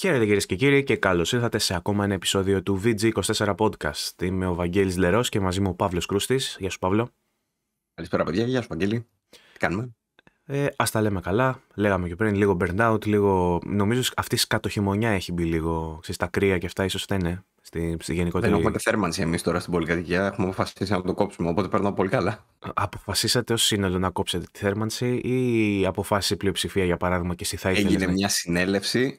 Χαίρετε κυρίες και κύριοι και καλώς ήρθατε σε ακόμα ένα επεισόδιο του VG24 Podcast. Είμαι ο Βαγγέλης Λερός και μαζί μου ο Παύλος Κρούστης. Γεια σου, Παύλο. Καλησπέρα, παιδιά. Γεια σου, Βαγγέλη. Τι κάνουμε. Ε, Ας τα λέμε καλά. Λέγαμε και πριν λίγο burnout, λίγο. Νομίζω αυτή η σκατοχημονιά έχει μπει λίγο. Ξέρεις, τα κρύα και αυτά ίσως φταίνε στη, στη γενικότερη. Δεν έχουμε θέρμανση εμείς τώρα στην πολυκατοικία. Έχουμε αποφασίσει να το κόψουμε, οπότε περνάω πολύ καλά. Αποφασίσατε ως σύνολο να κόψετε τη θέρμανση ή αποφάσισε η πλειοψηφία, για παράδειγμα, και εσύ θα ήθελες. Έγινε να... μια συνέλευση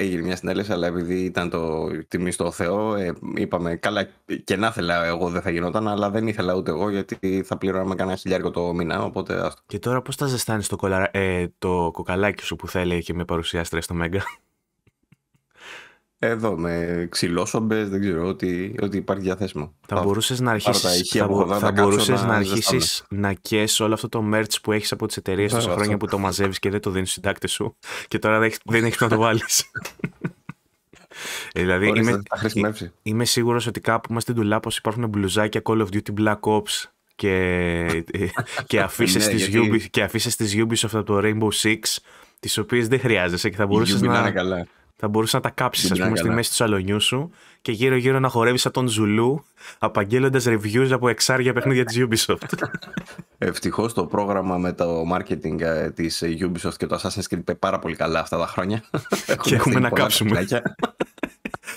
έγινε μια συνέλευση, αλλά επειδή ήταν το τιμή στο Θεό, ε, είπαμε καλά και να ήθελα εγώ δεν θα γινόταν, αλλά δεν ήθελα ούτε εγώ γιατί θα πληρώναμε κανένα χιλιάρικο το μήνα, οπότε Και τώρα πώς θα ζεστάνεις το, ε, το κοκαλάκι σου που θέλει και με παρουσιάστρες στο Μέγκα. Εδώ με ξυλόσομπες, δεν ξέρω, ότι, ότι υπάρχει διαθέσιμο. Θα, μπορούσες να αρχίσεις θα, μπορούσες να, να αρχίσεις να κες όλο αυτό το merch που έχεις από τις εταιρείες τόσα χρόνια που το μαζεύεις και δεν το δίνεις συντάκτη σου και τώρα δεν έχεις να το βάλεις. Ε, δηλαδή είμαι, ε, είμαι σίγουρος ότι κάπου μα στην τουλάπος υπάρχουν μπλουζάκια Call of Duty Black Ops και, ε, ναι, και αφήσεις Ubisoft από το Rainbow Six τις οποίες δεν χρειάζεσαι και θα να είναι καλά. Θα μπορούσες να τα κάψεις, ας πούμε, στη μέση του σαλονιού σου και γύρω-γύρω να χορεύεις σαν τον Ζουλού, απαγγέλλοντας reviews από εξάρια παιχνίδια της Ubisoft. Ευτυχώς το πρόγραμμα με το marketing ε, της Ubisoft και το Assassin's Creed πήγε πάρα πολύ καλά αυτά τα χρόνια. και έχουμε να κάψουμε.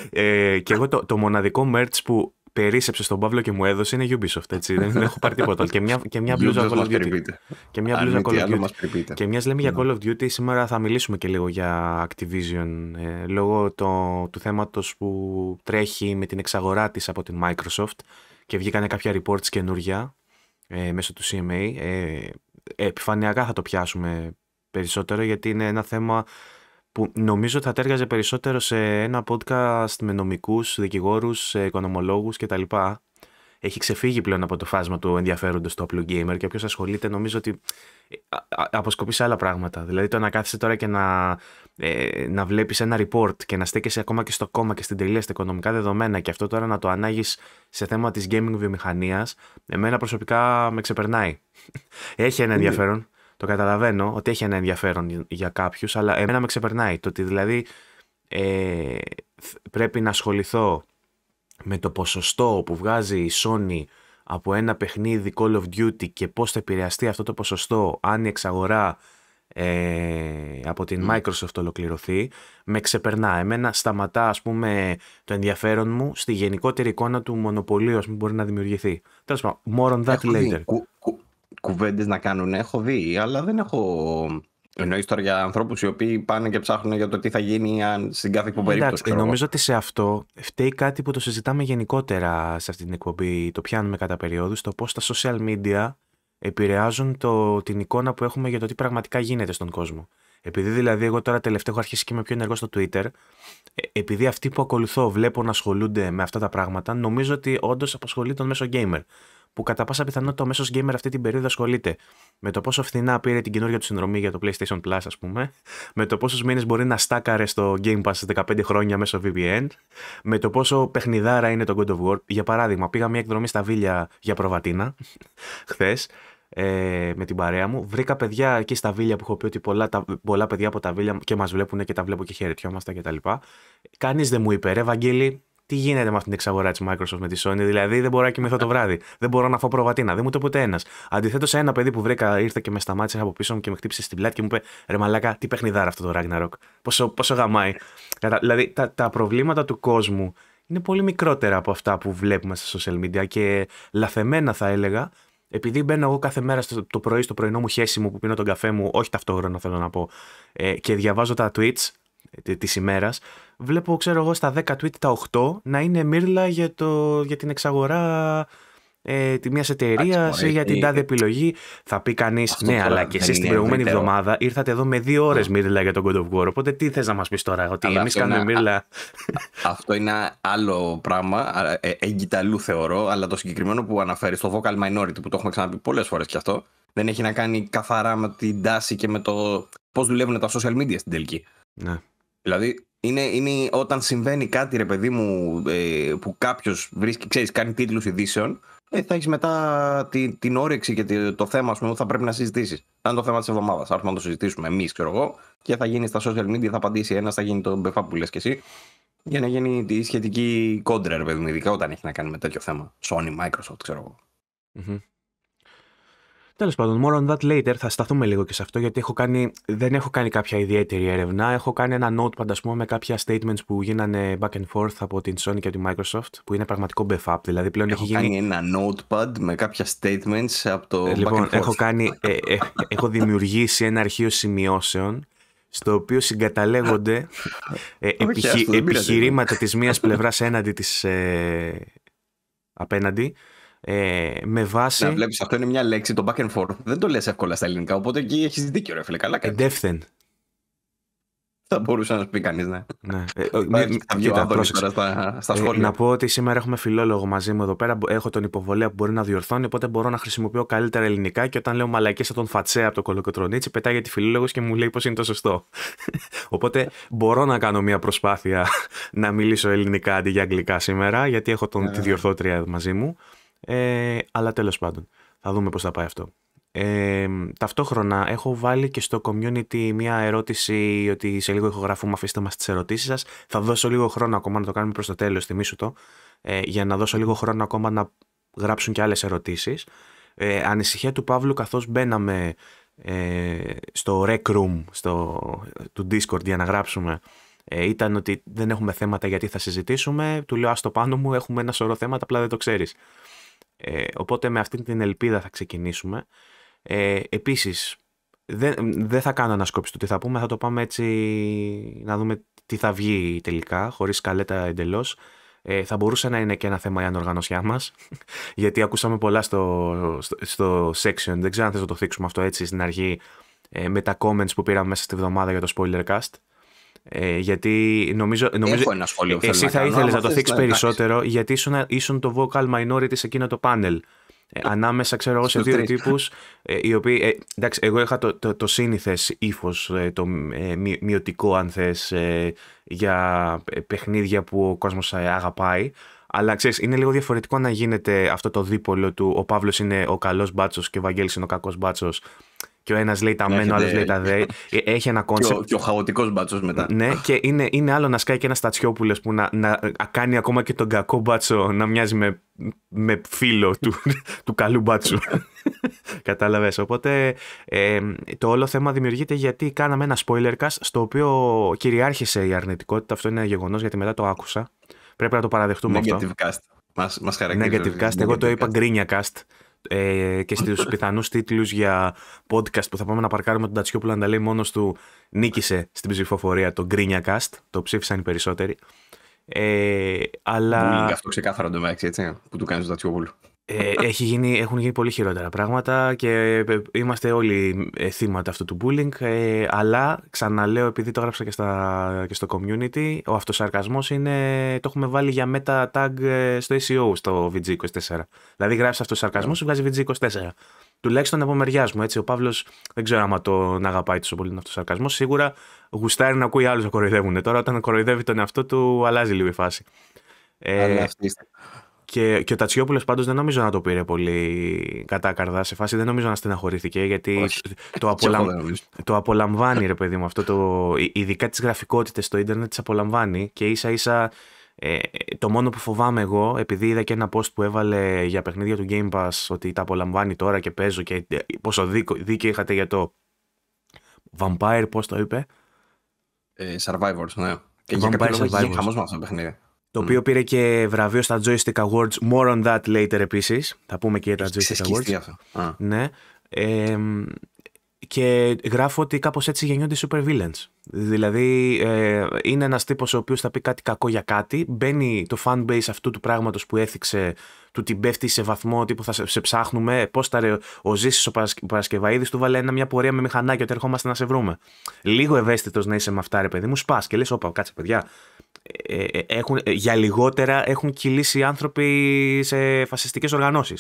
Ε, και εγώ το, το μοναδικό merch που περίσεψε στον Παύλο και μου έδωσε είναι Ubisoft, έτσι. δεν έχω πάρει τίποτα. και μια, και μια μπλούζα Call of Duty. Και μια μπλούζα Call of Duty. Και μιας λέμε για ναι. Call of Duty, σήμερα θα μιλήσουμε και λίγο για Activision. Ε, λόγω το, του θέματος που τρέχει με την εξαγορά της από την Microsoft και βγήκανε κάποια reports καινούρια ε, μέσω του CMA. Ε, ε, επιφανειακά θα το πιάσουμε περισσότερο γιατί είναι ένα θέμα που νομίζω θα τέργαζε περισσότερο σε ένα podcast με νομικούς, δικηγόρους, οικονομολόγους κτλ. Έχει ξεφύγει πλέον από το φάσμα του ενδιαφέροντος του απλού Gamer και όποιος ασχολείται νομίζω ότι ε, αποσκοπείς σε άλλα πράγματα. Δηλαδή το να κάθεσαι τώρα και να, ε, να βλέπεις ένα report και να στέκεσαι ακόμα και στο κόμμα και στην τελεία στα οικονομικά δεδομένα και αυτό τώρα να το ανάγεις σε θέμα της gaming βιομηχανίας, εμένα προσωπικά με ξεπερνάει. Έχει ένα ενδιαφέρον. Το καταλαβαίνω ότι έχει ένα ενδιαφέρον για κάποιους, αλλά εμένα με ξεπερνάει. Το ότι δηλαδή ε, πρέπει να ασχοληθώ με το ποσοστό που βγάζει η Sony από ένα παιχνίδι Call of Duty και πώς θα επηρεαστεί αυτό το ποσοστό αν η εξαγορά ε, από την Microsoft ολοκληρωθεί, με ξεπερνά. Εμένα σταματά ας πούμε το ενδιαφέρον μου στη γενικότερη εικόνα του μονοπωλίου που μπορεί να δημιουργηθεί. Τέλος πάντων, more on that later κουβέντες να κάνουν έχω δει, αλλά δεν έχω... Εννοείς τώρα για ανθρώπους οι οποίοι πάνε και ψάχνουν για το τι θα γίνει αν στην κάθε εκπομπή. Εντάξει, νομίζω ότι σε αυτό φταίει κάτι που το συζητάμε γενικότερα σε αυτή την εκπομπή. Το πιάνουμε κατά περιόδους. Το πώς τα social media επηρεάζουν το, την εικόνα που έχουμε για το τι πραγματικά γίνεται στον κόσμο. Επειδή δηλαδή εγώ τώρα τελευταία έχω αρχίσει και είμαι πιο ενεργός στο Twitter, ε, επειδή αυτοί που ακολουθώ βλέπω να ασχολούνται με αυτά τα πράγματα, νομίζω ότι όντως απασχολεί τον μέσο gamer που κατά πάσα πιθανότητα ο μέσος γκέιμερ αυτή την περίοδο ασχολείται. Με το πόσο φθηνά πήρε την καινούργια του συνδρομή για το PlayStation Plus, ας πούμε. Με το πόσους μήνες μπορεί να στάκαρε στο Game Pass 15 χρόνια μέσω VPN. Με το πόσο παιχνιδάρα είναι το God of War. Για παράδειγμα, πήγα μια εκδρομή στα Βίλια για προβατίνα χθες. Ε, με την παρέα μου. Βρήκα παιδιά εκεί στα βίλια που έχω πει ότι πολλά, τα, πολλά παιδιά από τα βίλια και μας βλέπουν και τα βλέπω και χαιρετιόμαστε κτλ. Κανείς δεν μου είπε, ρε τι γίνεται με αυτήν την εξαγορά της Microsoft με τη Sony. Δηλαδή δεν μπορώ να κοιμηθώ το βράδυ. Δεν μπορώ να φω προβατίνα. Δεν μου το είπε ένας. Αντιθέτως, ένα παιδί που βρήκα ήρθε και με σταμάτησε από πίσω μου και με χτύπησε στην πλάτη και μου είπε Ρε Μαλάκα, τι παιχνιδάρα αυτό το Ragnarok. Πόσο, πόσο γαμάει. Δηλαδή τα, τα προβλήματα του κόσμου είναι πολύ μικρότερα από αυτά που βλέπουμε στα social media και λαθεμένα θα έλεγα επειδή μπαίνω εγώ κάθε μέρα στο, το πρωί στο πρωινό μου χέσιμο που πίνω τον καφέ μου, όχι ταυτόχρονα θέλω να πω, ε, και διαβάζω τα tweets, Τη ημέρας, βλέπω, ξέρω εγώ, στα 10 tweet τα 8 να είναι μύρλα για, το, για την εξαγορά ε, μιας εταιρείας ή για την τάδε επιλογή. Θα πει κανείς, ναι, αλλά και εσείς την προηγούμενη εβδομάδα ήρθατε εδώ με δύο ώρες ναι. μύρλα για τον God of War. Οπότε τι θες να μας πεις τώρα, Ότι εμεί κάνουμε μύρλα. Αυτό είναι άλλο πράγμα. Ε, εγκυταλού θεωρώ, αλλά το συγκεκριμένο που αναφέρεις στο vocal minority που το έχουμε ξαναπεί πολλές φορές κι αυτό. Δεν έχει να κάνει καθαρά με την τάση και με το πώς δουλεύουν τα social media στην τελική. Ναι. Δηλαδή, είναι, είναι όταν συμβαίνει κάτι, ρε παιδί μου, ε, που κάποιος βρίσκει, ξέρεις, κάνει τίτλους ειδήσεων, ε, θα έχεις μετά τη, την όρεξη και το θέμα ας πούμε, που θα πρέπει να συζητήσεις. Θα είναι το θέμα της εβδομάδας. Θα να το συζητήσουμε εμείς, ξέρω εγώ, και θα γίνει στα social media, θα απαντήσει ένας, θα γίνει το μπεφά που λες και εσύ. Για να γίνει τη σχετική κόντρα, ρε παιδί μου, ειδικά όταν έχει να κάνει με τέτοιο θέμα. Sony, Microsoft, ξέρω εγώ. Mm-hmm. Τέλος πάντων, more on that later. Θα σταθούμε λίγο και σε αυτό γιατί έχω κάνει, δεν έχω κάνει κάποια ιδιαίτερη έρευνα. Έχω κάνει ένα notepad πούμε, με κάποια statements που γίνανε back and forth από την Sony και από Microsoft που είναι πραγματικό up. Δηλαδή πλέον έχω έχει γίνει. Έχω κάνει ένα notepad με κάποια statements από το. λοιπόν, έχω, κάνει, ε, ε, έχω δημιουργήσει ένα αρχείο σημειώσεων στο οποίο συγκαταλέγονται ε, επιχει, επιχειρήματα της μια πλευράς έναντι της απέναντι ε, με βάση... Να βλέπεις, αυτό είναι μια λέξη, το back and forth. Δεν το λες εύκολα στα ελληνικά, οπότε εκεί έχεις δίκιο ρε φίλε, καλά κάτι. Εντεύθεν. Θα μπορούσε να σου πει κανείς, ναι. ναι. Ε, κοίτα, πρόσεξε. Στα, στα ε, σχόλια. να πω ότι σήμερα έχουμε φιλόλογο μαζί μου εδώ πέρα. Έχω τον υποβολέα που μπορεί να διορθώνει, οπότε μπορώ να χρησιμοποιώ καλύτερα ελληνικά. Και όταν λέω μαλακές από τον φατσέ από το Κολοκοτρονίτσι, πετάει για τη φιλόλογος και μου λέει πώς είναι το σωστό. οπότε μπορώ να κάνω μια προσπάθεια να μιλήσω ελληνικά αντί για αγγλικά σήμερα, γιατί έχω τη ε. διορθώτρια μαζί μου. Ε, αλλά τέλος πάντων, θα δούμε πώς θα πάει αυτό. Ε, ταυτόχρονα έχω βάλει και στο community μια ερώτηση ότι σε λίγο ηχογραφούμε αφήστε μας τις ερωτήσεις σας. Θα δώσω λίγο χρόνο ακόμα να το κάνουμε προς το τέλος, θυμίσου το, ε, για να δώσω λίγο χρόνο ακόμα να γράψουν και άλλες ερωτήσεις. Ε, ανησυχία του Παύλου καθώς μπαίναμε ε, στο rec room στο, του Discord για να γράψουμε ε, ήταν ότι δεν έχουμε θέματα γιατί θα συζητήσουμε. Του λέω το πάνω μου έχουμε ένα σωρό θέματα απλά δεν το ξέρεις. Ε, οπότε με αυτή την ελπίδα θα ξεκινήσουμε. Ε, επίσης, δεν, δεν θα κάνω ανασκόπηση του τι θα πούμε, θα το πάμε έτσι να δούμε τι θα βγει τελικά, χωρίς καλέτα εντελώς. Ε, θα μπορούσε να είναι και ένα θέμα η ανοργανωσιά μας, γιατί ακούσαμε πολλά στο, στο, section. Δεν ξέρω αν θες να το θίξουμε αυτό έτσι στην αρχή, ε, με τα comments που πήραμε μέσα στη βδομάδα για το spoilercast. Ε, γιατί νομίζω. νομίζω Έχω ένα σχόλιο ε, Εσύ θα ήθελες να το θίξει περισσότερο, γιατί ήσουν, ήσουν το vocal minority σε εκείνο το πάνελ ανάμεσα, ξέρω εγώ, σε δύο τύπους, ε, ε, εντάξει, εγώ είχα το, το, το σύνηθες ύφος, ε, το μειωτικό, αν θες, για παιχνίδια που ο κόσμος αγαπάει. Αλλά ξέρεις, είναι λίγο διαφορετικό να γίνεται αυτό το δίπολο του ο Παύλος είναι ο καλός μπάτσος και ο Βαγγέλης είναι ο κακός μπάτσος και ο ένας λέει τα μεν, ο άλλος λέει τα δε. Ε, έχει ένα κόνσεπτ. Και ο, ο χαοτικός μπάτσος μετά. Ναι, και είναι, είναι άλλο να σκάει και ένα Στατσιόπουλος που να, να, κάνει ακόμα και τον κακό μπάτσο να μοιάζει με, με φίλο του, του καλού μπάτσου. Κατάλαβες. Οπότε το όλο θέμα δημιουργείται γιατί κάναμε ένα spoiler cast στο οποίο κυριάρχησε η αρνητικότητα. Αυτό είναι γεγονός γιατί μετά το άκουσα. Πρέπει να το παραδεχτούμε αυτό. Negative cast. Μας χαρακτηρίζει. Negative cast. Εγώ το είπα γκρίνια cast. Ε, και στους πιθανούς τίτλους για podcast που θα πάμε να παρκάρουμε τον Τατσιόπουλο να λέει μόνος του νίκησε στην ψηφοφορία το Cast, Το ψήφισαν οι περισσότεροι. Ε, αλλά. Μπούλινγκ αυτό ξεκάθαρα το max έτσι, που του κάνει τον Τατσιόπουλο. Ε, έχει γίνει, έχουν γίνει πολύ χειρότερα πράγματα και ε, είμαστε όλοι ε, θύματα αυτού του bullying. Ε, αλλά ξαναλέω, επειδή το έγραψα και, και στο community, ο αυτοσαρκασμός Το έχουμε βάλει για meta tag στο SEO στο VG24. Δηλαδή, γράφεις αυτοσαρκασμός, σου βγάζει VG24. Τουλάχιστον από μεριά μου. Έτσι. Ο Παύλος δεν ξέρω άμα τον αγαπάει τόσο πολύ τον αυτοσαρκασμό. Σίγουρα γουστάρει να ακούει άλλους να κοροϊδεύουν. Τώρα, όταν κοροϊδεύει τον εαυτό του, αλλάζει λίγο η φάση. Ε, και, και ο Τατσιόπουλος πάντως δεν νομίζω να το πήρε πολύ κατάκαρδα σε φάση. Δεν νομίζω να στεναχωρήθηκε γιατί το, απολαμ... το απολαμβάνει ρε παιδί μου αυτό. Το... Ειδικά τις γραφικότητες στο ίντερνετ τις απολαμβάνει και ίσα ίσα. Ε, το μόνο που φοβάμαι εγώ, επειδή είδα και ένα post που έβαλε για παιχνίδια του Game Pass ότι τα απολαμβάνει τώρα και παίζω και ε, πόσο δίκιο, είχατε για το Vampire, πώς το είπε? Ε, survivors, ναι. Και Vampire για κάποιο λόγο Survivors. χαμός με αυτό το παιχνίδι το ναι. οποίο πήρε και βραβείο στα Joystick Awards. More on that later επίσης. Θα πούμε και για τα Joystick Awards. Αυτό. Ναι. και γράφω ότι κάπως έτσι γεννιούνται οι super villains. Δηλαδή ε, είναι ένας τύπος ο οποίος θα πει κάτι κακό για κάτι, μπαίνει το fanbase αυτού του πράγματος που έθιξε, του την πέφτει σε βαθμό Τύπου θα σε, σε ψάχνουμε, ρε ο Ζήσης ο Παρασκευαίδης, του βάλε ένα μια πορεία με μηχανάκι ότι ερχόμαστε να σε βρούμε. Λίγο ευαίσθητος να είσαι με αυτά ρε παιδί μου, σπάς και λες όπα κάτσε παιδιά, ε, ε, έχουν, ε, για λιγότερα έχουν κυλήσει άνθρωποι σε φασιστικές οργανώσεις.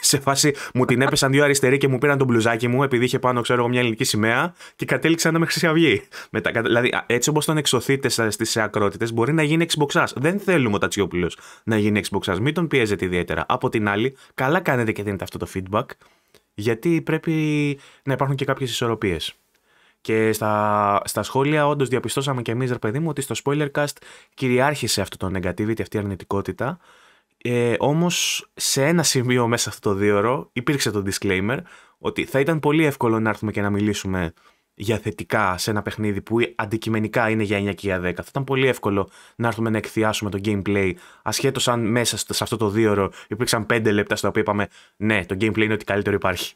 Σε φάση μου την έπεσαν δύο αριστεροί και μου πήραν τον μπλουζάκι μου επειδή είχε πάνω, ξέρω εγώ, μια ελληνική σημαία και κατέληξαν να με χρυσαυγεί. Μετά Δηλαδή, έτσι όπως τον εξωθείτε στις ακρότητες, μπορεί να γίνει Xbox. Δεν θέλουμε ο Τατσιόπουλος να γίνει Xbox. Μην τον πιέζετε ιδιαίτερα. Από την άλλη, καλά κάνετε και δίνετε αυτό το feedback, γιατί πρέπει να υπάρχουν και κάποιες ισορροπίες. Και στα, στα σχόλια, όντως διαπιστώσαμε και εμείς, ρε παιδί μου, ότι στο spoiler cast κυριάρχησε αυτό το negativity, αυτή η αρνητικότητα. Ε, Όμως, σε ένα σημείο μέσα αυτό το δύο ώρο, υπήρξε το disclaimer ότι θα ήταν πολύ εύκολο να έρθουμε και να μιλήσουμε για θετικά σε ένα παιχνίδι που αντικειμενικά είναι για 9 και για 10. Θα ήταν πολύ εύκολο να έρθουμε να εκθιάσουμε το gameplay, ασχέτως αν μέσα σε αυτό το δύο ώρο υπήρξαν 5 λεπτά στα οποία είπαμε ναι, το gameplay είναι ότι καλύτερο υπάρχει.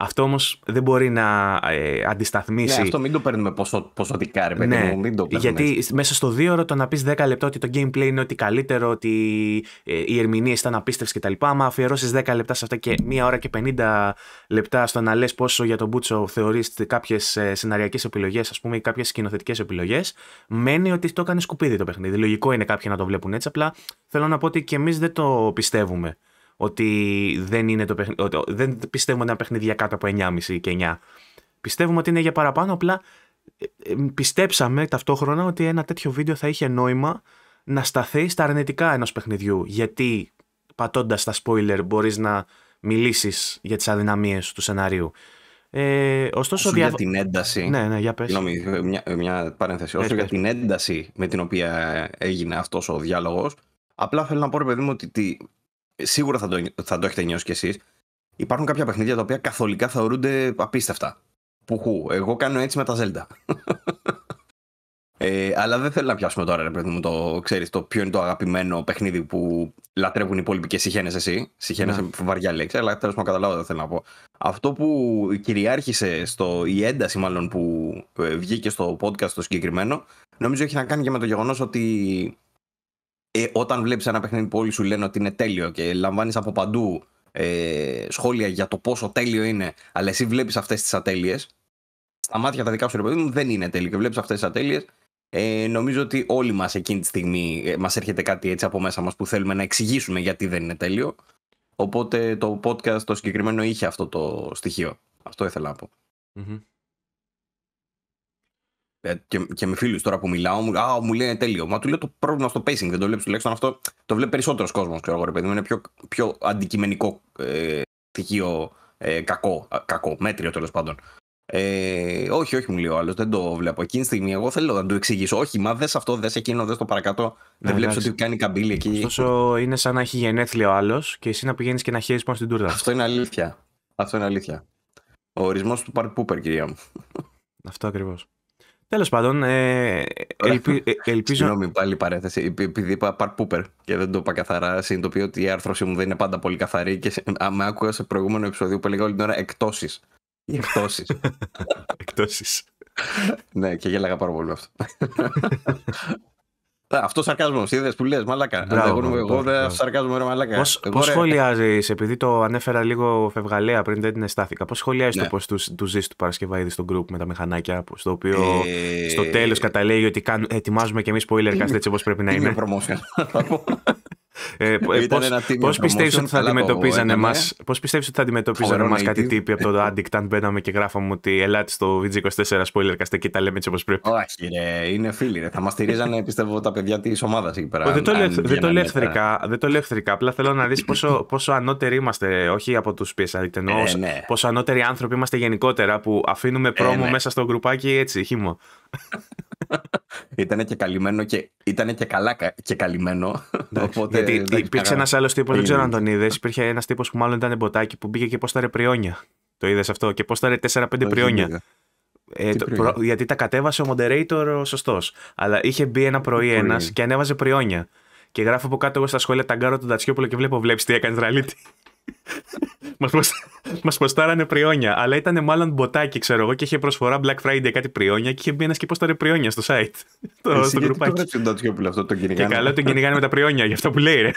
Αυτό όμως δεν μπορεί να ε, αντισταθμίσει. Ναι, αυτό μην το παίρνουμε ποσο, ποσοτικά, ρε παιδί ναι, μου. Μην το γιατί μέσα στο δύο ώρο το να πεις 10 λεπτά ότι το gameplay είναι ότι καλύτερο, ότι ε, οι ερμηνείες ήταν απίστευτες κτλ. Άμα αφιερώσεις 10 λεπτά σε αυτά και μία ώρα και 50 λεπτά στο να λες πόσο για τον Μπούτσο θεωρείς κάποιες σεναριακές επιλογές, ας πούμε, ή κάποιες σκηνοθετικές επιλογές, μένει ότι το έκανε σκουπίδι το παιχνίδι. Λογικό είναι κάποιοι να το βλέπουν έτσι. Απλά θέλω να πω ότι και εμείς δεν το πιστεύουμε ότι δεν, είναι το δεν πιστεύουμε ότι είναι παιχνίδια κάτω από 9,5 και 9. Πιστεύουμε ότι είναι για παραπάνω, απλά ε, ε, πιστέψαμε ταυτόχρονα ότι ένα τέτοιο βίντεο θα είχε νόημα να σταθεί στα αρνητικά ενός παιχνιδιού. Γιατί πατώντας τα spoiler μπορείς να μιλήσεις για τις αδυναμίες του σενάριου. Ε, ωστόσο, δια... για την ένταση. Ναι, ναι, για πες. Νομίζω ε, μια, μια παρένθεση. Όσο για την ένταση με την οποία έγινε αυτός ο διάλογος, απλά θέλω να πω, ρε παιδί μου, ότι σίγουρα θα το, θα το έχετε νιώσει κι εσείς. Υπάρχουν κάποια παιχνίδια τα οποία καθολικά θεωρούνται απίστευτα. Πουχού. Εγώ κάνω έτσι με τα Zelda. Ε, αλλά δεν θέλω να πιάσουμε τώρα, ρε παιδί μου, το, ξέρεις, το ποιο είναι το αγαπημένο παιχνίδι που λατρεύουν οι υπόλοιποι και συχαίνε εσύ. Συχαίνεσαι yeah. Ναι. βαριά λέξη, αλλά τέλος πάντων καταλάβω, δεν θέλω να πω. Αυτό που κυριάρχησε, στο, η ένταση μάλλον που ε, βγήκε στο podcast το συγκεκριμένο, νομίζω έχει να κάνει και με το γεγονός ότι ε, όταν βλέπεις ένα παιχνίδι που όλοι σου λένε ότι είναι τέλειο και λαμβάνεις από παντού ε, σχόλια για το πόσο τέλειο είναι, αλλά εσύ βλέπεις αυτές τις ατέλειες. στα μάτια τα δικά σου ρε μου δεν είναι τέλειο και βλέπεις αυτές τις ατέλειες. ε, νομίζω ότι όλοι μας εκείνη τη στιγμή ε, μας έρχεται κάτι έτσι από μέσα μας που θέλουμε να εξηγήσουμε γιατί δεν είναι τέλειο. Οπότε το podcast το συγκεκριμένο είχε αυτό το στοιχείο. Αυτό ήθελα να πω. Ε, και, και με φίλους τώρα που μιλάω, μου, α, μου λέει τέλειο. Μα του λέω το πρόβλημα στο pacing, δεν το βλέπεις τουλάχιστον αυτό. Το βλέπει περισσότερος κόσμος, ξέρω εγώ, ρε Είναι πιο, πιο αντικειμενικό ε, στοιχείο ε, κακό, κακό, μέτριο τέλος πάντων. Ε, όχι, όχι, μου λέει ο άλλος, δεν το βλέπω. Εκείνη τη στιγμή εγώ θέλω να του εξηγήσω. Όχι, μα δες αυτό, δες εκείνο, δες το παρακάτω. Δεν ναι, βλέπεις ότι κάνει καμπύλη εκεί. Ωστόσο, είναι σαν να έχει γενέθλιο άλλος και εσύ να πηγαίνεις και να χέρει πάνω στην τούρτα. Αυτό είναι αλήθεια. Αυτό είναι αλήθεια. Ο ορισμός του Πούπερ, κυρία μου. Αυτό ακριβώς. Τέλος πάντων, ε, ελπι, ε, ελπίζω. Συγγνώμη, πάλι παρέθεση, Επειδή είπα Παρ pooper και δεν το είπα καθαρά, συνειδητοποιώ ότι η άρθρωσή μου δεν είναι πάντα πολύ καθαρή και με άκουγα σε προηγούμενο επεισόδιο που έλεγα όλη την ώρα εκτόσεις. Εκτόσεις. εκτόσεις. ναι, και γέλαγα πάρα πολύ αυτό. Ε, Αυτός σαρκάζομαι. Είδες που λες, μαλάκα. Μπράβο, εγώ δεν σαρκάζομαι, ρε μαλάκα. Πώς σχολιάζεις, επειδή το ανέφερα λίγο φευγαλέα πριν, δεν την αισθάθηκα. Πώς σχολιάζεις ναι. το πώς τους, τους ζεις του ήδη στον group με τα μηχανάκια, στο οποίο στο ε, τέλος καταλέγει ότι ετοιμάζουμε κι εμείς spoiler cast έτσι όπως πρέπει να είναι. Είναι promotion. Ε, ε, Πώ πιστεύει ναι. ότι θα αντιμετωπίζανε εμά, ότι θα αντιμετωπίζανε κάτι τύποι από το Addict αν μπαίναμε και γράφαμε ότι ελάτε στο VG24 spoiler καστε και τα λέμε έτσι όπως πρέπει. Όχι, ρε, είναι φίλοι. Θα μας στηρίζανε πιστεύω τα παιδιά της ομάδας εκεί πέρα. Δεν το, λέω εχθρικά. Απλά θέλω να δεις πόσο, ανώτεροι είμαστε, όχι από τους PS Addict εννοώ. Ναι. Πόσο ανώτεροι άνθρωποι είμαστε γενικότερα που αφήνουμε ε, πρόμο ναι. μέσα στο γκρουπάκι έτσι, χύμω. ήταν και καλυμμένο και ήταν και καλά και καλυμμένο. Οπότε, Γιατί υπήρξε ένας άλλος τύπος, δεν ξέρω αν τον είδες. Υπήρχε ένας τύπος που μάλλον ήταν μποτάκι που μπήκε και πώ ρε πριόνια. Το είδες αυτό. Και πώ ρε 4 4-5 πριόνια. Ε, γιατί τα κατέβασε ο moderator ο σωστός. Αλλά είχε μπει ένα πρωί ένας και ανέβαζε πριόνια. Και γράφω από κάτω εγώ στα σχόλια ταγκάρω τον Τατσιόπουλο και βλέπω, βλέπεις τι έκανε ραλίτη. Μας ποστάρανε πριόνια, αλλά ήταν μάλλον μποτάκι, ξέρω εγώ, και είχε προσφορά Black Friday κάτι πριόνια και είχε μπει ένας και πόσταρε πριόνια στο site. Το, Εσύ, στο γιατί το τον αυτό, τον κυνηγάνε. Και καλά τον κυνηγάνε με τα πριόνια, γι' αυτό που λέει, ρε.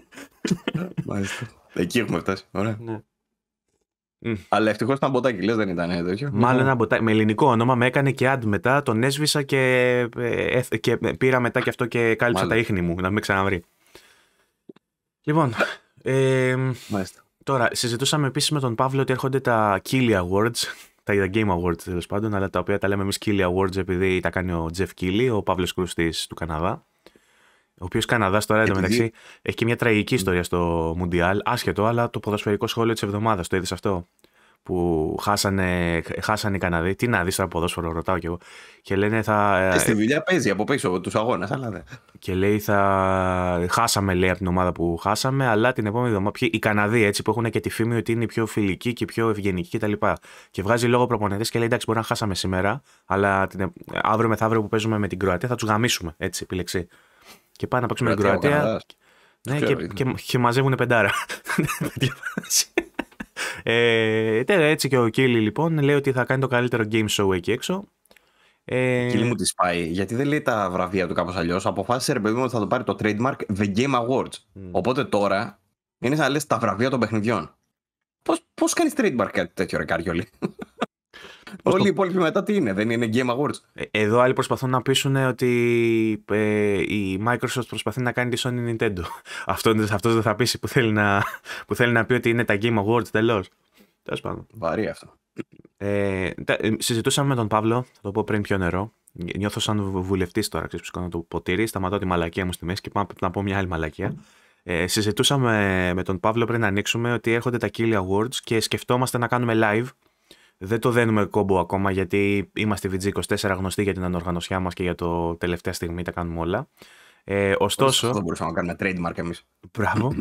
Μάλιστα. Εκεί έχουμε φτάσει. Ωραία. Mm. Αλλά ευτυχώς ήταν μποτάκι, λες δεν ήταν τέτοιο. Μάλλον ναι. ένα μποτάκι. Με ελληνικό όνομα με έκανε και ad μετά, τον έσβησα και, ε, και πήρα μετά και αυτό και κάλυψα τα ίχνη μου, να μην ξαναβρει. Λοιπόν. Ε, Μάλιστα. Τώρα, συζητούσαμε επίσης με τον Παύλο ότι έρχονται τα Kili Awards, τα Game Awards τέλος πάντων, αλλά τα οποία τα λέμε εμείς Kili Awards επειδή τα κάνει ο Jeff Κίλι, ο Παύλος Κρουστή του Καναδά. Ο οποίος Καναδάς τώρα εντωμεταξύ έχει και μια τραγική ιστορία στο Μουντιάλ, άσχετο, αλλά το ποδοσφαιρικό σχόλιο της εβδομάδας το είδες αυτό που χάσανε, χάσανε οι Καναδοί. Τι να δεις τώρα ποδόσφαιρο, ρωτάω κι εγώ. Και λένε θα. Και ε, ε, στη δουλειά παίζει από πίσω τους αγώνες, αλλά δεν. Ναι. Και λέει θα. Χάσαμε, λέει, από την ομάδα που χάσαμε, αλλά την επόμενη εβδομάδα. Οι Καναδοί έτσι που έχουν και τη φήμη ότι είναι πιο φιλικοί και πιο ευγενικοί κτλ. Και, και βγάζει λόγο προπονητέ και λέει εντάξει, μπορεί να χάσαμε σήμερα, αλλά την... αύριο μεθαύριο που παίζουμε με την Κροατία θα τους γαμίσουμε. Έτσι, επιλεξή. Και πάνε να παίξουμε με την Κροατία. Ναι, και, και, και μαζεύουν πεντάρα. Ε, τέρα, έτσι και ο Κίλι λοιπόν λέει ότι θα κάνει το καλύτερο game show εκεί έξω. Ε... Κίλι μου τη σπάει, γιατί δεν λέει τα βραβεία του κάπως αλλιώς. Αποφάσισε ρε παιδί μου ότι θα το πάρει το trademark The Game Awards. Οπότε τώρα είναι σαν να λες τα βραβεία των παιχνιδιών. Πώς πώς κάνεις trademark κάτι τέτοιο, ρε Καριόλη. Όλοι οι υπόλοιποι μετά τι είναι, δεν είναι Game Awards. Ε, εδώ άλλοι προσπαθούν να πείσουν ότι ε, η Microsoft προσπαθεί να κάνει τη Sony Nintendo. Αυτό, αυτός δεν θα πείσει που θέλει, να, που θέλει να πει ότι είναι τα Game Awards τελώ. Τέλος πάντων. Βαρύ αυτό. Ε, ε, συζητούσαμε με τον Παύλο, θα το πω πριν πιο νερό. Νιώθω σαν βουλευτής τώρα, ξέρεις που το ποτήρι. σταματώ τη μαλακία μου στη μέση και πάω να πω μια άλλη μαλακία. Ε, συζητούσαμε με τον Παύλο πριν να ανοίξουμε ότι έρχονται τα Kill Awards και σκεφτόμαστε να κάνουμε live δεν το δένουμε κόμπο ακόμα γιατί είμαστε VG24 γνωστοί για την ανοργανωσιά μας και για το τελευταία στιγμή τα κάνουμε όλα. Ε, ωστόσο... Αυτό μπορούσαμε να κάνουμε trademark εμείς. Μπράβο.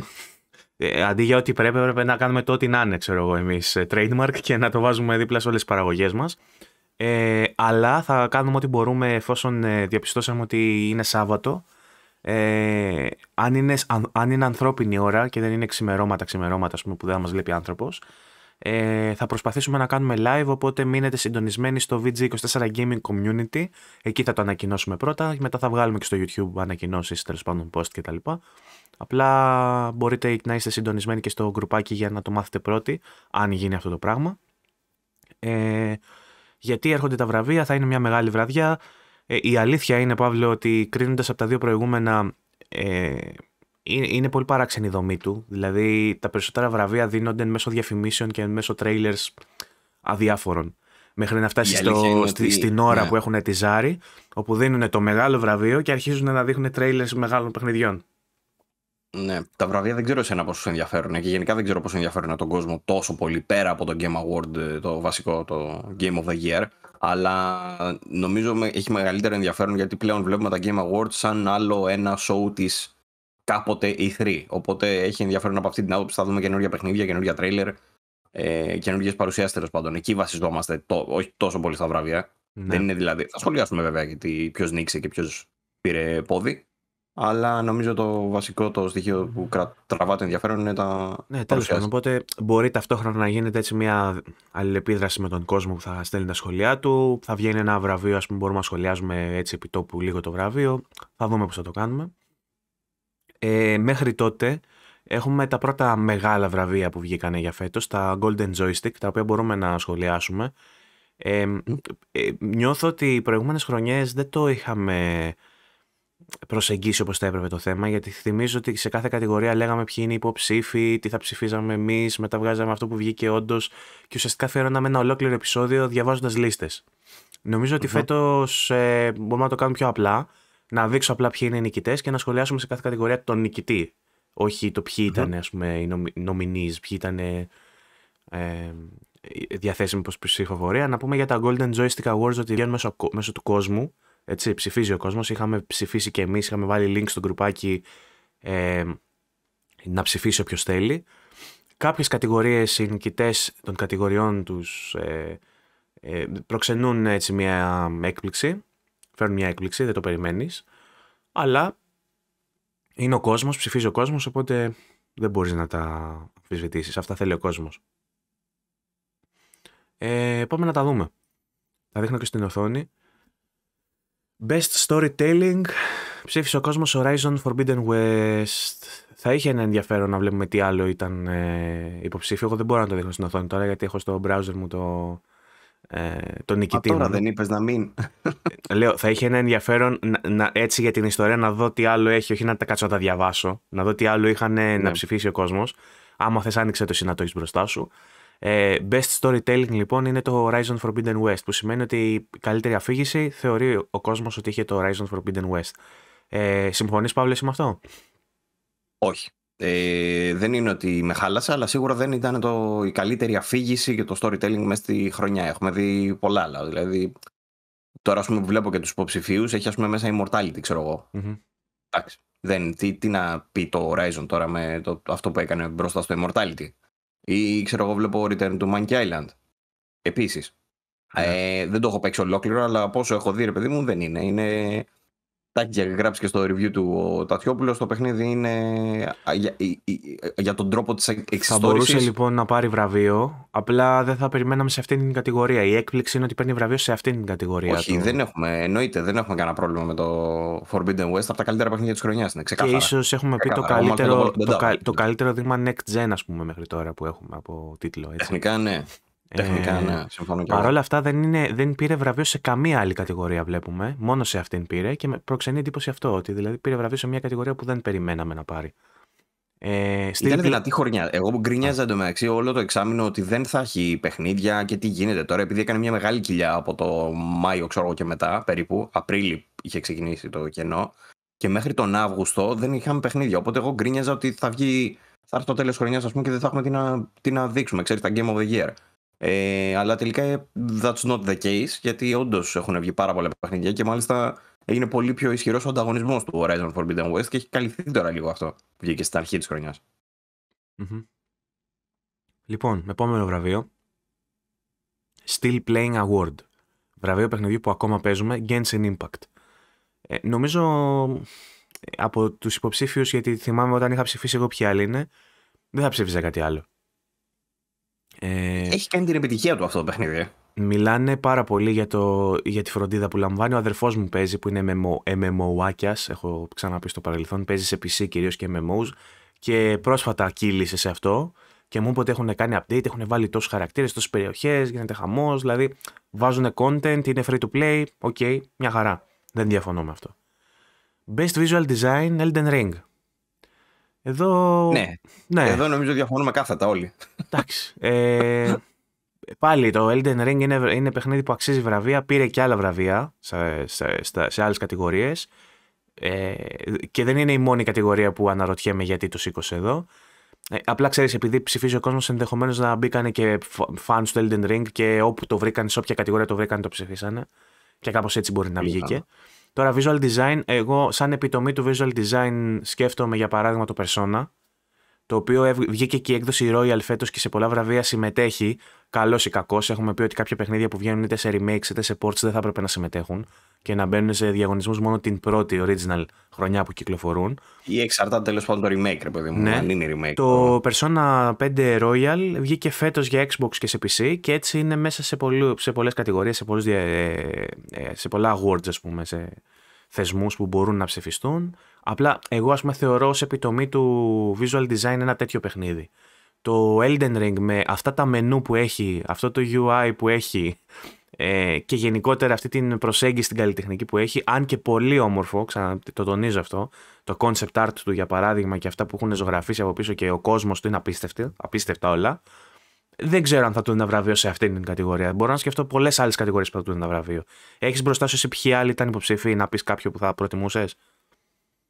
ε, αντί για ό,τι πρέπει, έπρεπε να κάνουμε το ό,τι να είναι, ξέρω εγώ, εμείς, ε, trademark και να το βάζουμε δίπλα σε όλες τις παραγωγές μας. Ε, αλλά θα κάνουμε ό,τι μπορούμε εφόσον ε, διαπιστώσαμε ότι είναι Σάββατο. Ε, αν, είναι, αν, είναι ανθρώπινη ώρα και δεν είναι ξημερώματα, ξημερώματα πούμε, που δεν μας βλέπει άνθρωπος, ε, θα προσπαθήσουμε να κάνουμε live, οπότε μείνετε συντονισμένοι στο VG24 Gaming Community. Εκεί θα το ανακοινώσουμε πρώτα, μετά θα βγάλουμε και στο YouTube ανακοινώσεις, τέλος πάντων post κτλ. Απλά μπορείτε να είστε συντονισμένοι και στο γκρουπάκι για να το μάθετε πρώτοι, αν γίνει αυτό το πράγμα. Ε, γιατί έρχονται τα βραβεία, θα είναι μια μεγάλη βραδιά. Ε, η αλήθεια είναι, Παύλο, ότι κρίνοντας από τα δύο προηγούμενα ε, είναι πολύ παράξενη η δομή του. Δηλαδή, τα περισσότερα βραβεία δίνονται μέσω διαφημίσεων και μέσω trailers αδιάφορων. Μέχρι να φτάσει στο, στην ώρα ναι. που έχουν τη Ζάρη, όπου δίνουν το μεγάλο βραβείο και αρχίζουν να δείχνουν trailers μεγάλων παιχνιδιών. Ναι, τα βραβεία δεν ξέρω εσένα πόσο ενδιαφέρουν και γενικά δεν ξέρω πόσο ενδιαφέρουν τον κόσμο τόσο πολύ πέρα από το Game Award, ε, το βασικό, το Game of the Year. Αλλά νομίζω έχει μεγαλύτερο ενδιαφέρον γιατί πλέον βλέπουμε τα Game Awards σαν άλλο ένα show της κάποτε η 3. Οπότε έχει ενδιαφέρον από αυτή την άποψη. Θα δούμε καινούργια παιχνίδια, καινούργια τρέιλερ, ε, καινούργιες παρουσιάσεις τέλος πάντων. Εκεί βασιζόμαστε, το, όχι τόσο πολύ στα βραβεία. Ναι. Δεν είναι δηλαδή. Θα σχολιάσουμε βέβαια γιατί ποιος νίκησε και ποιος πήρε πόδι. Αλλά νομίζω το βασικό το στοιχείο που τραβά το ενδιαφέρον είναι τα. Ναι, τέλος πάντων. Οπότε μπορεί ταυτόχρονα να γίνεται έτσι μια αλληλεπίδραση με τον κόσμο που θα στέλνει τα σχολιά του. Θα βγαίνει ένα βραβείο, ας πούμε, μπορούμε να σχολιάζουμε έτσι επί τόπου λίγο το βραβείο. Θα δούμε πώς θα το κάνουμε. Ε, μέχρι τότε έχουμε τα πρώτα μεγάλα βραβεία που βγήκανε για φέτος, τα Golden Joystick, τα οποία μπορούμε να σχολιάσουμε. Ε, νιώθω ότι οι προηγούμενες χρονιές δεν το είχαμε προσεγγίσει όπως θα έπρεπε το θέμα, γιατί θυμίζω ότι σε κάθε κατηγορία λέγαμε ποιοι είναι οι υποψήφοι, τι θα ψηφίζαμε εμείς, μετά βγάζαμε αυτό που βγήκε όντως και ουσιαστικά φέρναμε ένα ολόκληρο επεισόδιο διαβάζοντας λίστες. Νομίζω ότι φέτος ε, μπορούμε να το κάνουμε πιο απλά να δείξω απλά ποιοι είναι οι νικητές και να σχολιάσουμε σε κάθε κατηγορία τον νικητή. Όχι το ποιοι ήταν ας πούμε, οι νομινείς, ποιοι ήταν ε, ε, διαθέσιμοι προς ψηφοφορία. Να πούμε για τα Golden Joystick Awards ότι βγαίνουν μέσω, μέσω του κόσμου. Έτσι, ψηφίζει ο κόσμος. Είχαμε ψηφίσει και εμείς, είχαμε βάλει link στο γκρουπάκι ε, να ψηφίσει όποιος θέλει. Κάποιες κατηγορίες οι νικητές των κατηγοριών τους ε, ε, προξενούν έτσι μια έκπληξη φέρνουν μια έκπληξη, δεν το περιμένεις. Αλλά είναι ο κόσμος, ψηφίζει ο κόσμος, οπότε δεν μπορείς να τα αμφισβητήσεις. Αυτά θέλει ο κόσμος. Ε, πάμε να τα δούμε. Τα δείχνω και στην οθόνη. Best Storytelling. Ψήφισε ο κόσμος Horizon Forbidden West. Θα είχε ένα ενδιαφέρον να βλέπουμε τι άλλο ήταν ε, υποψήφιο. Εγώ δεν μπορώ να το δείχνω στην οθόνη τώρα γιατί έχω στο browser μου το ε, τον νικητή. Α, τώρα δεν είπες να μην. Ε, λέω, θα είχε ένα ενδιαφέρον έτσι για την ιστορία να δω τι άλλο έχει, όχι να τα κάτσω να τα διαβάσω, να δω τι άλλο είχαν ε, να ναι. ψηφίσει ο κόσμος. Άμα θες άνοιξε το συνατό μπροστά σου. Ε, best storytelling λοιπόν είναι το Horizon Forbidden West που σημαίνει ότι η καλύτερη αφήγηση θεωρεί ο κόσμος ότι είχε το Horizon Forbidden West. Ε, συμφωνείς Παύλες με αυτό? Όχι. Ε, δεν είναι ότι με χάλασα αλλά σίγουρα δεν ήταν το, η καλύτερη αφήγηση για το storytelling μέσα στη χρονιά. Έχουμε δει πολλά άλλα. Δηλαδή, τώρα ας πούμε, βλέπω και τους υποψηφίους, έχει ας πούμε, μέσα Immortality, ξέρω εγώ. Mm-hmm. Δεν, τι, τι, να πει το Horizon τώρα με το, αυτό που έκανε μπροστά στο Immortality. Ή ξέρω εγώ, βλέπω Return to Monkey Island. Επίσης. Ναι. Ε, δεν το έχω παίξει ολόκληρο, αλλά από όσο έχω δει, ρε παιδί μου, δεν Είναι τα έχει γράψει και στο review του ο Τατιόπουλος, το παιχνίδι είναι για, για τον τρόπο της εξιστόρησης. Θα μπορούσε λοιπόν να πάρει βραβείο, απλά δεν θα περιμέναμε σε αυτήν την κατηγορία. Η έκπληξη είναι ότι παίρνει βραβείο σε αυτήν την κατηγορία. Όχι, του. δεν έχουμε, εννοείται, δεν έχουμε κανένα πρόβλημα με το Forbidden West, από τα καλύτερα παιχνίδια της χρονιάς είναι ξεκάθαρα. Και ίσως έχουμε πει το καλύτερο, το, το, το καλύτερο δείγμα next gen ας πούμε μέχρι τώρα που έχουμε από τίτλο. Έτσι. Τεχνικά ναι. Τεχνικά, ε, ναι, συμφωνώ. Παρ' όλα αυτά δεν, είναι, δεν πήρε βραβείο σε καμία άλλη κατηγορία, βλέπουμε. Μόνο σε αυτήν πήρε και με προξενεί εντύπωση αυτό, ότι δηλαδή πήρε βραβείο σε μια κατηγορία που δεν περιμέναμε να πάρει. Ε, στη... Ήταν δυνατή χορνιά. Εγώ γκρινιάζα εντωμεταξύ όλο το εξάμεινο ότι δεν θα έχει παιχνίδια και τι γίνεται τώρα, επειδή έκανε μια μεγάλη κοιλιά από το Μάιο, ξέρω εγώ και μετά, περίπου. Απρίλη είχε ξεκινήσει το κενό. Και μέχρι τον Αύγουστο δεν είχαμε παιχνίδια. Οπότε εγώ γκρίνιαζα ότι θα βγει. Θα έρθει το τέλος χρονιάς, ας πούμε, και δεν θα έχουμε τι να, τι να δείξουμε. Ξέρεις, τα Game of the Year. Ε, αλλά τελικά ε, that's not the case, γιατί όντως έχουν βγει πάρα πολλά παιχνίδια και μάλιστα έγινε πολύ πιο ισχυρός ο ανταγωνισμός του Horizon Forbidden West και έχει καλυφθεί τώρα λίγο αυτό που βγήκε στην αρχή της χρονιάς. Mm-hmm. Λοιπόν, επόμενο βραβείο. Still Playing Award. Βραβείο παιχνιδιού που ακόμα παίζουμε, Genshin Impact. Ε, νομίζω ε, από τους υποψήφιους, γιατί θυμάμαι όταν είχα ψηφίσει εγώ ποιοι άλλοι είναι, δεν θα ψήφιζα κάτι άλλο. Ε, Έχει κάνει την επιτυχία του αυτό το παιχνίδι. Ε. Μιλάνε πάρα πολύ για, το, για τη φροντίδα που λαμβάνει. Ο αδερφός μου παίζει, που είναι MMO, MMO έχω ξαναπεί στο παρελθόν. Παίζει σε PC κυρίως και MMOs. Και πρόσφατα κύλησε σε αυτό. Και μου είπε ότι έχουν κάνει update, έχουν βάλει τόσους χαρακτήρες, τόσες περιοχές, γίνεται χαμός. Δηλαδή βάζουν content, είναι free to play. Οκ, μια χαρά. Δεν διαφωνώ με αυτό. Best Visual Design Elden Ring. Εδώ... Ναι. ναι. Εδώ νομίζω διαφωνούμε κάθετα όλοι. Εντάξει. Ε, πάλι το Elden Ring είναι, είναι παιχνίδι που αξίζει βραβεία. Πήρε και άλλα βραβεία σε, σε, σε, άλλες κατηγορίες. Ε, και δεν είναι η μόνη κατηγορία που αναρωτιέμαι γιατί το σήκωσε εδώ. Ε, απλά ξέρεις, επειδή ψηφίζει ο κόσμος, ενδεχομένως να μπήκανε και φαν του Elden Ring και όπου το βρήκαν, σε όποια κατηγορία το βρήκαν, το ψηφίσανε. Και κάπως έτσι μπορεί να βγήκε. Τώρα, visual design, εγώ σαν επιτομή του visual design σκέφτομαι για παράδειγμα το Persona, το οποίο βγήκε και η έκδοση Royal φέτος και σε πολλά βραβεία συμμετέχει. Καλός ή κακός, έχουμε πει ότι κάποια παιχνίδια που βγαίνουν είτε σε remakes είτε σε ports δεν θα έπρεπε να συμμετέχουν και να μπαίνουν σε διαγωνισμούς μόνο την πρώτη original χρονιά που κυκλοφορούν. Ή εξαρτάται τέλος πάντων το remake, παιδί μου, ναι. είναι remake. Το Persona 5 Royal βγήκε φέτος για Xbox και σε PC και έτσι είναι μέσα σε, σε πολλές κατηγορίες, σε, ε, ε, σε πολλά awards, ας πούμε, σε θεσμούς που μπορούν να ψηφιστούν. Απλά εγώ ας πούμε θεωρώ ως επιτομή του visual design ένα τέτοιο παιχνίδι. Το Elden Ring με αυτά τα μενού που έχει, αυτό το UI που έχει ε, και γενικότερα αυτή την προσέγγιση στην καλλιτεχνική που έχει, αν και πολύ όμορφο, ξανα, το τονίζω αυτό, το concept art του για παράδειγμα και αυτά που έχουν ζωγραφίσει από πίσω και ο κόσμος του είναι απίστευτη, απίστευτα όλα, δεν ξέρω αν θα του ένα βραβείο σε αυτήν την κατηγορία. Μπορώ να σκεφτώ πολλές άλλες κατηγορίες που θα του ένα βραβείο. Έχεις μπροστά σου εσύ ποιοι άλλοι ήταν υποψήφοι να πεις κάποιο που θα προτιμούσες.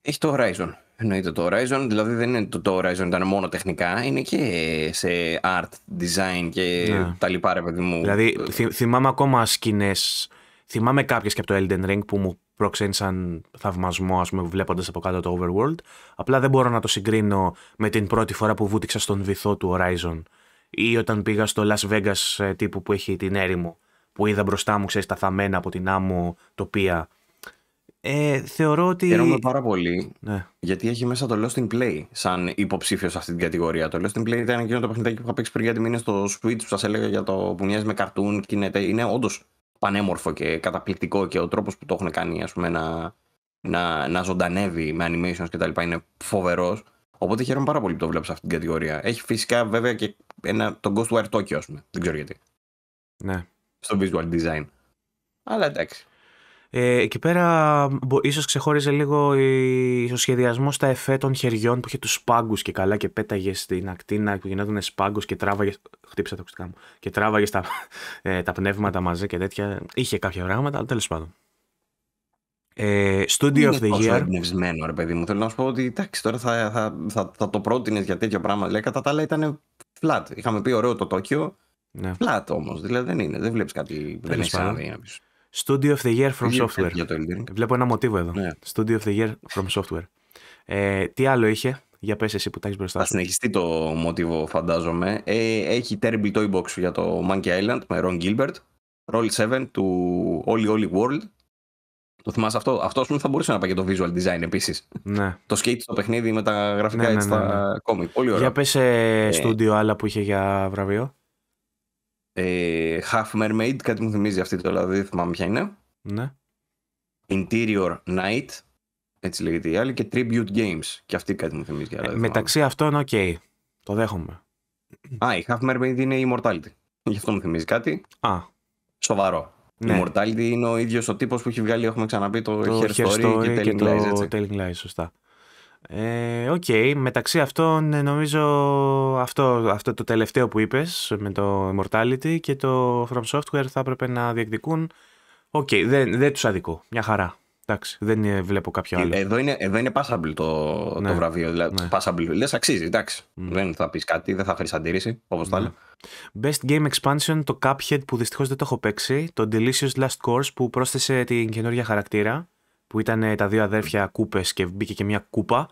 Έχει το Horizon. Εννοείται το Horizon, δηλαδή δεν είναι το, το Horizon, ήταν μόνο τεχνικά, είναι και σε art, design και ναι. τα λοιπά, ρε παιδί μου. Δηλαδή θυμάμαι ακόμα σκηνές. θυμάμαι κάποιες και από το Elden Ring που μου προξένησαν θαυμασμό, ας πούμε, βλέποντας από κάτω το Overworld, απλά δεν μπορώ να το συγκρίνω με την πρώτη φορά που βούτυξα στον βυθό του Horizon ή όταν πήγα στο Las Vegas ε, τύπου που έχει την έρημο, που είδα μπροστά μου, ξέρεις τα θαμμένα από την άμμο τοπία ε, θεωρώ ότι. Χαίρομαι πάρα πολύ. Ναι. Γιατί έχει μέσα το Lost in Play σαν υποψήφιο σε αυτή την κατηγορία. Το Lost in Play ήταν εκείνο το παιχνιδάκι που είχα παίξει πριν γιατί μήνες στο Switch που σας έλεγα για το που μοιάζει με καρτούν είναι, είναι όντως πανέμορφο και καταπληκτικό και ο τρόπος που το έχουν κάνει ας πούμε, να, να, να ζωντανεύει με animations κτλ. είναι φοβερός. Οπότε χαίρομαι πάρα πολύ που το βλέπω σε αυτή την κατηγορία. Έχει φυσικά βέβαια και ένα, τον Ghostwire Tokyo, ας πούμε. Δεν ξέρω γιατί. Ναι. Στο visual design. Αλλά εντάξει. Ε, εκεί πέρα ίσως ξεχώριζε λίγο η, ο σχεδιασμός στα εφέ των χεριών που είχε τους σπάγκους και καλά και πέταγε στην ακτίνα που γινόταν σπάγκους και τράβαγε, χτύπησα το μου, και τράβαγε στα, ε, τα πνεύματα μαζί και τέτοια. Είχε κάποια πράγματα, αλλά τέλος πάντων. Ε, studio of the Year. εμπνευσμένο, ρε παιδί μου. Θέλω να σου πω ότι εντάξει, τώρα θα, θα, θα, το πρότεινες για τέτοια πράγματα. Λέει, κατά τα άλλα ήταν flat. Είχαμε πει ωραίο το Τόκιο. Ναι. Flat όμως. Δηλαδή δεν είναι. Δεν βλέπεις κάτι. Τέλος δεν έχει ναι. Studio of the Year from Software. Βλέπω ένα μοτίβο εδώ. Studio of the Year from Software. τι άλλο είχε, για πες εσύ που τα έχεις μπροστά Θα συνεχιστεί το μοτίβο φαντάζομαι. Ε, έχει Terrible Toy Box για το Monkey Island με Ron Gilbert. Roll 7 του Oli Oli World. Το θυμάσαι αυτό. Αυτό πούμε θα μπορούσε να πάει και το visual design επίσης. Ναι. το skate στο παιχνίδι με τα γραφικά ναι, έτσι ναι, ναι, τα ναι. comic. Πολύ ωραία. Για πες ε, ε, studio άλλα που είχε για βραβείο. Ε, Half Mermaid, κάτι μου θυμίζει αυτή το δηλαδή, δεν θυμάμαι ποια είναι. Ναι. Interior Night, έτσι λέγεται η άλλη, και Tribute Games. Και αυτή κάτι μου θυμίζει. Δηλαδή, ε, μεταξύ αυτών, οκ. Okay. Το δέχομαι. Α, η Half Mermaid είναι η Immortality. Γι' αυτό μου θυμίζει κάτι. Α. Σοβαρό. Η ναι. Immortality είναι ο ίδιος ο τύπος που έχει βγάλει, έχουμε ξαναπεί, το, το Hair και, και Telling Lies. Telling Lies, σωστά. Ε, okay. μεταξύ αυτών ε, νομίζω αυτό, αυτό το τελευταίο που είπες με το Immortality και το From Software θα έπρεπε να διεκδικούν. Οκ, okay, δεν, δεν τους αδικώ. Μια χαρά. Εντάξει, δεν ε, βλέπω κάποιο ε, άλλο. Εδώ είναι, εδώ είναι passable το, το ναι. βραβείο. Δηλαδή, ναι. passable. Λες αξίζει, εντάξει. Ναι. Δεν θα πεις κάτι, δεν θα χρεις αντίρρηση, όπως τα ναι. Best Game Expansion, το Cuphead που δυστυχώς δεν το έχω παίξει. Το Delicious Last Course που πρόσθεσε την καινούργια χαρακτήρα που ήταν ε, τα δύο αδέρφια κούπες και μπήκε και μια κούπα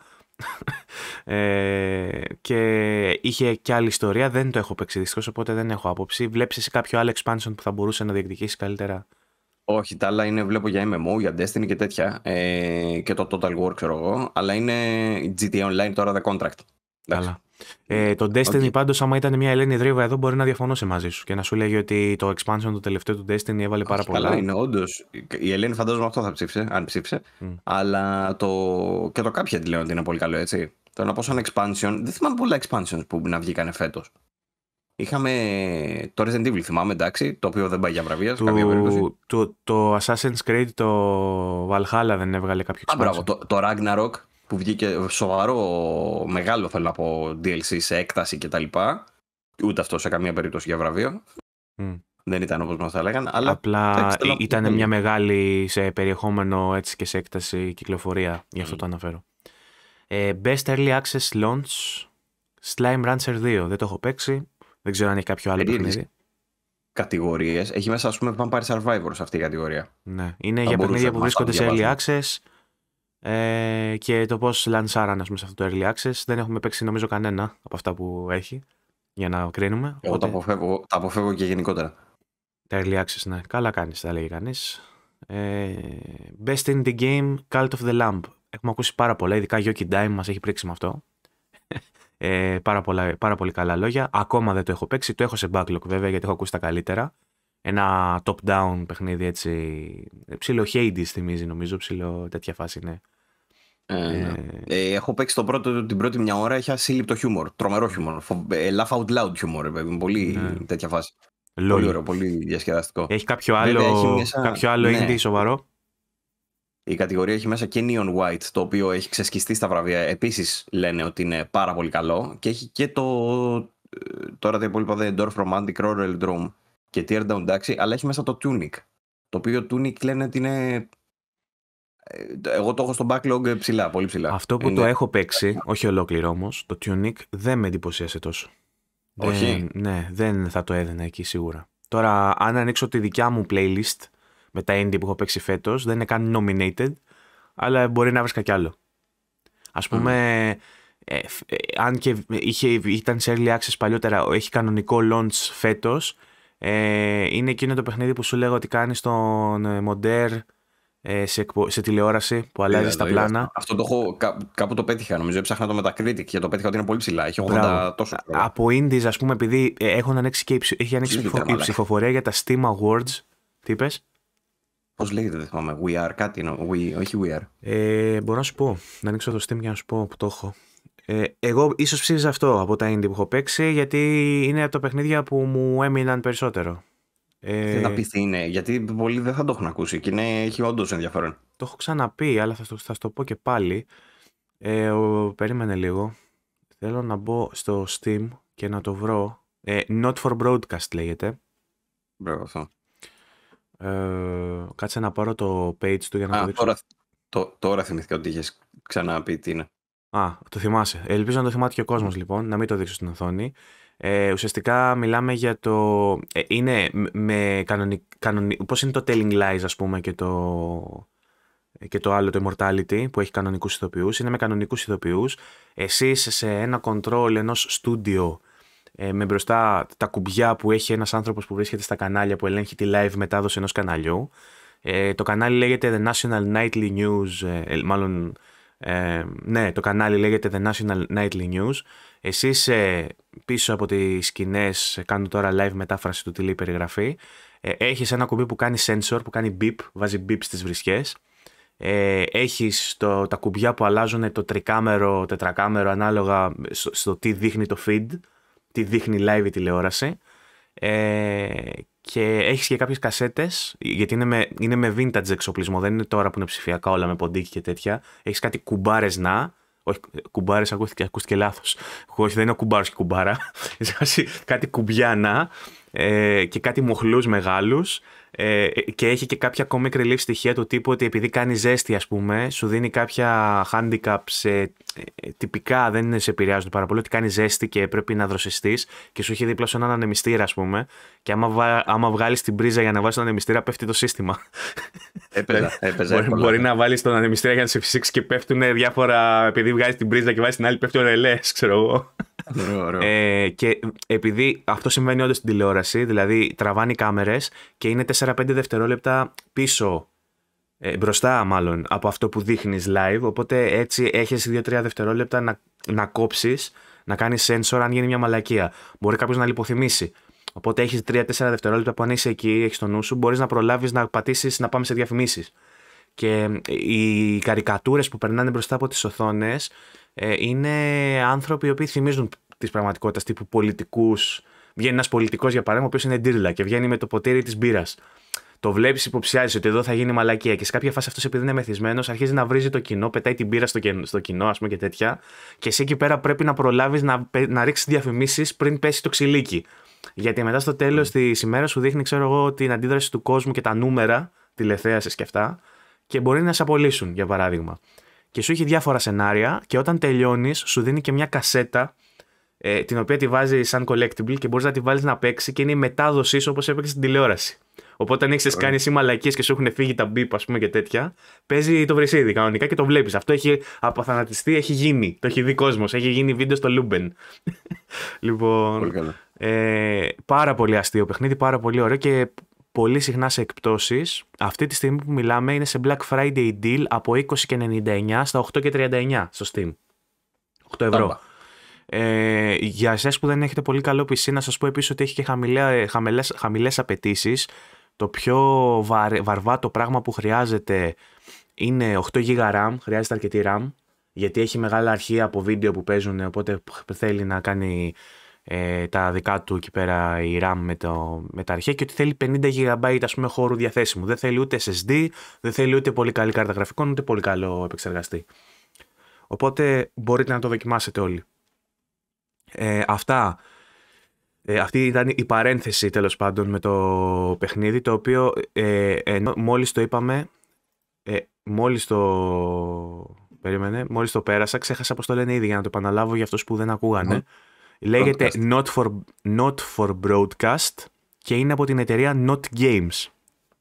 ε, και είχε και άλλη ιστορία. Δεν το έχω παίξει δυστυχώς, οπότε δεν έχω άποψη. Βλέπεις εσύ κάποιο άλλο expansion που θα μπορούσε να διεκδικήσει καλύτερα. Όχι, τα άλλα είναι, βλέπω για MMO, για Destiny και τέτοια. Ε, και το Total War, ξέρω εγώ. Αλλά είναι GTA Online τώρα The Contract. Καλά. Ε, το Destiny okay. πάντως άμα ήταν μια Ελένη Δρύβα εδώ μπορεί να διαφωνούσε μαζί σου και να σου λέγει ότι το expansion του τελευταίου του Destiny έβαλε πάρα πολλά. Καλά είναι όντως. Η Ελένη φαντάζομαι αυτό θα ψήφισε, αν ψήφισε. Αλλά το... και το κάποια τη ότι είναι πολύ καλό έτσι. Το να πω σαν expansion, δεν θυμάμαι πολλά expansions που να βγήκαν φέτος. Είχαμε το Resident Evil, θυμάμαι, εντάξει, το οποίο δεν πάει για βραβείας σε καμία περίπτωση. Το, το Assassin's Creed, το Valhalla δεν έβγαλε κάποιο expansion. Α, μπράβο, το, το Ragnarok που βγήκε σοβαρό, μεγάλο θέλω να πω, DLC σε έκταση κτλ. Ούτε αυτό σε καμία περίπτωση για βραβείο. Mm. Δεν ήταν όπως μας θα λέγανε. Αλλά Απλά ήταν μια μεγάλη σε περιεχόμενο έτσι και σε έκταση κυκλοφορία. Γι' αυτό το αναφέρω. Ε, Best Early Access Launch Slime Rancher 2. Δεν το έχω παίξει. Δεν ξέρω αν έχει κάποιο άλλο παιχνίδι. Κατηγορίες. Έχει μέσα, ας πούμε, Vampire σε αυτή η κατηγορία. Ναι. Είναι για παιχνίδια που βρίσκονται σε Early Access ε, και το πώς λανσάραν σε αυτό το early access. Δεν έχουμε παίξει νομίζω κανένα από αυτά που έχει για να κρίνουμε. Εγώ τα, αποφεύγω, αποφεύγω και γενικότερα. Τα early access, ναι. Καλά κάνεις, θα λέει κανείς. Ε, best in the game, Cult of the Lamp. Έχουμε ακούσει πάρα πολλά, ειδικά Yoki Dime μας έχει πρίξει με αυτό. Ε, πάρα, πολλά, πολύ καλά λόγια. Ακόμα δεν το έχω παίξει. Το έχω σε backlog βέβαια γιατί έχω ακούσει τα καλύτερα ένα top-down παιχνίδι έτσι. Ψιλο Hades θυμίζει νομίζω, ψιλο τέτοια φάση είναι. Ε, ναι. ε, ε, έχω παίξει το πρώτο, την πρώτη μια ώρα, έχει ασύλληπτο χιούμορ. Τρομερό χιούμορ. Ε, laugh out loud χιούμορ, Πολύ ναι. τέτοια φάση. Λόλυ. Πολύ ωραίο, πολύ διασκεδαστικό. Έχει κάποιο άλλο, μέσα... κάποιο άλλο ναι. indie σοβαρό. Η κατηγορία έχει μέσα και Neon White, το οποίο έχει ξεσκιστεί στα βραβεία. Επίσης λένε ότι είναι πάρα πολύ καλό. Και έχει και το. Ε, τώρα τα υπόλοιπα δεν Dorf Romantic Rural Drum και teardown εντάξει, αλλά έχει μέσα το tunic. Το οποίο tunic λένε ότι είναι. Ε, εγώ το έχω στο backlog ψηλά, πολύ ψηλά. Αυτό που ε, το ναι. έχω παίξει, όχι ολόκληρο όμως, το tunic δεν με εντυπωσίασε τόσο. Όχι. Δεν, ναι, δεν θα το έδινα εκεί σίγουρα. Τώρα, αν ανοίξω τη δικιά μου playlist με τα indie που έχω παίξει φέτος, δεν είναι καν nominated, αλλά μπορεί να βρει κι άλλο. Ας πούμε, ε, αν και είχε, ήταν σε early access παλιότερα, έχει κανονικό launch φέτος ε, είναι εκείνο το παιχνίδι που σου λέγω ότι κάνεις τον ε, Μοντέρ ε, σε, σε τηλεόραση που αλλάζει τα πλάνα. Αυτό το έχω, κά, κάπου το πέτυχα. Νομίζω έψαχνα το Metacritic και το πέτυχα ότι είναι πολύ ψηλά. Έχει 80 τόσο. Από Indies, ας πούμε, επειδή ε, έχουν ανοίξει και έχει ανοίξει η ψηφοφορία για τα Steam Awards. Τι είπες. Πώς λέγεται, δεν θυμάμαι. We are, κάτι όχι we are. Ε, μπορώ να σου πω. Να ανοίξω το Steam για να σου πω που το έχω. Ε, εγώ ίσως ψήφιζα αυτό από τα indie που έχω παίξει, γιατί είναι από τα παιχνίδια που μου έμειναν περισσότερο. Ε, δεν θα πεις τι είναι, γιατί πολλοί δεν θα το έχουν ακούσει και είναι, έχει όντως ενδιαφέρον. Το έχω ξαναπεί, αλλά θα, θα το πω και πάλι. Ε, ο, περίμενε λίγο. Θέλω να μπω στο Steam και να το βρω. Ε, not for broadcast λέγεται. Μπράβο αυτό. Ε, κάτσε να πάρω το page του για να Α, το δείξω. Τώρα, το, τώρα θυμηθήκα ότι είχες ξαναπεί τι είναι. Α, το θυμάσαι. Ελπίζω να το θυμάται και ο κόσμος λοιπόν, να μην το δείξω στην οθόνη. Ε, ουσιαστικά μιλάμε για το. Ε, είναι με κανονικό. Κανονι... Πώς είναι το Telling Lies, ας πούμε, και το. Και το άλλο, το Immortality, που έχει κανονικούς ηθοποιούς. Είναι με κανονικούς ηθοποιούς. Εσείς σε ένα control ενός στούντιο ε, με μπροστά τα κουμπιά που έχει ένας άνθρωπος που βρίσκεται στα κανάλια που ελέγχει τη live μετάδοση ενός καναλιού. Ε, το κανάλι λέγεται The National Nightly News, ε, ε μάλλον ε, ναι, το κανάλι λέγεται The National Nightly News. Εσείς ε, πίσω από τις σκηνές. Ε, κάνω τώρα live μετάφραση του τηλεπεριγραφή, έχεις ένα κουμπί που κάνει sensor, που κάνει beep, βάζει beep στις βρυσιέ. έχεις τα κουμπιά που αλλάζουν το τρικάμερο, τετρακάμερο ανάλογα στο, στο τι δείχνει το feed, τι δείχνει live η τηλεόραση. Ε, και έχεις και κάποιες κασέτες, γιατί είναι με, είναι με vintage εξοπλισμό, δεν είναι τώρα που είναι ψηφιακά όλα με ποντίκι και τέτοια. Έχεις κάτι κουμπάρες να. Όχι, κουμπάρες, ακούστηκε, ακούστηκε λάθος. Όχι, δεν είναι ο κουμπάρος και κουμπάρα. κάτι κουμπιά να ε, και κάτι μοχλούς μεγάλους ε, και έχει και κάποια ακόμη relief στοιχεία του τύπου ότι επειδή κάνει ζέστη, ας πούμε, σου δίνει κάποια handicaps ε, ε τυπικά, δεν σε επηρεάζουν πάρα πολύ. Ότι κάνει ζέστη και πρέπει να δροσιστείς και σου έχει δίπλα σε έναν ανεμιστήρα, ας πούμε. Και άμα, βα... άμα βγάλεις την πρίζα για να βάλει τον ανεμιστήρα, πέφτει το σύστημα. Έπαιζα, έπαιζα. μπορεί, μπορεί να βάλεις τον ανεμιστήρα για να σε φυσήξει και πέφτουν διάφορα. Επειδή βγάζεις την πρίζα και βάζεις την άλλη, πέφτει ο ρελέ, ξέρω εγώ. Ε, και επειδή αυτό συμβαίνει όντως στην τηλεόραση, δηλαδή τραβάνει κάμερες και είναι 4-5 δευτερόλεπτα πίσω. Ε, μπροστά μάλλον από αυτό που δείχνεις live οπότε έτσι έχεις 2-3 δευτερόλεπτα να, να κόψεις να κάνεις sensor αν γίνει μια μαλακία. Μπορεί κάποιος να λιποθυμήσει. Οπότε έχεις 3-4 δευτερόλεπτα που αν είσαι εκεί, έχεις το νου σου, μπορείς να προλάβεις να πατήσεις να πάμε σε διαφημίσεις. Και ε, οι καρικατούρες που περνάνε μπροστά από τις οθόνες ε, είναι άνθρωποι οι οποίοι θυμίζουν της πραγματικότητας τύπου πολιτικούς. Βγαίνει ένας πολιτικός, για παράδειγμα, ο οποίος είναι ντύρλα και βγαίνει με το ποτήρι της μπύρας. Το βλέπεις, υποψιάζεις ότι εδώ θα γίνει μαλακία. Και σε κάποια φάση αυτός, επειδή είναι μεθυσμένος, αρχίζει να βρίζει το κοινό, πετάει την πύρα στο κοινό, ας πούμε και τέτοια. Και εσύ εκεί πέρα πρέπει να προλάβεις να, να ρίξεις διαφημίσεις πριν πέσει το ξυλίκι. Γιατί μετά στο τέλος ναι. της ημέρας σου δείχνει, ξέρω εγώ, την αντίδραση του κόσμου και τα νούμερα τηλεθέαση και αυτά. Και μπορεί να σε απολύσουν, για παράδειγμα. Και σου έχει διάφορα σενάρια, και όταν τελειώνεις, σου δίνει και μια κασέτα ε, την οποία τη βάζει σαν collectible και μπορείς να τη βάλεις να παίξει και είναι η μετάδοσής σου όπως έπαιξε στην τηλεόραση. Οπότε αν έχεις κάνει εσύ μαλακίες και σου έχουν φύγει τα μπίπ, ας πούμε και τέτοια, παίζει το βρυσίδι κανονικά και το βλέπεις. Αυτό έχει αποθανατιστεί, έχει γίνει. Το έχει δει κόσμος. Έχει γίνει βίντεο στο Λούμπεν. λοιπόν. Ε, πάρα πολύ αστείο παιχνίδι, πάρα πολύ ωραίο και πολύ συχνά σε εκπτώσεις. Αυτή τη στιγμή που μιλάμε είναι σε Black Friday deal από 20,99 στα 8,39 στο Steam. 8 ευρώ. Ε, για εσάς που δεν έχετε πολύ καλό PC, να σας πω επίσης ότι έχει και χαμηλέ, χαμηλές, απαιτήσεις. Το πιο βαρ, βαρβάτο πράγμα που χρειάζεται είναι 8 GB RAM, χρειάζεται αρκετή RAM, γιατί έχει μεγάλα αρχεία από βίντεο που παίζουν, οπότε θέλει να κάνει ε, τα δικά του εκεί πέρα η RAM με, το, με τα αρχεία και ότι θέλει 50 GB ας πούμε, χώρου διαθέσιμου. Δεν θέλει ούτε SSD, δεν θέλει ούτε πολύ καλή κάρτα γραφικών, ούτε πολύ καλό επεξεργαστή. Οπότε μπορείτε να το δοκιμάσετε όλοι. Ε, αυτά. Ε, αυτή ήταν η παρένθεση τέλος πάντων με το παιχνίδι το οποίο ε, μόλις το είπαμε, ε, μόλις το... Περίμενε, μόλις το πέρασα ξέχασα πώς το λένε ήδη για να το επαναλάβω για αυτούς που δεν ακούγανε. Λέγεται not for, not for Broadcast και είναι από την εταιρεία Not Games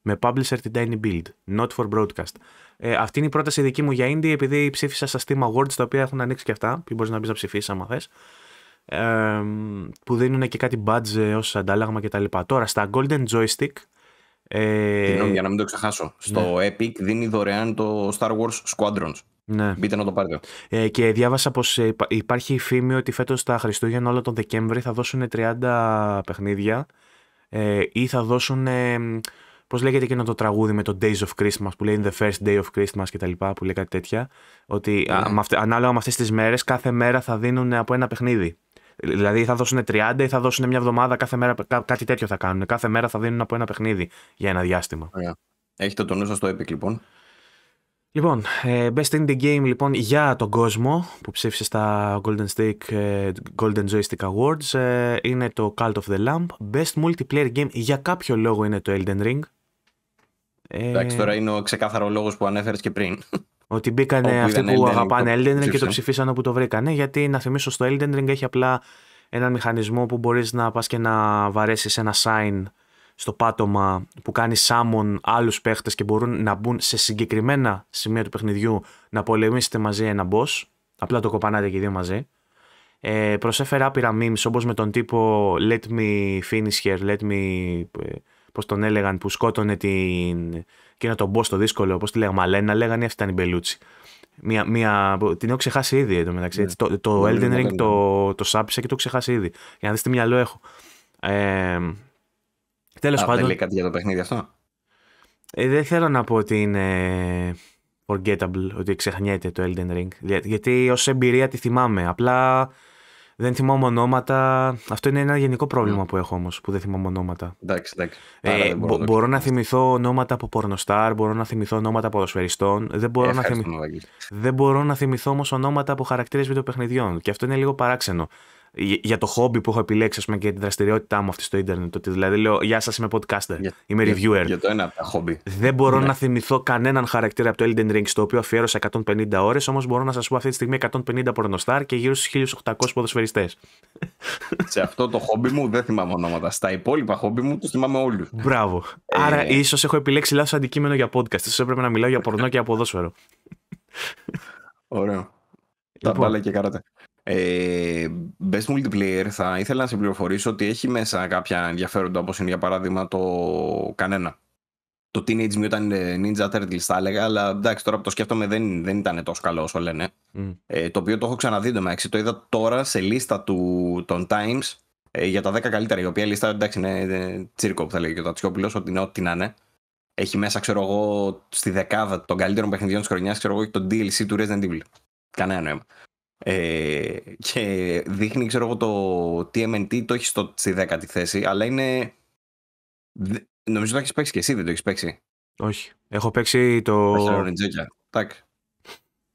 με publisher την Tiny Build, Not for Broadcast. Ε, αυτή είναι η πρόταση δική μου για indie επειδή ψήφισα στα Steam Awards τα οποία έχουν ανοίξει και αυτά, που μπορείς να μπεις να ψηφίσεις άμα θες ε, που δίνουν και κάτι badge ως αντάλλαγμα κτλ. Τώρα στα Golden Joystick ε... για να μην το ξεχάσω. Στο ναι. Epic δίνει δωρεάν το Star Wars Squadrons. Ναι. Μπείτε να το πάρετε. Ε, και διάβασα πως ε, υπάρχει η φήμη ότι φέτος τα Χριστούγεννα όλο τον Δεκέμβρη θα δώσουν 30 παιχνίδια ε, ή θα δώσουν. Ε, Πώς λέγεται εκείνο το τραγούδι με το Days of Christmas που λέει The First Day of Christmas και τα λοιπά, που λέει κάτι τέτοια. Ότι ναι. ανάλογα με αυτές τις μέρες, κάθε μέρα θα δίνουν από ένα παιχνίδι. Δηλαδή θα δώσουν 30 ή θα δώσουν μια εβδομάδα κάθε μέρα. κάτι τέτοιο θα κάνουν. Κάθε μέρα θα δίνουν από ένα παιχνίδι για ένα διάστημα. Έχετε το νου σα το Epic λοιπόν. Λοιπόν, ε, Best in the Game λοιπόν για τον κόσμο που ψήφισε στα Golden, Stick, ε, Golden Joystick Awards ε, είναι το Cult of the Lamp. Best Multiplayer Game για κάποιο λόγο είναι το Elden Ring. Εντάξει, τώρα είναι ο ξεκάθαρος λόγος που ανέφερες και πριν. Ότι μπήκανε αυτοί που αγαπάνε Elden Ring και το ψηφίσανε όπου το βρήκανε. Γιατί να θυμίσω στο Elden Ring έχει απλά έναν μηχανισμό που μπορείς να πας και να βαρέσεις ένα sign στο πάτωμα που κάνει σάμον άλλους παίχτες και μπορούν να μπουν σε συγκεκριμένα σημεία του παιχνιδιού να πολεμήσετε μαζί ένα boss. Απλά το κοπανάτε και δύο μαζί. Ε, προσέφερε άπειρα memes όπως με τον τύπο let me finish here, let me... Ε, πώς τον έλεγαν που σκότωνε την, και να τον πω στο δύσκολο, όπως τη λέγαμε, Αλένα λέγανε αυτή ήταν η Μπελούτσι. Μια, μια, την έχω ξεχάσει ήδη μεταξύ. Yeah. Ναι. Το, το ναι, Elden ναι, Ring το, το σάπισα και το έχω ξεχάσει ήδη. Για να δεις τι μυαλό έχω. Ε, Τέλος πάντων. Θέλει κάτι για το παιχνίδι αυτό. Ε, δεν θέλω να πω ότι είναι forgettable, ότι ξεχνιέται το Elden Ring. γιατί ως εμπειρία τη θυμάμαι. Απλά δεν θυμάμαι ονόματα. Αυτό είναι ένα γενικό πρόβλημα mm. που έχω όμως, που δεν θυμάμαι ονόματα. Εντάξει, εντάξει. Ε, μπορώ, να... θυμηθώ ονόματα από πορνοστάρ, μπορώ να θυμηθώ ονόματα από Δεν ε, δεν μπορώ να θυμηθώ όμως ονόματα από χαρακτήρες βιντεοπαιχνιδιών. Και αυτό είναι λίγο παράξενο για το χόμπι που έχω επιλέξει ας πούμε, και τη δραστηριότητά μου αυτή στο ίντερνετ. Ότι δηλαδή λέω Γεια σας, είμαι podcaster. Για, είμαι reviewer. Για, το ένα από τα χόμπι. Δεν μπορώ ναι. να θυμηθώ κανέναν χαρακτήρα από το Elden Ring στο οποίο αφιέρωσα 150 ώρες, όμως μπορώ να σας πω αυτή τη στιγμή 150 πορνοστάρ και γύρω στους 1800 ποδοσφαιριστές. Σε αυτό το χόμπι μου δεν θυμάμαι ονόματα. Στα υπόλοιπα χόμπι μου τους θυμάμαι όλους. Μπράβο. Ε. Άρα ίσως έχω επιλέξει λάθος αντικείμενο για podcast. σω έπρεπε να μιλάω για πορνό και ποδόσφαιρο. Ωραίο. Λοιπόν, τα μπάλα και καράτε. Ε, best Multiplayer θα ήθελα να σε πληροφορήσω ότι έχει μέσα κάποια ενδιαφέροντα όπως είναι για παράδειγμα το κανένα. Το Teenage Mutant ε, Ninja Turtles θα έλεγα, αλλά εντάξει τώρα που το σκέφτομαι δεν, δεν ήταν τόσο καλό όσο λένε. Mm. Ε, το οποίο το έχω ξαναδεί το Max, το είδα τώρα σε λίστα του, των Times ε, για τα 10 καλύτερα, η οποία λίστα εντάξει είναι τσίρκο που θα λέγει και ο Τατσιόπουλος, ότι είναι ό,τι να είναι. Έχει μέσα, ξέρω εγώ, στη δεκάδα των καλύτερων παιχνιδιών της χρονιάς, ξέρω εγώ, και το DLC του Resident Evil. Κανένα νόημα. Ε, και δείχνει, ξέρω εγώ, το TMNT το έχεις στο, στη δέκατη θέση, αλλά είναι. Νομίζω το έχεις παίξει και εσύ, δεν το έχεις παίξει. Όχι. Έχω παίξει το.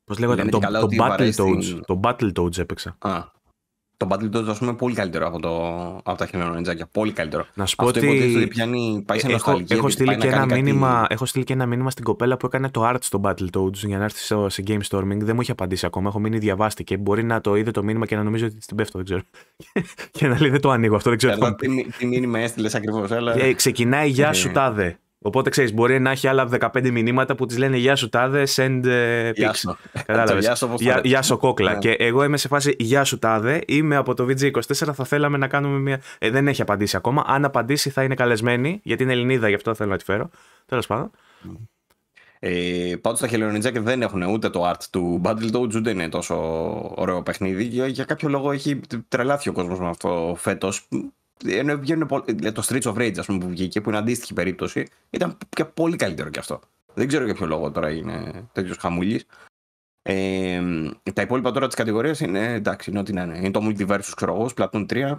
Πώ λέγεται, το, το, το Battletoads. Στην... Το Battletoads έπαιξα. Α, το Battle Dodge, ας πούμε, πολύ καλύτερο από, το, από τα χειρονομιτζάκια. Πολύ καλύτερο. Να σου πω Αυτό ότι. ότι πιάνει, πάει σε έχω, έχω, στείλει και ένα μήνυμα, έχω στείλει και ένα μήνυμα στην κοπέλα που έκανε το art στο Battle για να έρθει σε Game Storming. Δεν μου είχε απαντήσει ακόμα. Έχω μείνει και Μπορεί να το είδε το μήνυμα και να νομίζω ότι την πέφτω. Δεν ξέρω. και να λέει δεν το ανοίγω αυτό. Δεν ξέρω. Τι μήνυμα έστειλες ακριβώς. Αλλά... Ε, ξεκινάει γεια σου ε. τάδε. Οπότε ξέρεις, μπορεί να έχει άλλα 15 μηνύματα που της λένε Γεια σου, τάδες, send pics. Κατάλαβες. Γεια σου, κόκλα. Ναι. Και εγώ είμαι σε φάση Γεια σου, τάδε. Είμαι από το VG24. Θα θέλαμε να κάνουμε μια. Ε, δεν έχει απαντήσει ακόμα. Αν απαντήσει, θα είναι καλεσμένη, γιατί είναι Ελληνίδα, γι' αυτό θέλω να τη φέρω. Τέλος πάντων. Ε, Πάντως τα και δεν έχουν ούτε το art του Battle Toads ούτε είναι τόσο ωραίο παιχνίδι. Για, για κάποιο λόγο έχει τρελάθει ο κόσμος με αυτό φέτος. Ενώ βγαίνουν δηλαδή το Streets of Rage, ας πούμε, που βγήκε, που είναι αντίστοιχη περίπτωση, ήταν και πολύ καλύτερο κι αυτό. Δεν ξέρω για ποιο λόγο τώρα είναι τέτοιος χαμούλης. Ε, τα υπόλοιπα τώρα της κατηγορίας είναι εντάξει, είναι ό,τι να είναι. Είναι το Multiverse, ξέρω εγώ, Splatoon 3,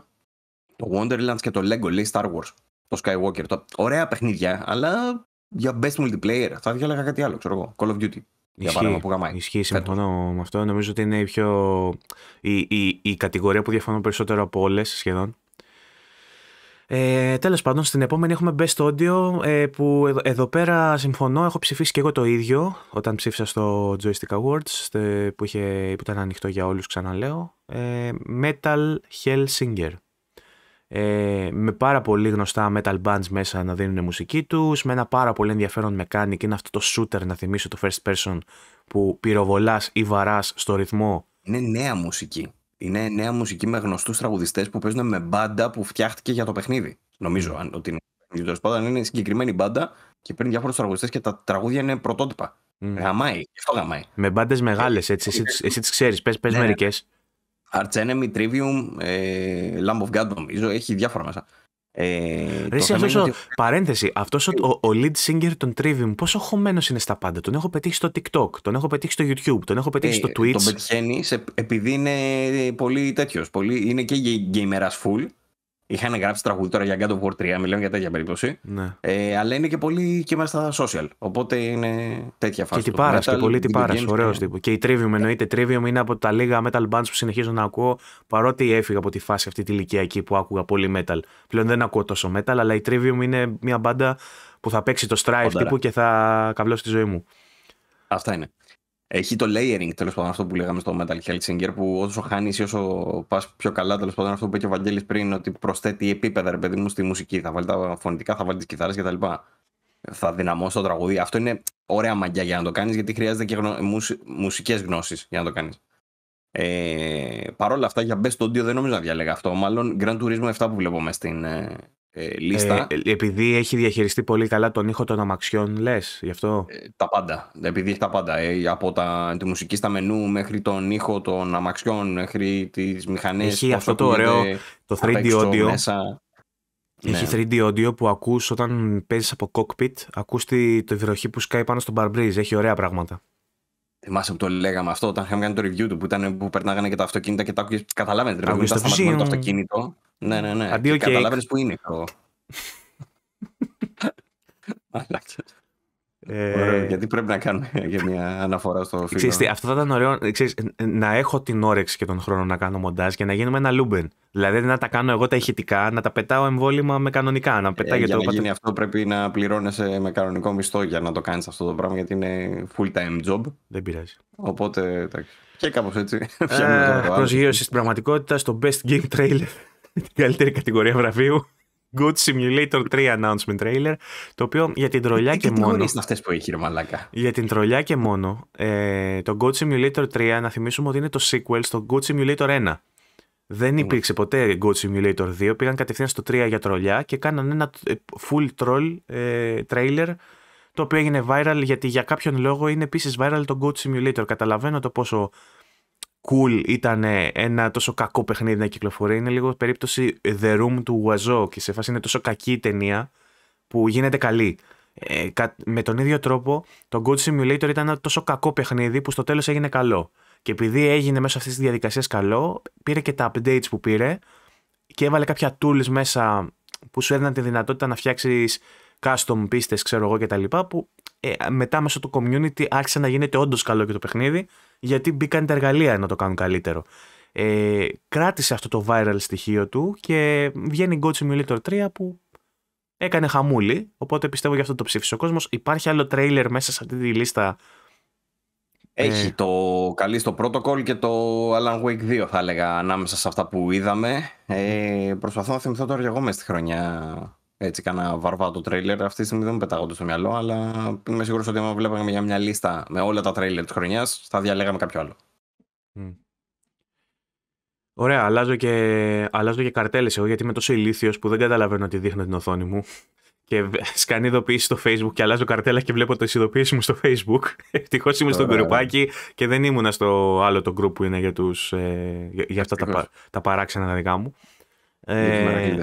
το Wonderlands και το Lego, λέει Star Wars. Το Skywalker. Το... Ωραία παιχνίδια, αλλά για best multiplayer. Θα διάλεγα κάτι άλλο, ξέρω εγώ. Call of Duty. Για παράδειγμα που γαμάει. Ισχύει, συμφωνώ με αυτό. Νομίζω ότι είναι η, πιο... η, η, η κατηγορία που διαφωνώ περισσότερο από όλες σχεδόν. Ε, Τέλος πάντων, στην επόμενη έχουμε Best Audio ε, που εδώ, πέρα συμφωνώ. Έχω ψηφίσει και εγώ το ίδιο όταν ψήφισα στο Joystick Awards που, είχε, που ήταν ανοιχτό για όλους ξαναλέω. Ε, metal Hell Singer. Ε, με πάρα πολύ γνωστά metal bands μέσα να δίνουν μουσική τους με ένα πάρα πολύ ενδιαφέρον mechanic είναι αυτό το shooter να θυμίσω το first person που πυροβολάς ή βαράς στο ρυθμό είναι νέα μουσική είναι νέα μουσική με γνωστούς τραγουδιστές που παίζουν με μπάντα που φτιάχτηκε για το παιχνίδι. Νομίζω αν, ότι είναι. Τέλος πάντων, είναι συγκεκριμένη μπάντα και παίρνει διάφορους τραγουδιστές και τα τραγούδια είναι πρωτότυπα. Mm. Γαμάει, αυτό γαμάει. Με μπάντες μεγάλες, έτσι. Εσύ, εσύ τις ξέρεις, πες ναι. ναι. μερικές. Arch Enemy, Trivium, ε, Lamb of God νομίζω, έχει διάφορα μέσα. Ε, Παρένθεση, Αυτός ο, ο, lead singer των Trivium πόσο χωμένος είναι στα πάντα. Τον έχω πετύχει στο TikTok, τον έχω πετύχει στο YouTube, τον έχω πετύχει ε, στο Twitch. Τον πετυχαίνεις επειδή είναι πολύ τέτοιος. είναι και γκέιμερας full Είχαν γράψει τραγούδι τώρα για God of War 3, μιλάμε για τέτοια περίπτωση. Ναι. Ε, αλλά είναι και πολύ και μέσα στα social. Οπότε είναι τέτοια φάση. Και πάρας και πολύ πάρας Ωραίος τύπο. Και η Trivium εννοείται. Trivium είναι από τα λίγα metal bands που συνεχίζω να ακούω. Παρότι έφυγα από τη φάση αυτή τη ηλικιακή που άκουγα πολύ metal. Πλέον δεν ακούω τόσο metal, αλλά η Trivium είναι μια μπάντα που θα παίξει το Strife τύπου και θα καβλώσει τη ζωή μου. Αυτά είναι. Έχει το layering τέλος πάντων αυτό που λέγαμε στο Metal Hellsinger που όσο χάνεις ή όσο πας πιο καλά, τέλος πάντων αυτό που είπε και ο Βαγγέλης πριν, ότι προσθέτει επίπεδα ρε παιδί μου στη μουσική. Θα βάλει τα φωνητικά, θα βάλεις τις κιθάρες κτλ. Θα δυναμώσει το τραγουδί. Αυτό είναι ωραία μαγιά για να το κάνεις, γιατί χρειάζεται και γνω... μουσ... μουσικές γνώσεις για να το κάνεις. Ε, Παρ' όλα αυτά, για Best Audio δεν νομίζω να διάλεγα αυτό. Μάλλον Grand Turismo 7 που βλέπουμε στην, ε, ε, ε, ε, επειδή έχει διαχειριστεί πολύ καλά τον ήχο των αμαξιών, λες, γι' αυτό. Ε, τα πάντα. Επειδή έχει τα πάντα. από τα, τη μουσική στα μενού μέχρι τον ήχο των αμαξιών, μέχρι τις μηχανές. Έχει αυτό το ωραίο το 3D audio. Μέσα. Έχει 3D ναι. audio που ακούς όταν παίζεις από cockpit, ακούς τη, τη βροχή που σκάει πάνω στον παρμπρίζ. Έχει ωραία πράγματα. Θυμάσαι που το λέγαμε αυτό όταν είχαμε κάνει το review του που, ήταν, που περνάγανε και τα αυτοκίνητα και τα άκουγες. Καταλάβαινες ρε, ήταν το αυτοκίνητο. Ναι, ναι, ναι. Αντί καταλάβαινες που είναι. Αλλάξε. Ε, γιατί πρέπει να κάνουμε για μια αναφορά στο φίλο. αυτό θα ήταν ωραίο ξέρεις, να έχω την όρεξη και τον χρόνο να κάνω μοντάζ και να γίνουμε ένα λούμπεν. Δηλαδή να τα κάνω εγώ τα ηχητικά, να τα πετάω εμβόλυμα με κανονικά. Να πετά ε, για το να γίνει αυτό πρέπει να πληρώνεσαι με κανονικό μισθό για να το κάνεις αυτό το πράγμα γιατί είναι full time job. Δεν πειράζει. Οπότε εντάξει. Και κάπως έτσι. Ε, προσγείωση στην πραγματικότητα στο best game trailer. την καλύτερη κατηγορία βραβείου. Good Simulator 3 announcement trailer, το οποίο για την τρολιά ε, και, ε, μόνο... είναι αυτές που έχει μαλάκα. Για την τρολιά και μόνο, ε, το Good Simulator 3, να θυμίσουμε ότι είναι το sequel στο Good Simulator 1. Δεν υπήρξε ποτέ Good Simulator 2, πήγαν κατευθείαν στο 3 για τρολιά και κάναν ένα full troll trailer το οποίο έγινε viral γιατί για κάποιον λόγο είναι επίσης viral το Good Simulator. Καταλαβαίνω το πόσο cool ήταν ένα τόσο κακό παιχνίδι να κυκλοφορεί. Είναι λίγο περίπτωση The Room του Ουαζό και σε φάση είναι τόσο κακή η ταινία που γίνεται καλή. Ε, με τον ίδιο τρόπο, το God Simulator ήταν ένα τόσο κακό παιχνίδι που στο τέλος έγινε καλό. Και επειδή έγινε μέσω αυτής της διαδικασίας καλό, πήρε και τα updates που πήρε και έβαλε κάποια tools μέσα που σου έδιναν τη δυνατότητα να φτιάξεις custom πίστες, ξέρω εγώ κτλ. Που ε, μετά μέσω του community άρχισε να γίνεται όντως καλό και το παιχνίδι, γιατί μπήκαν τα εργαλεία να το κάνουν καλύτερο. Ε, κράτησε αυτό το viral στοιχείο του και βγαίνει God Simulator 3 που έκανε χαμούλη. Οπότε πιστεύω γι' αυτό το ψήφισε ο κόσμος. Υπάρχει άλλο trailer μέσα σε αυτή τη λίστα. Ε, Έχει ε... το καλή στο protocol και το Alan Wake 2 θα έλεγα ανάμεσα σε αυτά που είδαμε. Ε, προσπαθώ να θυμηθώ τώρα και εγώ μέσα στη χρονιά έτσι κάνα το τρέιλερ. Αυτή τη στιγμή δεν μου πετάγονται στο μυαλό, αλλά είμαι σίγουρος ότι αν βλέπαμε για μια λίστα με όλα τα τρέιλερ της χρονιάς, θα διαλέγαμε κάποιο άλλο. Ωραία, αλλάζω και, αλλάζω και καρτέλες εγώ γιατί είμαι τόσο ηλίθιος που δεν καταλαβαίνω τι δείχνω την οθόνη μου. Και σκανεί ειδοποίηση στο Facebook και αλλάζω καρτέλα και βλέπω τι ειδοποιήσει μου στο Facebook. Ευτυχώς είμαι στο γκρουπάκι και δεν ήμουνα στο άλλο το group που είναι για, τους, ε, για, για αυτά τα, τα, παράξενα δικά μου. Ε,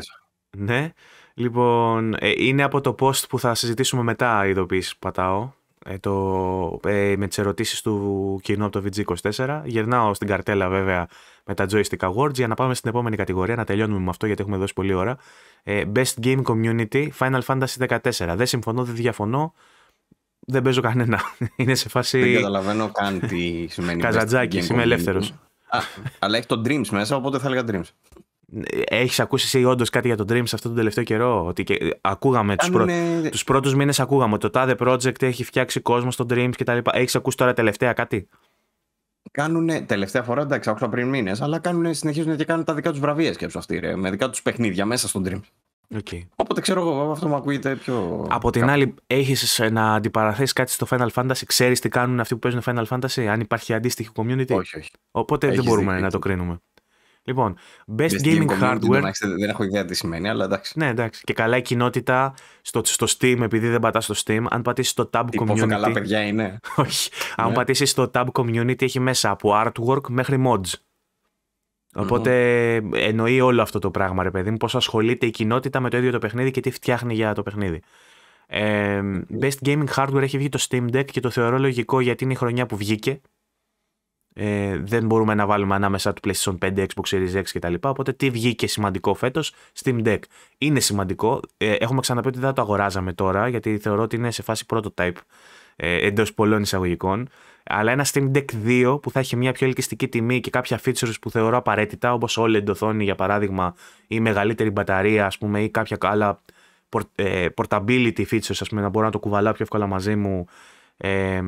ναι. Λοιπόν, ε, είναι από το post που θα συζητήσουμε μετά οι πατάω. Ε, το, ε, με τις ερωτήσεις του κοινού από το VG24. Γυρνάω στην καρτέλα βέβαια με τα Joystick Awards για να πάμε στην επόμενη κατηγορία, να τελειώνουμε με αυτό γιατί έχουμε δώσει πολλή ώρα. Ε, Best Game Community Final Fantasy 14. Δεν συμφωνώ, δεν διαφωνώ. Δεν παίζω κανένα. Είναι σε φάση... Δεν καταλαβαίνω καν τι σημαίνει. Καζατζάκι, είμαι ελεύθερος. αλλά έχει το Dreams μέσα, οπότε θα έλεγα Dreams. Έχεις ακούσει εσύ όντως κάτι για το Dreams αυτό τον τελευταίο καιρό. Ότι και ε, ακούγαμε τους προ... ναι. πρώτους μήνες, ακούγαμε το T.A.D.E. project έχει φτιάξει κόσμο στο Dreams κτλ. Έχεις ακούσει τώρα τελευταία κάτι. Κάνουν τελευταία φορά, εντάξει, άκουσα πριν μήνες, αλλά κάνουνε, συνεχίζουν και κάνουν τα δικά τους βραβεία σκέψου αυτοί, ρε, με δικά τους παιχνίδια μέσα στο Dreams. Okay. Οπότε ξέρω εγώ, αυτό μου ακούγεται πιο. Από την άλλη, έχεις να αντιπαραθέσεις κάτι στο Final Fantasy, ξέρεις τι κάνουν αυτοί που παίζουν Final Fantasy, αν υπάρχει αντίστοιχη community. Όχι, όχι. Οπότε δεν μπορούμε να το κρίνουμε. Λοιπόν, Best, Gaming, Hardware. δεν έχω ιδέα τι σημαίνει, αλλά εντάξει. Ναι, εντάξει. Και καλά η κοινότητα στο, στο Steam, επειδή δεν πατάς στο Steam, αν πατήσεις το Tab Τι Community. Πόσο καλά παιδιά είναι. Όχι. Αν ναι. πατήσεις το Tab Community, έχει μέσα από artwork μέχρι mods. Οπότε εννοεί όλο αυτό το πράγμα, ρε παιδί μου, πώς ασχολείται η κοινότητα με το ίδιο το παιχνίδι και τι φτιάχνει για το παιχνίδι. Ε, Best Gaming Hardware έχει βγει το Steam Deck και το θεωρώ λογικό γιατί είναι η χρονιά που βγήκε ε, δεν μπορούμε να βάλουμε ανάμεσα του PlayStation 5, Xbox Series X κτλ. Οπότε τι βγήκε σημαντικό φέτος, Steam Deck. Είναι σημαντικό. Ε, έχουμε ξαναπεί ότι δεν το αγοράζαμε τώρα, γιατί θεωρώ ότι είναι σε φάση prototype ε, εντός πολλών εισαγωγικών. Αλλά ένα Steam Deck 2 που θα έχει μια πιο ελκυστική τιμή και κάποια features που θεωρώ απαραίτητα, όπως OLED οθόνη για παράδειγμα, ή μεγαλύτερη μπαταρία, ας πούμε, ή κάποια άλλα ε, portability features, ας πούμε, να μπορώ να το κουβαλάω πιο εύκολα μαζί μου. Ε,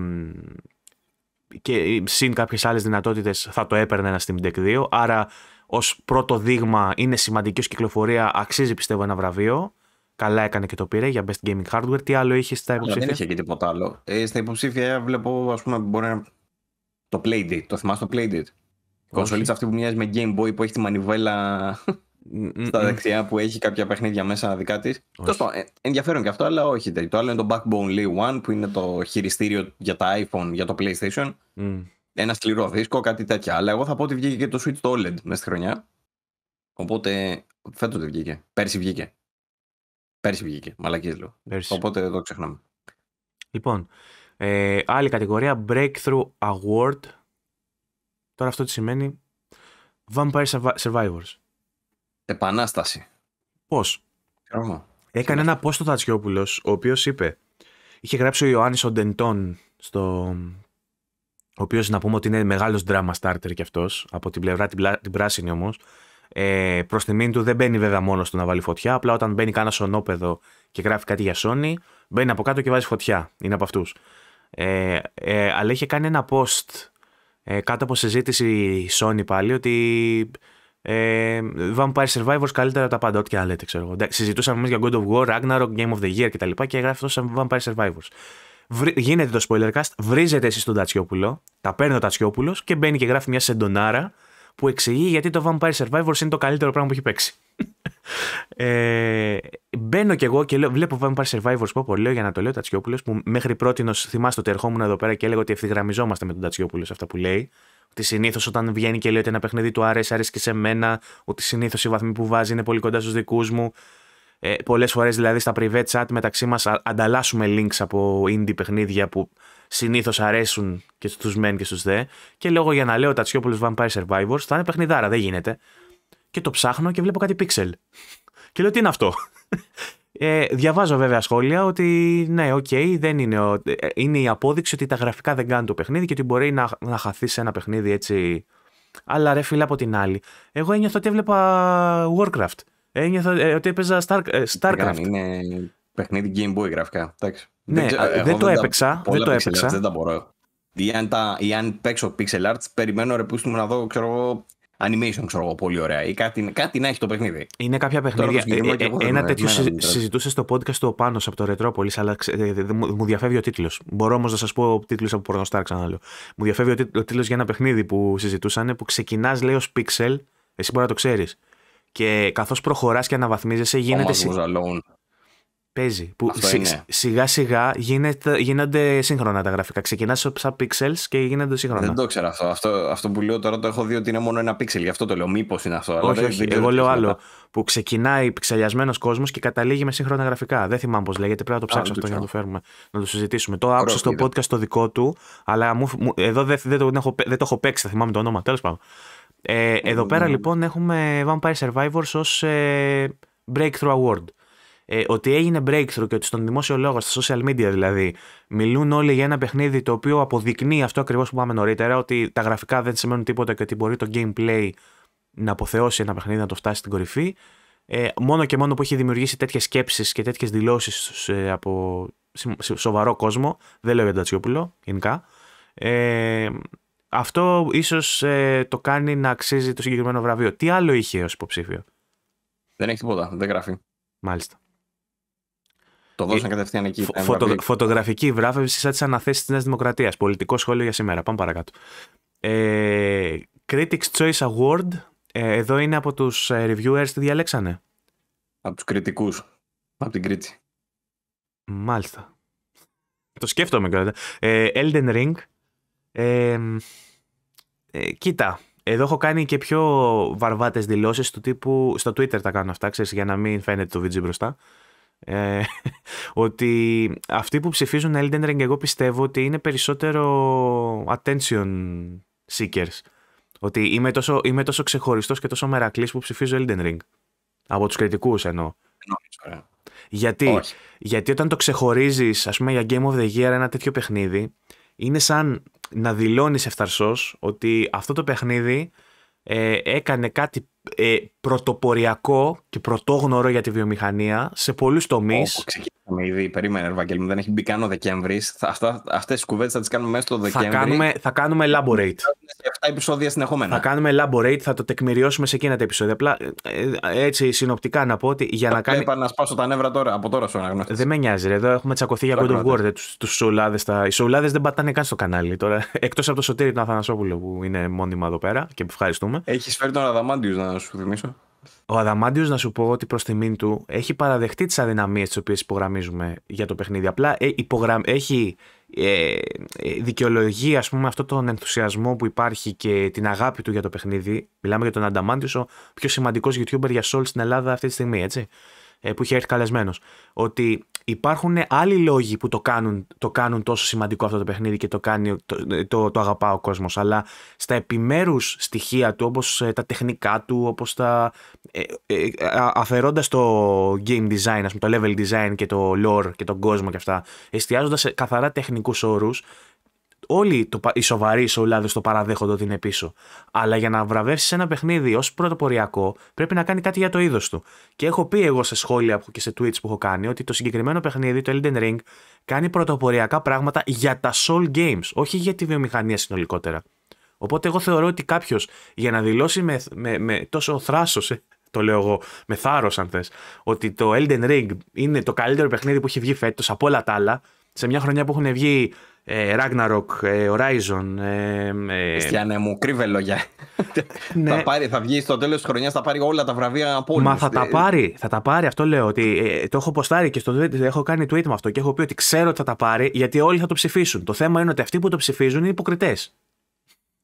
και συν κάποιες άλλες δυνατότητες θα το έπαιρνε ένα Steam Deck 2 άρα ως πρώτο δείγμα είναι σημαντική ως κυκλοφορία αξίζει πιστεύω ένα βραβείο Καλά έκανε και το πήρε για Best Gaming Hardware. Τι άλλο είχες στα υποψήφια. δεν είχε και τίποτα άλλο. Ε, στα υποψήφια ε, βλέπω, ας πούμε, μπορεί να. Το Playdate. Το θυμάσαι το Playdate. Η κονσολίτσα αυτή που μοιάζει με Game Boy που έχει τη μανιβέλα στα δεξιά που έχει κάποια παιχνίδια μέσα δικά της. Τόσο ε, ενδιαφέρον και αυτό, αλλά όχι Το άλλο είναι το Backbone Lee One που είναι το χειριστήριο για τα iPhone, για το PlayStation. Ένα σκληρό δίσκο, κάτι τέτοια. Αλλά εγώ θα πω ότι βγήκε και το Switch το OLED μέσα στη χρονιά. Οπότε φέτος δεν βγήκε. Πέρσι βγήκε. Πέρσι βγήκε. Μαλακή λέω. Οπότε δεν το ξεχνάμε. Λοιπόν, ε, άλλη κατηγορία Breakthrough Award. Τώρα αυτό τι σημαίνει. Vampire Survivors. Επανάσταση. Πώς. Έκανε ένα post ο Τατσιόπουλος, ο οποίος είπε. Είχε γράψει ο Ιωάννης Οντεντών στο, ο οποίος να πούμε ότι είναι μεγάλος drama starter κι αυτός, από την πλευρά την, την πράσινη όμως. Ε, Προς τη μήνυ του δεν μπαίνει βέβαια μόνο του να βάλει φωτιά, απλά όταν μπαίνει κάνα σονόπεδο και γράφει κάτι για Sony, μπαίνει από κάτω και βάζει φωτιά. Είναι από αυτούς. Ε, ε, αλλά είχε κάνει ένα post ε, κάτω από συζήτηση η Sony πάλι ότι ε, Vampire Survivors καλύτερα τα πάντα, ό,τι και άλλα λέτε, ξέρω εγώ. Συζητούσαμε εμείς για God of War, Ragnarok, Game of the Year κτλ. Και, και γράφει αυτό Vampire Survivors. γίνεται το spoiler cast, βρίζετε εσείς τον Τατσιόπουλο, τα παίρνει ο Τατσιόπουλος και μπαίνει και γράφει μια σεντονάρα που εξηγεί γιατί το Vampire Survivors είναι το καλύτερο πράγμα που έχει παίξει. ε, μπαίνω κι εγώ και λέω, βλέπω Vampire Survivors που λέω για να το λέω Τατσιόπουλος, που μέχρι πρώτη θυμάστε ότι ερχόμουν εδώ πέρα και έλεγα ότι ευθυγραμμιζόμαστε με τον Τατσιόπουλο αυτά που λέει. Τη συνήθως όταν βγαίνει και λέει ότι ένα παιχνίδι του αρέσει, αρέσει και σε μένα, ότι συνήθως οι βαθμοί που βάζει είναι πολύ κοντά στους δικούς μου. Ε, Πολλές φορές δηλαδή στα private chat μεταξύ μας ανταλλάσσουμε links από indie παιχνίδια που συνήθως αρέσουν και στους μεν και στους δε. Και λόγω για να λέω Τατσιόπουλος Vampire Survivors θα είναι παιχνιδάρα, δεν γίνεται. Και το ψάχνω και βλέπω κάτι pixel. Και λέω τι είναι αυτό. Ε, διαβάζω βέβαια σχόλια ότι ναι, οκ, δεν είναι, ο... Ε, είναι η απόδειξη ότι τα γραφικά δεν κάνουν το παιχνίδι και ότι μπορεί να, να χαθεί σε ένα παιχνίδι έτσι. Αλλά ρε φίλε από την άλλη, εγώ ένιωθα ότι έβλεπα Warcraft. Ένιωθα ε, ότι έπαιζα Star... Ε, Starcraft. Είναι παιχνίδι Game Boy γραφικά. Εντάξει. Ναι, δεν, το έπαιξα. Δεν το έπαιξα. δεν τα μπορώ. Ή αν, ή αν παίξω pixel arts, περιμένω ρε να δω ξέρω, animation, ξέρω εγώ, πολύ ωραία. Ή κάτι, κάτι να έχει το παιχνίδι. Είναι κάποια παιχνίδια. Ε, ε, ένα τέτοιο συ, συζητούσε στο podcast του πάνω από το Ρετρόπολη, αλλά ε, μου διαφεύγει ο τίτλος. Μπορώ όμως να σας πω τίτλο από Πορνοστάρ, ξαναλέω. Μου διαφεύγει ο τίτλος για ένα παιχνίδι που συζητούσαν που ξεκινάς, λέει, ως Pixel. Εσύ μπορεί να το ξέρεις. Και καθώς προχωράς και αναβαθμίζεσαι, γίνεται. Παίζει. Που σιγά σιγά γίνεται, γίνονται σύγχρονα τα γραφικά. Ξεκινάς σαν πίξελ και γίνονται σύγχρονα. Δεν το ξέρω αυτό. αυτό. Αυτό που λέω τώρα το έχω δει ότι είναι μόνο ένα πίξελ. Γι' αυτό το λέω. Μήπως είναι αυτό. Όχι, αλλά όχι. εγώ λέω άλλο. Που ξεκινάει πιξελιασμένο κόσμος και καταλήγει με σύγχρονα γραφικά. Δεν θυμάμαι πώς λέγεται. Πρέπει να το ψάξω αυτό για να το φέρουμε. Να το συζητήσουμε. Το άκουσα στο podcast το δικό του, αλλά εδώ δεν, το, έχω, δεν έχω παίξει. Θα θυμάμαι το όνομα. Τέλος πάντων. Ε, εδώ πέρα λοιπόν έχουμε Vampire Survivors ως ε, Breakthrough Award ε, ότι έγινε breakthrough και ότι στον δημόσιο λόγο, στα social media δηλαδή, μιλούν όλοι για ένα παιχνίδι το οποίο αποδεικνύει αυτό ακριβώς που είπαμε νωρίτερα, ότι τα γραφικά δεν σημαίνουν τίποτα και ότι μπορεί το gameplay να αποθεώσει ένα παιχνίδι, να το φτάσει στην κορυφή. Ε, μόνο και μόνο που έχει δημιουργήσει τέτοιες σκέψεις και τέτοιες δηλώσεις ε, από σοβαρό κόσμο, δεν λέω για τον Τατσιόπουλο γενικά. Ε, αυτό ίσως ε, το κάνει να αξίζει το συγκεκριμένο βραβείο. Τι άλλο είχε ως υποψήφιο. Δεν έχει τίποτα, δεν γράφει. Μάλιστα. Το ε, δώσαν κατευθείαν εκεί. φωτογραφική βράβευση σαν τι αναθέσει της Νέας Δημοκρατίας. Πολιτικό σχόλιο για σήμερα. Πάμε παρακάτω. Ε, Critics Choice Award. Ε, εδώ είναι από τους reviewers. Τι διαλέξανε. Από τους κριτικούς. Από την Κρήτη. Μάλιστα. Το σκέφτομαι κιόλας. Elden Ring. κοίτα, εδώ έχω κάνει και πιο βαρβάτες δηλώσεις του τύπου. Στο Twitter τα κάνω αυτά, ξέρεις, για να μην φαίνεται το βίντεο μπροστά. Ε, ότι αυτοί που ψηφίζουν Elden Ring εγώ πιστεύω ότι είναι περισσότερο attention seekers. Ότι είμαι τόσο, είμαι τόσο ξεχωριστός και τόσο μερακλής που ψηφίζω Elden Ring. Από τους κριτικούς εννοώ. γιατί, γιατί όταν το ξεχωρίζεις ας πούμε για Game of the Year ένα τέτοιο παιχνίδι είναι σαν να δηλώνεις ευθαρσός ότι αυτό το παιχνίδι ε, έκανε κάτι ε, πρωτοποριακό και πρωτόγνωρο για τη βιομηχανία σε πολλούς τομείς. Είχαμε ήδη. Περίμενε, μου, δεν έχει μπει καν ο Δεκέμβρης. Αυτές τις κουβέντες θα τις κάνουμε μέσα στο Δεκέμβρη. Θα κάνουμε, θα κάνουμε elaborate. 7 επεισόδια συνεχόμενα. Θα κάνουμε elaborate, θα το τεκμηριώσουμε σε εκείνα τα επεισόδια. Απλά ε, ε, έτσι συνοπτικά να πω ότι για να κάνει. Είπα να σπάσω τα νεύρα τώρα, από τώρα σου αναγνώρισα. Δεν με νοιάζει, ρε. Εδώ έχουμε τσακωθεί για God of War. Του σουλάδε. Τα... Οι σουλάδε δεν πατάνε καν στο κανάλι τώρα. Εκτός από το σωτήρι του Αθανασόπουλου που είναι μόνιμα εδώ πέρα και που ευχαριστούμε. Έχεις φέρει τον Αδαμάντιους να σου θυμίσω. Ο Αδαμάντιος, να σου πω ότι προς τιμήν του, έχει παραδεχτεί τις αδυναμίες τις οποίες υπογραμμίζουμε για το παιχνίδι. Απλά ε, έχει ε, ε, δικαιολογεί ας πούμε, αυτό τον ενθουσιασμό που υπάρχει και την αγάπη του για το παιχνίδι. Μιλάμε για τον Ανταμάντιο, ο πιο σημαντικός YouTuber για Soul στην Ελλάδα αυτή τη στιγμή, έτσι. Ε, που είχε έρθει καλεσμένος. Ότι υπάρχουν άλλοι λόγοι που το κάνουν, το κάνουν τόσο σημαντικό αυτό το παιχνίδι και το, κάνει, το, ε, το, το αγαπά ο κόσμος. Αλλά στα επιμέρους στοιχεία του, όπως ε, τα τεχνικά του, όπως τα. Ε, αφαιρώντας το game design, ας πούμε, το level design και το lore και τον κόσμο και αυτά, εστιάζοντας καθαρά τεχνικούς όρους, όλοι το, οι σοβαροί σοουλάδες το παραδέχονται ότι είναι πίσω. Αλλά για να βραβεύσεις ένα παιχνίδι ως πρωτοποριακό, πρέπει να κάνει κάτι για το είδος του. Και έχω πει εγώ σε σχόλια και σε tweets που έχω κάνει ότι το συγκεκριμένο παιχνίδι, το Elden Ring, κάνει πρωτοποριακά πράγματα για τα Soul Games, όχι για τη βιομηχανία συνολικότερα. Οπότε εγώ θεωρώ ότι κάποιος για να δηλώσει με, με, με τόσο θράσος, ε, το λέω εγώ, με θάρρος αν θες, ότι το Elden Ring είναι το καλύτερο παιχνίδι που έχει βγει φέτος από όλα τα άλλα, σε μια χρονιά που έχουν βγει ε, Ragnarok, ε, Horizon. Ε, ε, μου, κρύβε λόγια. ναι. θα, πάρει, θα βγει στο τέλος της χρονιάς, θα πάρει όλα τα βραβεία από όλους. Μα θα τα ε, πάρει, θα τα πάρει. Αυτό λέω. Ότι, το έχω ποστάρει και στο Twitter, έχω κάνει tweet με αυτό και έχω πει ότι ξέρω ότι θα τα πάρει γιατί όλοι θα το ψηφίσουν. Το θέμα είναι ότι αυτοί που το ψηφίζουν είναι υποκριτές.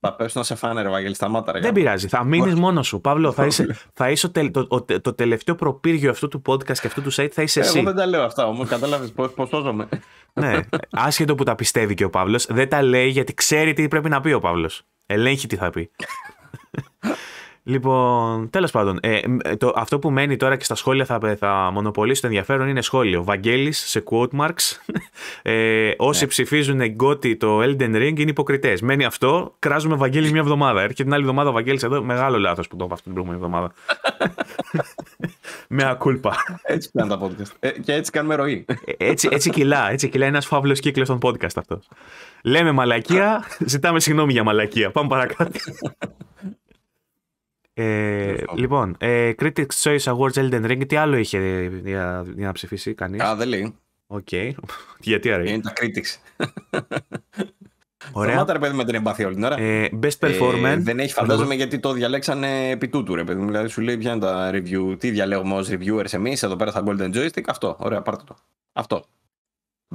Θα να σε φάνε, Βαγγέλη, σταμάτα, Δεν πειράζει. Θα μείνεις μόνος σου. Παύλο, θα είσαι, θα είσαι το, το, τελευταίο προπύργιο αυτού του podcast και αυτού του site θα είσαι ε, εσύ. Εγώ δεν τα λέω αυτά όμως. Κατάλαβες πώς σώζομαι. ναι. Άσχετο που τα πιστεύει και ο Παύλος, δεν τα λέει γιατί ξέρει τι πρέπει να πει ο Παύλος. Ελέγχει τι θα πει. Λοιπόν, τέλος πάντων, ε, ε, το, αυτό που μένει τώρα και στα σχόλια θα, θα μονοπολίσει το ενδιαφέρον είναι σχόλιο. Βαγγέλης σε quote marks. Ε, όσοι ναι. ψηφίζουν εγκότι το Elden Ring είναι υποκριτές. Μένει αυτό, κράζουμε Βαγγέλη μια εβδομάδα. Έρχεται την άλλη εβδομάδα ο Βαγγέλης εδώ. Μεγάλο λάθος που το είπα την προηγούμενη εβδομάδα. με ακούλπα. Έτσι κάνουν τα podcast. Ε, και έτσι κάνουμε ροή. Ε, έτσι, έτσι κιλά. Έτσι κιλά ένας φαύλος κύκλος των podcast αυτός. Λέμε μαλακία, ζητάμε συγγνώμη για μαλακία. Πάμε παρακάτω. Ε, λοιπόν, ε, Critics Choice Awards Elden Ring, τι άλλο είχε για, για να ψηφίσει κανείς. Α, δεν λέει. Οκ. Γιατί αρέσει. Είναι τα Critics. Ωραία. Τα ρε παιδί με την εμπάθεια όλη την ώρα. Ε, best performer. Ε, δεν έχει φαντάζομαι γιατί το διαλέξανε επί τούτου ρε παιδί μου. Δηλαδή σου λέει ποια τα review, τι διαλέγουμε ως reviewers εμείς εδώ πέρα θα Golden Joystick, αυτό. Ωραία, πάρτε το. Αυτό.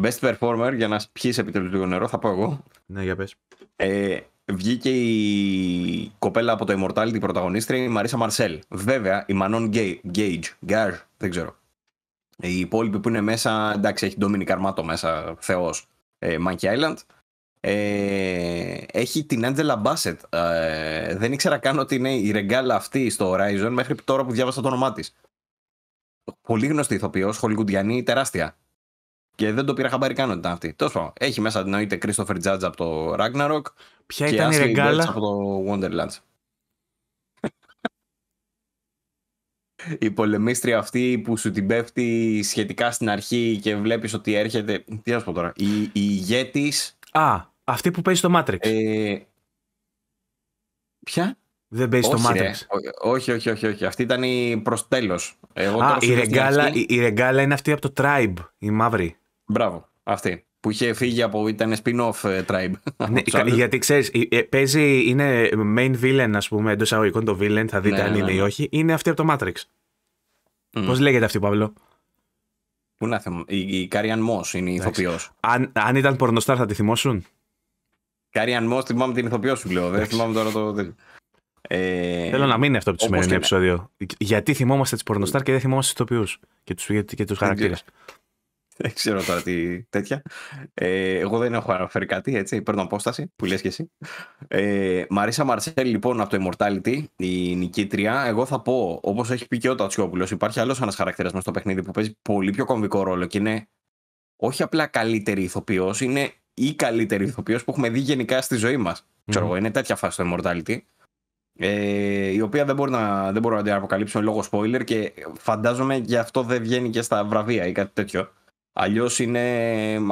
Best performer για να πιει επιτέλου λίγο νερό, θα πω εγώ. Ναι, για πες. Ε, βγήκε η κοπέλα από το Immortality πρωταγωνίστρια, η Μαρίσα Μαρσέλ. Βέβαια, η Μανών Γκέιτ, Γκάρ, δεν ξέρω. Η υπόλοιποι που είναι μέσα, εντάξει, έχει Ντόμινι Καρμάτο μέσα, θεός. Ε, Monkey Island. Ε, έχει την Angela Bassett. Ε, δεν ήξερα καν ότι είναι η ρεγκάλα αυτή στο Horizon μέχρι τώρα που διάβασα το όνομά της. Πολύ γνωστή ηθοποιός, χολιγουντιανή, τεράστια. Και δεν το πήρα χαμπάρι καν ότι ήταν αυτή. Τέλος έχει μέσα εννοείται Christopher Judge από το Ragnarok. Ποια και ήταν η ρεγκάλα. από το Wonderland. η πολεμίστρια αυτή που σου την πέφτει σχετικά στην αρχή και βλέπεις ότι έρχεται. Τι να σου πω τώρα. Η, η ηγέτης... Α, αυτή που παίζει στο Matrix. Ε... Ποια? Δεν παίζει στο Matrix. Όχι, όχι, όχι, όχι. Αυτή ήταν η προς τέλος. η ρεγκάλα, η, η ρεγκάλα είναι αυτή από το Tribe, η μαύρη. Μπράβο, αυτή. Που είχε φύγει από. ήταν spin-off ε, tribe. Ναι, γιατί ξέρεις, ε, παίζει. είναι main villain, ας πούμε, εντός αγωγικών το villain, θα δείτε ναι, αν ναι, είναι ναι. ή όχι. Είναι αυτή από το Matrix. Mm. Πώς λέγεται αυτή, Παύλο. Πού να θυμώ. Η Κάριαν Μό είναι η ηθοποιός. Αν, αν ήταν πορνοστάρ, θα τη θυμόσουν. Κάριαν Μό, θυμάμαι την ηθοποιό σου λέω. Δεν θυμάμαι τώρα το. Ε... Θέλω να μείνει αυτό το σημερινό επεισόδιο. Γιατί θυμόμαστε τις πορνοστάρ και δεν θυμόμαστε τους ηθοποιούς και τους χαρακτήρες δεν ξέρω τώρα τι τέτοια. Ε, εγώ δεν έχω αναφέρει κάτι, έτσι. Παίρνω απόσταση που λες και εσύ. Ε, Μαρίσα Μαρσέλ, λοιπόν, από το Immortality, η νικήτρια. Εγώ θα πω, όπως έχει πει και ο Τατσιόπουλος, υπάρχει άλλος ένας χαρακτήρας μέσα στο παιχνίδι που παίζει πολύ πιο κομβικό ρόλο και είναι όχι απλά καλύτερη ηθοποιός, είναι η καλύτερη ηθοποιός που έχουμε δει γενικά στη ζωή μας. Ξέρω εγώ, είναι τέτοια φάση το Immortality. Ε, η οποία δεν, μπορώ να, δεν μπορώ να την αποκαλύψω λόγω spoiler και φαντάζομαι γι' αυτό δεν βγαίνει και στα βραβεία ή κάτι τέτοιο. Αλλιώς είναι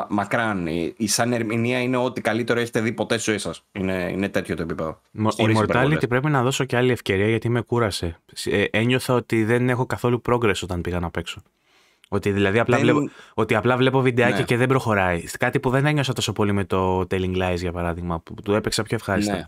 μακράν. Η σαν ερμηνεία είναι ό,τι καλύτερο έχετε δει ποτέ στη ζωή σας. Είναι, είναι τέτοιο το επίπεδο. Η Mortality πρέπει να δώσω και άλλη ευκαιρία γιατί με κούρασε. Ε, ένιωθα ότι δεν έχω καθόλου progress όταν πήγα να παίξω. Ότι δηλαδή απλά, βλέπω, ότι απλά βλέπω βιντεάκια ναι. και δεν προχωράει. Κάτι που δεν ένιωσα τόσο πολύ με το Telling Lies για παράδειγμα, που το έπαιξα πιο ευχάριστα. Ναι.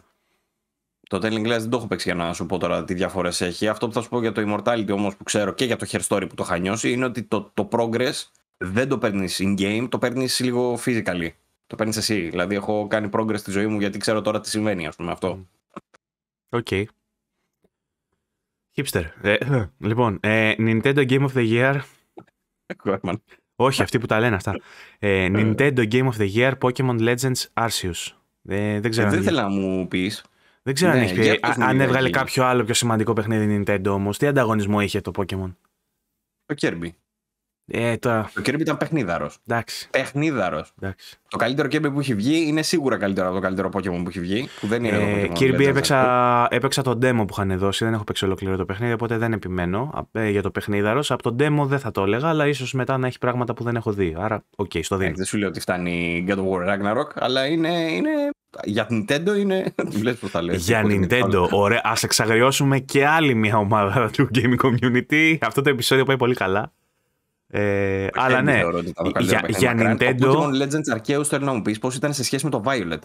Το Telling Lies δεν το έχω παίξει για να σου πω τώρα τι διαφορές έχει. Αυτό που θα σου πω για το Immortality όμως που ξέρω και για το Hair Story που το είχα νιώσει είναι ότι το, το progress δεν το παίρνεις in-game, το παίρνεις λίγο physically. Το παίρνεις εσύ. Δηλαδή, έχω κάνει progress στη ζωή μου γιατί ξέρω τώρα τι συμβαίνει, ας πούμε αυτό. Οκ. Okay. Hipster. Ε, λοιπόν, ε, Nintendo Game of the Year. Όχι, αυτοί που τα λένε αυτά. Ε, Nintendo Game of the Year Pokemon Legends Arceus. Ε, δεν ξέρω. Ε, δεν ήθελα να μου πεις. Δεν ξέρω αν, ναι, έχει... έβγαλε κάποιο άλλο πιο σημαντικό παιχνίδι Nintendo όμως. Τι ανταγωνισμό είχε το Pokemon. Το Kirby. Ε, το... το Kirby ήταν παιχνίδαρος. Παιχνίδαρο. Το καλύτερο Kirby που έχει βγει είναι σίγουρα καλύτερο από το καλύτερο Pokémon που έχει βγει. Που δεν είναι ε, το Kirby έπαιξα, έπαιξα το demo που είχαν δώσει. Δεν έχω παίξει ολόκληρο το παιχνίδι, οπότε δεν επιμένω ε, για το παιχνίδαρος. Από το demo δεν θα το έλεγα, αλλά ίσως μετά να έχει πράγματα που δεν έχω δει. Άρα, οκ, okay, στο ε, δίνω. δεν σου λέω ότι φτάνει God of War Ragnarok, αλλά είναι, είναι για Nintendo είναι. Βλέπει πώς θα λέει Για Nintendo. Ωραία. Ας εξαγριώσουμε και άλλη μια ομάδα του gaming community. Αυτό το επεισόδιο πάει πολύ καλά. Ε, αλλά ναι, για, για Nintendo... Το Pokemon Legends Arceus θέλω να μου πεις πώς ήταν σε σχέση με το Violet.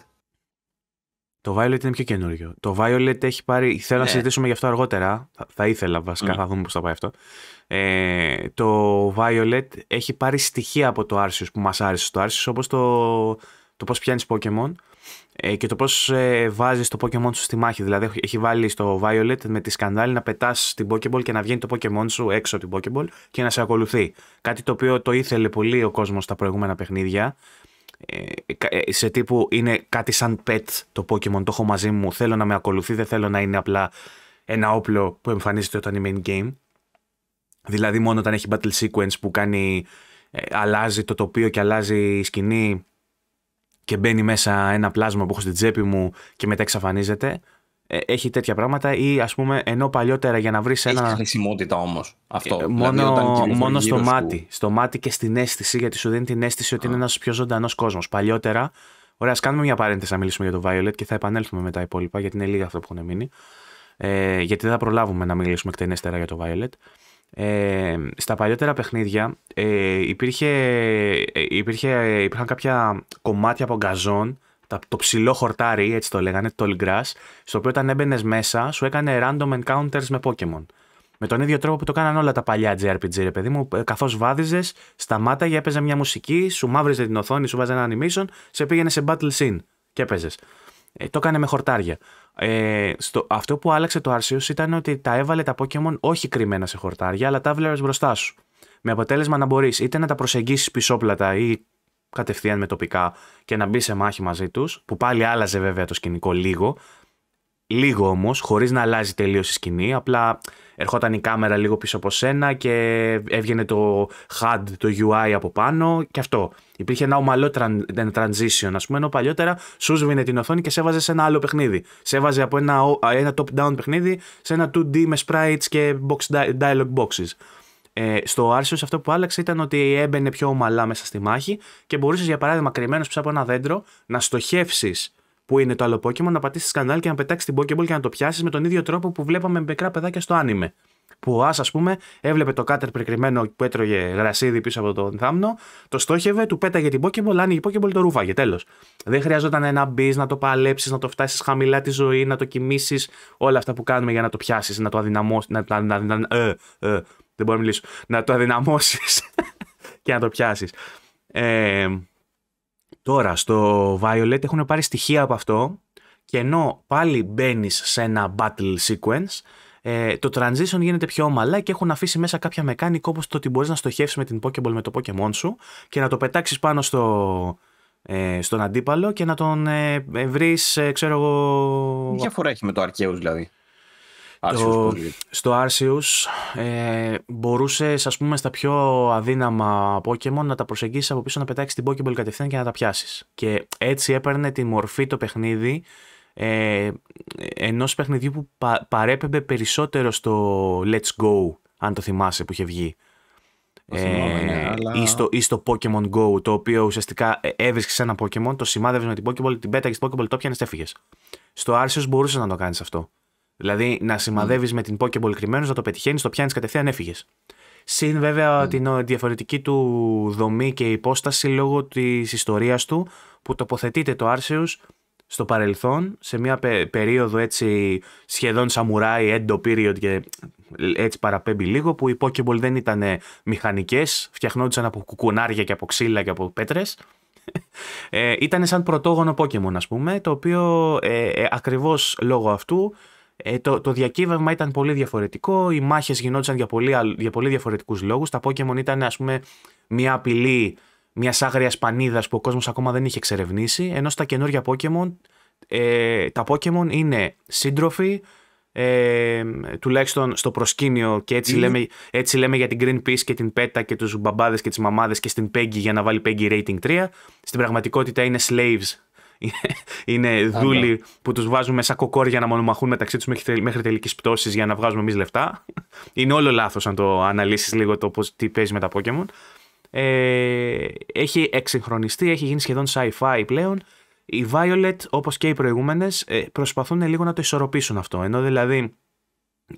Το Violet είναι πιο καινούριο. Το Violet έχει πάρει. Θέλω να ναι. συζητήσουμε γι' αυτό αργότερα. Θα, ήθελα βασικά, θα δούμε πώς θα πάει αυτό. Ε, το Violet έχει πάρει στοιχεία από το Arceus που μας άρεσε το Arceus, όπως το, το πώς πιάνεις Pokémon. Ε, και το πώς ε, βάζεις το Pokemon σου στη μάχη. Δηλαδή έχει βάλει στο Violet με τη σκανδάλη να πετάς την Pokeball και να βγαίνει το Pokemon σου έξω από την Pokeball και να σε ακολουθεί. Κάτι το οποίο το ήθελε πολύ ο κόσμος στα προηγούμενα παιχνίδια. Ε, ε, σε τύπου είναι κάτι σαν pet το Pokemon, το έχω μαζί μου, θέλω να με ακολουθεί, δεν θέλω να είναι απλά ένα όπλο που εμφανίζεται όταν είναι main game. Δηλαδή μόνο όταν έχει battle sequence που κάνει, αλλάζει το τοπίο και αλλάζει η σκηνή και μπαίνει μέσα ένα πλάσμα που έχω στην τσέπη μου και μετά εξαφανίζεται. Ε, έχει τέτοια πράγματα ή ας πούμε ενώ παλιότερα για να βρεις ένα. Έχει χρησιμότητα όμως αυτό. Ε, μόνο δηλαδή, μόνο στο μάτι. Στο μάτι και στην αίσθηση, γιατί σου δίνει την αίσθηση ότι είναι ένας πιο ζωντανός κόσμος. Παλιότερα. Ωραία, ας κάνουμε μια παρένθεση να μιλήσουμε για το Violet και θα επανέλθουμε με τα υπόλοιπα, γιατί είναι λίγα αυτό που έχουν μείνει. Ε, γιατί δεν θα προλάβουμε να μιλήσουμε εκτενέστερα για το Violet. Ε, στα παλιότερα παιχνίδια ε, υπήρχε, ε, υπήρχε, υπήρχαν κάποια κομμάτια από γκαζόν το ψηλό χορτάρι, έτσι το λέγανε, το Tall Grass, στο οποίο όταν έμπαινες μέσα σου έκανε random encounters με Pokémon. Με τον ίδιο τρόπο που το κάναν όλα τα παλιά JRPG, ρε παιδί μου, ε, καθώς βάδιζες, σταμάταγε, έπαιζε μια μουσική, σου μαύριζε την οθόνη, σου βάζε ένα animation, σε πήγαινε σε battle scene και έπαιζες. το έκανε με χορτάρια. Ε, στο, αυτό που άλλαξε το Arceus ήταν ότι τα έβαλε τα Pokémon όχι κρυμμένα σε χορτάρια, αλλά τα έβλεπε μπροστά σου. Με αποτέλεσμα να μπορείς είτε να τα προσεγγίσεις πισόπλατα ή κατευθείαν με τοπικά και να μπει σε μάχη μαζί τους, που πάλι άλλαζε βέβαια το σκηνικό λίγο. Λίγο όμως, χωρίς να αλλάζει τελείως η σκηνή, απλά ερχόταν η κάμερα λίγο πίσω από σένα και έβγαινε το HUD, το UI από πάνω και αυτό. Υπήρχε ένα ομαλό transition, ας πούμε, ενώ παλιότερα σου σβήνε την οθόνη και σε έβαζε σε ένα άλλο παιχνίδι. Σε έβαζε από ένα, ένα top-down παιχνίδι σε ένα 2D με sprites και box, dialogue boxes. Ε, στο Arceus αυτό που άλλαξε ήταν ότι έμπαινε πιο ομαλά μέσα στη μάχη και μπορούσες για παράδειγμα κρυμμένος πίσω από ένα δέντρο να στοχεύσεις που είναι το άλλο Pokémon, να πατήσεις κανάλι και να πετάξεις την Pokéball και να το πιάσεις με τον ίδιο τρόπο που βλέπαμε με μικρά παιδάκια στο άνιμε. Που ο Ά, ας πούμε, έβλεπε το κάτερ προκριμένο που έτρωγε γρασίδι πίσω από τον θάμνο, το στόχευε, του πέταγε την Pokéball, άνοιγε η Pokéball, το ρούφαγε. Τέλος. Δεν χρειαζόταν να μπει, να το παλέψεις, να το φτάσεις χαμηλά τη ζωή, να το κοιμήσεις. Όλα αυτά που κάνουμε για να το πιάσεις, να το αδυναμώσεις. Να, δεν να Να ε, ε, το αδυναμώσεις και να το πιάσεις. Ε, Τώρα, στο Violet έχουν πάρει στοιχεία από αυτό και ενώ πάλι μπαίνεις σε ένα battle sequence, ε, το transition γίνεται πιο ομαλά και έχουν αφήσει μέσα κάποια μεκάνικο όπως το ότι μπορείς να στοχεύσεις με την Pokéball με το Pokemon σου και να το πετάξεις πάνω στο, ε, στον αντίπαλο και να τον ε, ε βρεις, ε, ξέρω εγώ... Διαφορά έχει με το Arceus δηλαδή το, στο Arceus ε, μπορούσες, ας πούμε, στα πιο αδύναμα Pokémon να τα προσεγγίσεις από πίσω, να πετάξεις την Pokéball κατευθείαν και να τα πιάσεις. Και έτσι έπαιρνε τη μορφή το παιχνίδι ε, ενός παιχνιδιού που πα, παρέπεμπε περισσότερο στο Let's Go, αν το θυμάσαι που είχε βγει. Ε, θυμάμαι, ή, στο, ή στο Pokemon Go, το οποίο ουσιαστικά ε, έβρισκες ένα Pokemon, το σημάδευε με την Pokeball, την πέταγες στην Pokeball, το πιάνει, έφυγες. Στο Arceus μπορούσες να το κάνεις αυτό. Δηλαδή να σημαδεύεις mm. με την Pokéball κρυμμένος, να το πετυχαίνεις, το πιάνεις κατευθείαν, έφυγες. Συν βέβαια mm. την ε, διαφορετική του δομή και υπόσταση λόγω της ιστορίας του που τοποθετείται το Arceus στο παρελθόν σε μια πε, περίοδο έτσι σχεδόν σαμουράι, endo period και έτσι παραπέμπει λίγο που οι πόκεμπολ δεν ήταν μηχανικές, φτιαχνόντουσαν από κουκουνάρια και από ξύλα και από πέτρες. ήταν σαν πρωτόγονο Pokemon ας πούμε, το οποίο ε, ε, λόγω αυτού ε, το, το διακύβευμα ήταν πολύ διαφορετικό, οι μάχες γινόντουσαν για πολύ, για πολύ διαφορετικούς λόγους, τα Pokemon ήταν ας πούμε μια απειλή μιας άγριας πανίδας που ο κόσμος ακόμα δεν είχε εξερευνήσει. Ενώ στα καινούργια Pokémon, ε, τα Pokémon είναι σύντροφοι, ε, τουλάχιστον στο προσκήνιο και έτσι, λέμε, έτσι λέμε για την Greenpeace και την Πέτα και τους μπαμπάδες και τις μαμάδες και στην Peggy για να βάλει Peggy Rating 3 στην πραγματικότητα είναι slaves είναι δούλοι που τους βάζουμε σαν κοκόρια να μονομαχούν μεταξύ τους μέχρι τελικής πτώσης για να βγάζουμε εμείς λεφτά. Είναι όλο λάθος αν το αναλύσεις λίγο το πώς, τι παίζει με τα Pokémon. Ε, έχει εξυγχρονιστεί, έχει γίνει σχεδόν sci-fi πλέον. Οι Violet, όπως και οι προηγούμενες, ε, προσπαθούν λίγο να το ισορροπήσουν αυτό. Ενώ δηλαδή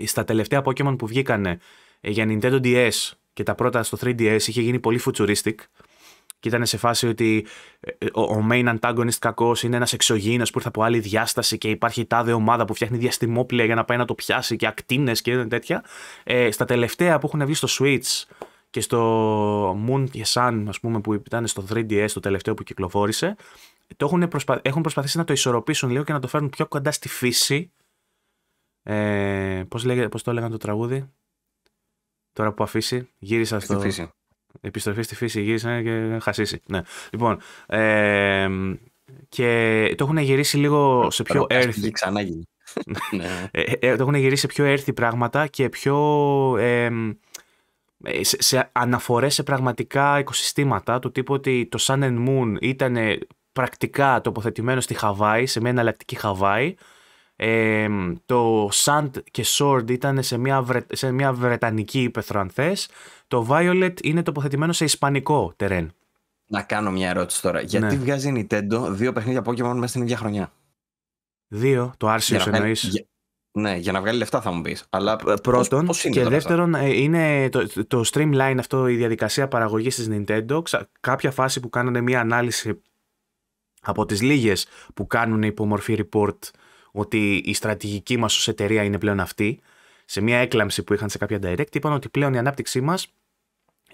στα τελευταία Pokémon που βγήκανε ε, για Nintendo DS και τα πρώτα στο 3DS είχε γίνει πολύ futuristic και ήταν σε φάση ότι ε, ο, main antagonist κακός είναι ένας εξωγήινος που ήρθε από άλλη διάσταση και υπάρχει η τάδε ομάδα που φτιάχνει διαστημόπλαια για να πάει να το πιάσει και ακτίνες και τέτοια. Ε, στα τελευταία που έχουν βγει στο Switch και στο Moon και Sun, ας πούμε, που ήταν στο 3DS το τελευταίο που κυκλοφόρησε, το έχουν, προσπα... προσπαθήσει να το ισορροπήσουν λίγο και να το φέρουν πιο κοντά στη φύση. Ε, πώς, το έλεγαν το τραγούδι, τώρα που αφήσει, γύρισα στη στο... Φύση. Επιστροφή στη φύση γης ε, και χασίσει. Ναι. Λοιπόν, και το έχουν γυρίσει λίγο σε πιο έρθει. Ξανά ναι. ε, ε, το έχουν γυρίσει σε πιο έρθει πράγματα και πιο... Ε, σε, σε αναφορές σε πραγματικά οικοσυστήματα του τύπου ότι το Sun and Moon ήταν πρακτικά τοποθετημένο στη Χαβάη, σε μια εναλλακτική Χαβάη. το Sand και Sword ήταν σε μια, σε μια βρετανική υπεθρο το Violet είναι τοποθετημένο σε ισπανικό τερέν. Να κάνω μια ερώτηση τώρα. Γιατί ναι. βγάζει η Nintendo δύο παιχνίδια Pokémon μέσα στην ίδια χρονιά. Δύο, το Arceus εννοείς. Για... Ναι, για να βγάλει λεφτά θα μου πεις. Αλλά ε, πρώτον. Πώς, πώς και δεύτερον, ε, είναι το, το streamline αυτό, η διαδικασία παραγωγής της Nintendo. Ξα... Κάποια φάση που κάνανε μια ανάλυση από τις λίγες που κάνουν υπομορφή report ότι η στρατηγική μας ως εταιρεία είναι πλέον αυτή, σε μια έκλαμψη που είχαν σε κάποια direct, είπαν ότι πλέον η ανάπτυξή μας.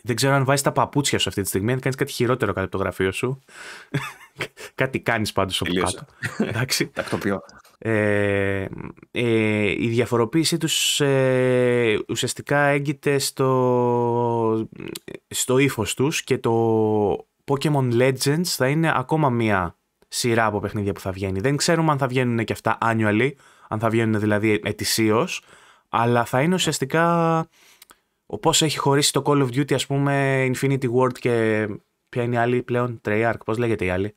Δεν ξέρω αν βάζεις τα παπούτσια σου αυτή τη στιγμή, αν κάνεις κάτι χειρότερο κάτω από το γραφείο σου. κάτι κάνεις πάντως από κάτω. Εντάξει. Τακτοποιώ. Ε, ε, η διαφοροποίησή τους ε, ουσιαστικά έγκυται στο, στο ύφος τους και το Pokemon Legends θα είναι ακόμα μία σειρά από παιχνίδια που θα βγαίνει. Δεν ξέρουμε αν θα βγαίνουν και αυτά annually, αν θα βγαίνουν δηλαδή ετησίως, αλλά θα είναι ουσιαστικά Πώς έχει χωρίσει το Call of Duty ας πούμε Infinity World και ποια είναι η άλλη πλέον, Treyarch, πώς λέγεται η άλλη.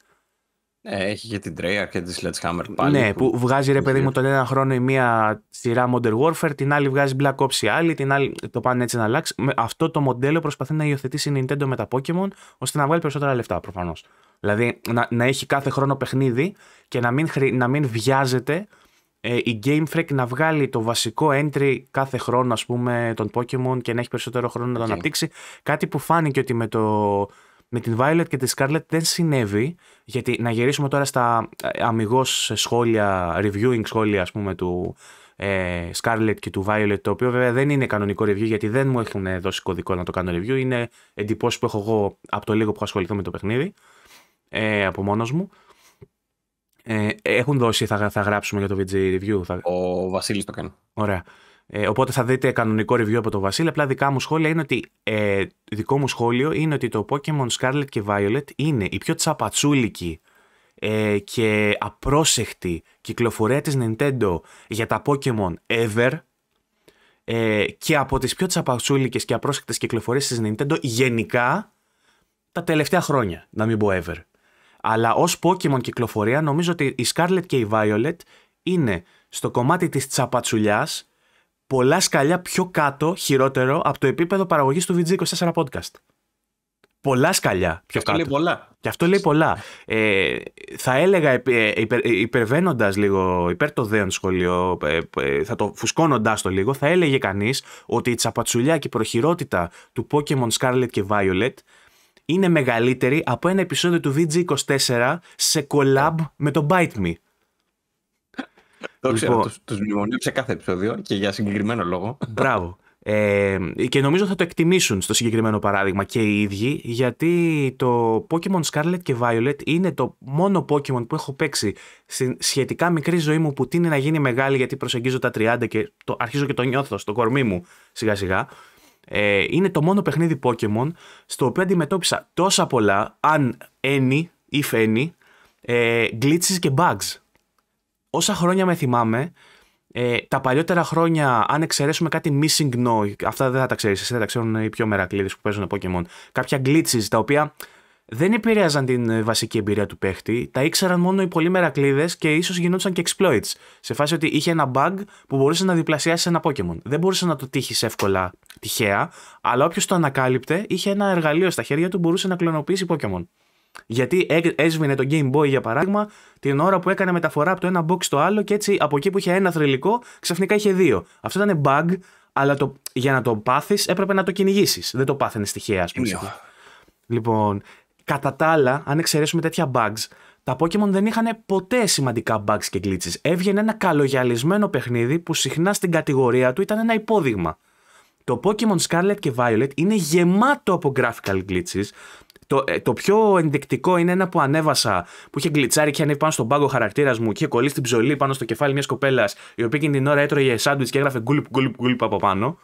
Ναι, έχει και την Treyarch και τη Sledgehammer πάλι. Ναι, που, βγάζει ρε παιδί μου τον ένα χρόνο η μία σειρά Modern Warfare, την άλλη βγάζει Black Ops η άλλη, την άλλη το πάνε έτσι να αλλάξει. Με αυτό το μοντέλο προσπαθεί να υιοθετήσει η Nintendo με τα Pokemon, ώστε να βγάλει περισσότερα λεφτά προφανώς. Δηλαδή να, να έχει κάθε χρόνο παιχνίδι και να μην, να μην βιάζεται ε, η Game Freak να βγάλει το βασικό entry κάθε χρόνο ας πούμε των Pokemon και να έχει περισσότερο χρόνο να το αναπτύξει. Κάτι που φάνηκε ότι με το... Με την Violet και τη Scarlet δεν συνέβη, γιατί να γυρίσουμε τώρα στα ε, αμυγός σχόλια, reviewing σχόλια ας πούμε του, ε, Scarlet και του Violet, το οποίο βέβαια δεν είναι κανονικό review γιατί δεν μου έχουν δώσει κωδικό να το κάνω review. Είναι εντυπώσεις που έχω εγώ από το λίγο που έχω ασχοληθεί με το παιχνίδι ε, από μόνος μου. Ε, έχουν δώσει, θα, γράψουμε για το VG review. Θα... Ο Βασίλης το κάνει. Ωραία. Ε, οπότε θα δείτε κανονικό review από τον Βασίλη. Απλά δικά μου σχόλια είναι ότι. Ε, δικό μου σχόλιο είναι ότι το Pokémon Scarlet και Violet είναι η πιο τσαπατσούλικη ε, και απρόσεχτη κυκλοφορία της Nintendo για τα Pokémon ever. Ε, και από τις πιο τσαπατσούλικες και απρόσεχτες κυκλοφορίες της Nintendo γενικά τα τελευταία χρόνια, να μην πω ever. Αλλά ως Pokémon κυκλοφορία, νομίζω ότι η Scarlet και η Violet είναι στο κομμάτι της τσαπατσουλιάς πολλά σκαλιά πιο κάτω, χειρότερο από το επίπεδο παραγωγής του VG24 podcast. Πολλά σκαλιά πιο και κάτω. Λέει πολλά. Και αυτό λέει πολλά. Ε, θα έλεγα ε, υπερ, υπερβαίνοντας λίγο υπέρ το δέον σχολείο, ε, ε, θα το φουσκώνοντάς το λίγο, θα έλεγε κανείς ότι η τσαπατσουλιά και η προχειρότητα του Pokémon Scarlet και Violet είναι μεγαλύτερη από ένα επεισόδιο του VG24 σε collab με το Bite Me. Το ξέρω, λοιπόν. τους, τους σε κάθε επεισόδιο και για συγκεκριμένο λόγο. Μπράβο. Ε, και νομίζω θα το εκτιμήσουν στο συγκεκριμένο παράδειγμα και οι ίδιοι γιατί το Pokemon Scarlet και Violet είναι το μόνο Pokemon που έχω παίξει στην σχετικά μικρή ζωή μου που τίνει να γίνει μεγάλη γιατί προσεγγίζω τα 30 και το, αρχίζω και το νιώθω στο κορμί μου σιγά σιγά ε, είναι το μόνο παιχνίδι Pokemon στο οποίο αντιμετώπισα τόσα πολλά, αν any, ή φαίνει ε, glitches και bugs. Όσα χρόνια με θυμάμαι, ε, τα παλιότερα χρόνια, αν εξαιρέσουμε κάτι missing no, αυτά δεν θα τα ξέρεις, εσύ δεν τα ξέρουν οι πιο μερακλείδες που παίζουν Pokémon. Κάποια glitches τα οποία δεν επηρέαζαν την ε, βασική εμπειρία του παίχτη, τα ήξεραν μόνο οι πολύ μερακλείδες και ίσως γινόντουσαν και exploits. Σε φάση ότι είχε ένα bug που μπορούσε να διπλασιάσει ένα Pokémon. Δεν μπορούσε να το τύχεις εύκολα, τυχαία, αλλά όποιος το ανακάλυπτε είχε ένα εργαλείο στα χέρια του που μπορούσε να κλωνοποιήσει Pokémon. Γιατί έσβηνε το Game Boy για παράδειγμα την ώρα που έκανε μεταφορά από το ένα box στο άλλο και έτσι από εκεί που είχε ένα θρηλυκό ξαφνικά είχε δύο. Αυτό ήταν bug, αλλά το, για να το πάθεις έπρεπε να το κυνηγήσεις. Δεν το πάθαινες τυχαία, ας πούμε. Λοιπόν, Κατά τα άλλα, αν εξαιρέσουμε τέτοια bugs, τα Pokémon δεν είχαν ποτέ σημαντικά bugs και glitches. Έβγαινε ένα καλογιαλισμένο παιχνίδι που συχνά στην κατηγορία του ήταν ένα υπόδειγμα. Το Pokémon Scarlet και Violet είναι γεμάτο από graphical glitches. Το, ε, το πιο ενδεικτικό είναι ένα που ανέβασα, που είχε γκλιτσάρει και ανέβει πάνω στον πάγκο χαρακτήρας μου και είχε κολλήσει την ψωλή πάνω στο κεφάλι μιας κοπέλας, η οποία εκείνη την ώρα έτρωγε σάντουιτ και έγραφε γκουλουπ γκουλουπ γκουλουπ από πάνω.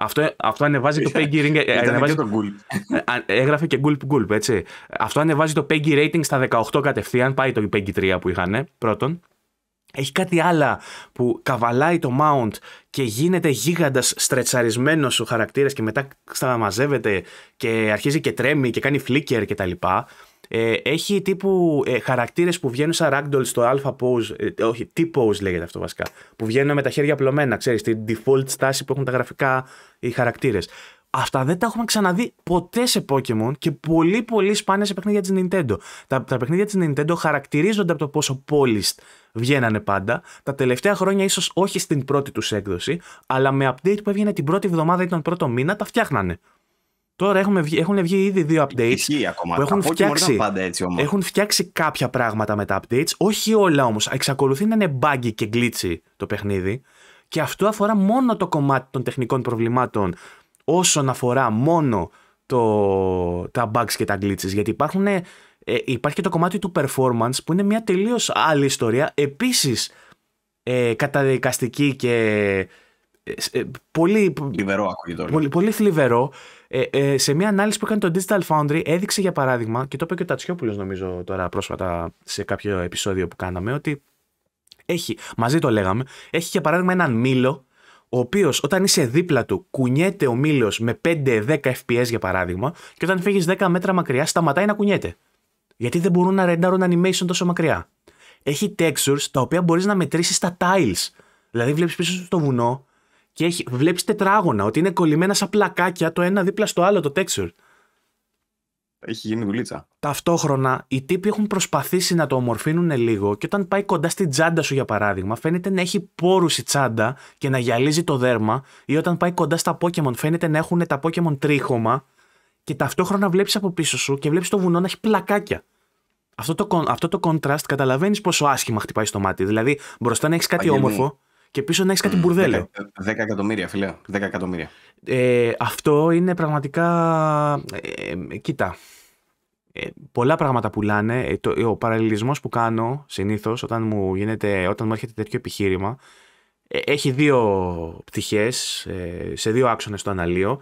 Αυτό, αυτό ανεβάζει το Peggy Ring. ανεβάζει... Και το gulp. Έγραφε και Gulp Gulp, έτσι. Αυτό ανεβάζει το Peggy Rating στα 18 κατευθείαν. Πάει το Peggy 3 που είχαν ε, πρώτον. Έχει κάτι άλλο που καβαλάει το mount και γίνεται γίγαντας στρετσαρισμένος ο χαρακτήρας και μετά ξαναμαζεύεται και αρχίζει και τρέμει και κάνει flicker κτλ. Ε, έχει τύπου ε, χαρακτήρες που βγαίνουν σαν ragdoll στο alpha pose, ε, οχι τι T-pose λέγεται αυτό βασικά, που βγαίνουν με τα χέρια απλωμένα, ξέρεις, την default στάση που έχουν τα γραφικά οι χαρακτήρες. Αυτά δεν τα έχουμε ξαναδεί ποτέ σε Pokémon και πολύ πολύ σπάνια σε παιχνίδια της Nintendo. Τα, τα παιχνίδια της Nintendo χαρακτηρίζονται από το πόσο polished βγαίνανε πάντα. Τα τελευταία χρόνια ίσως όχι στην πρώτη τους έκδοση, αλλά με update που έβγαινε την πρώτη εβδομάδα ή τον πρώτο μήνα τα φτιάχνανε. Τώρα έχουμε έχουν βγει ήδη δύο updates ακόμα, που έχουν φτιάξει, πάντα έτσι όμως. έχουν φτιάξει κάποια πράγματα με τα updates, όχι όλα όμως. Εξακολουθεί να είναι buggy και glitchy το παιχνίδι. Και αυτό αφορά μόνο το κομμάτι των τεχνικών προβλημάτων όσον αφορά μόνο το, τα bugs και τα glitches. Γιατί υπάρχουν, ε, ε, υπάρχει και το κομμάτι του performance που είναι μια τελείως άλλη ιστορία. Επίσης ε, καταδικαστική και πολύ, θλιβερό, πολύ, πολύ θλιβερό. σε μια ανάλυση που έκανε το Digital Foundry έδειξε για παράδειγμα και το είπε και ο Τατσιόπουλος νομίζω τώρα πρόσφατα σε κάποιο επεισόδιο που κάναμε ότι έχει, μαζί το λέγαμε, έχει για παράδειγμα έναν μήλο, ο οποίος όταν είσαι δίπλα του κουνιέται ο μήλος με 5-10 FPS για παράδειγμα, και όταν φύγεις 10 μέτρα μακριά σταματάει να κουνιέται. Γιατί δεν μπορούν να ρεντάρουν animation τόσο μακριά. Έχει textures τα οποία μπορείς να μετρήσεις στα tiles. Δηλαδή βλέπεις πίσω στο βουνό και βλέπεις τετράγωνα, ότι είναι κολλημένα σαν πλακάκια το ένα δίπλα στο άλλο το texture έχει γίνει δουλίτσα. Ταυτόχρονα, οι τύποι έχουν προσπαθήσει να το ομορφύνουν λίγο και όταν πάει κοντά στην τσάντα σου, για παράδειγμα, φαίνεται να έχει πόρους η τσάντα και να γυαλίζει το δέρμα, ή όταν πάει κοντά στα Pokémon, φαίνεται να έχουν τα πόκεμον τρίχωμα και ταυτόχρονα βλέπεις από πίσω σου και βλέπεις το βουνό να έχει πλακάκια. Αυτό το, αυτό contrast καταλαβαίνεις πόσο άσχημα χτυπάει στο μάτι. Δηλαδή, μπροστά να έχεις κάτι όμορφο και πίσω να έχεις κάτι μπουρδέλαιο. 10 εκατομμύρια, φίλε. 10 εκατομμύρια. Ε, αυτό είναι πραγματικά. Ε, κοίτα. Ε, πολλά πράγματα πουλάνε. Ε, το, ο παραλληλισμός που κάνω συνήθως όταν, μου όταν μου έρχεται τέτοιο επιχείρημα ε, έχει δύο πτυχές. σε δύο άξονες το αναλύω.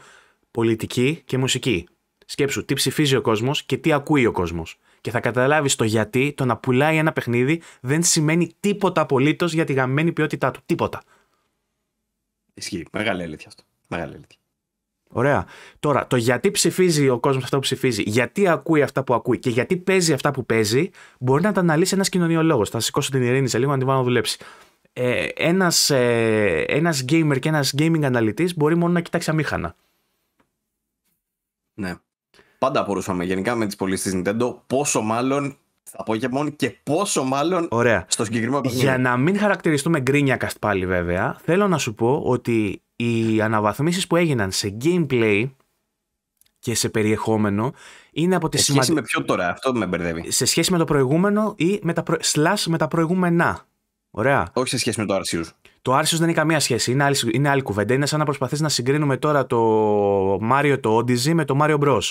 Πολιτική και μουσική. Σκέψου τι ψηφίζει ο κόσμος και τι ακούει ο κόσμος και θα καταλάβεις το γιατί το να πουλάει ένα παιχνίδι δεν σημαίνει τίποτα απολύτως για τη γαμμένη ποιότητά του. Τίποτα. Ισχύει. Μεγάλη αλήθεια αυτό. Μεγάλη αλήθεια. Ωραία. Τώρα, το γιατί ψηφίζει ο κόσμος αυτό που ψηφίζει, γιατί ακούει αυτά που ακούει και γιατί παίζει αυτά που παίζει, μπορεί να τα αναλύσει ένας κοινωνιολόγος. Θα σηκώσω την ειρήνη σε λίγο να την βάλω να δουλέψει. Ε, ένας, ε, ένας gamer και ένας gaming αναλυτής μπορεί μόνο να κοιτάξει αμήχανα. Ναι. Πάντα απορούσαμε γενικά με τις πωλήσεις της Nintendo. Πόσο μάλλον απόγευμα και πόσο μάλλον Ωραία. στο συγκεκριμένο παιχνίδι. Για να μην χαρακτηριστούμε γκρίνιακα πάλι βέβαια, θέλω να σου πω ότι οι αναβαθμίσεις που έγιναν σε gameplay και σε περιεχόμενο είναι από τη σημαντική... Σε σχέση με ποιο τώρα, αυτό με μπερδεύει. Σε σχέση με το προηγούμενο ή με τα, slash με τα προηγούμενα. Ωραία. Όχι σε σχέση με το Arceus. Το Arceus δεν έχει καμία σχέση. Είναι άλλη, είναι άλλη κουβέντα. Είναι σαν να προσπαθείς να συγκρίνουμε τώρα το Mario το Odyssey με το Mario Bros.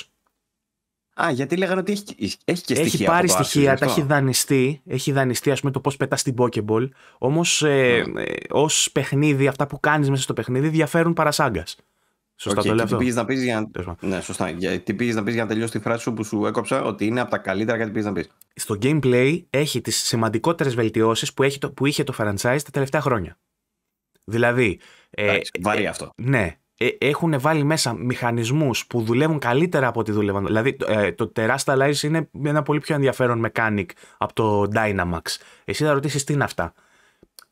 Α, γιατί λέγανε ότι έχει, έχει και στοιχεία. Έχει πάρει στοιχεία, τα έχει δανειστεί. Έχει δανειστεί, ας πούμε, το πώς πετάς την Pokéball. Όμως, ε, ναι. ε, ως παιχνίδι, αυτά που κάνεις μέσα στο παιχνίδι διαφέρουν παρασάγκα. Σωστά okay, το λέω να πεις για... Ναι, σωστά. Τι πήγε να πεις για να τελειώσει τη φράση σου που σου έκοψα ότι είναι από τα καλύτερα κάτι πήγε να πεις. Στο gameplay έχει τις σημαντικότερες βελτιώσεις που, το, που είχε το franchise τα τελευταία χρόνια. Δηλαδή. Ε, βαρύ ε, αυτό. Ναι, ε, έχουν βάλει μέσα μηχανισμούς που δουλεύουν καλύτερα από ό,τι δουλεύαν. Δηλαδή το ε, Terrasta, Lies είναι ένα πολύ πιο ενδιαφέρον mechanic από το Dynamax. Εσύ θα ρωτήσεις τι είναι αυτά.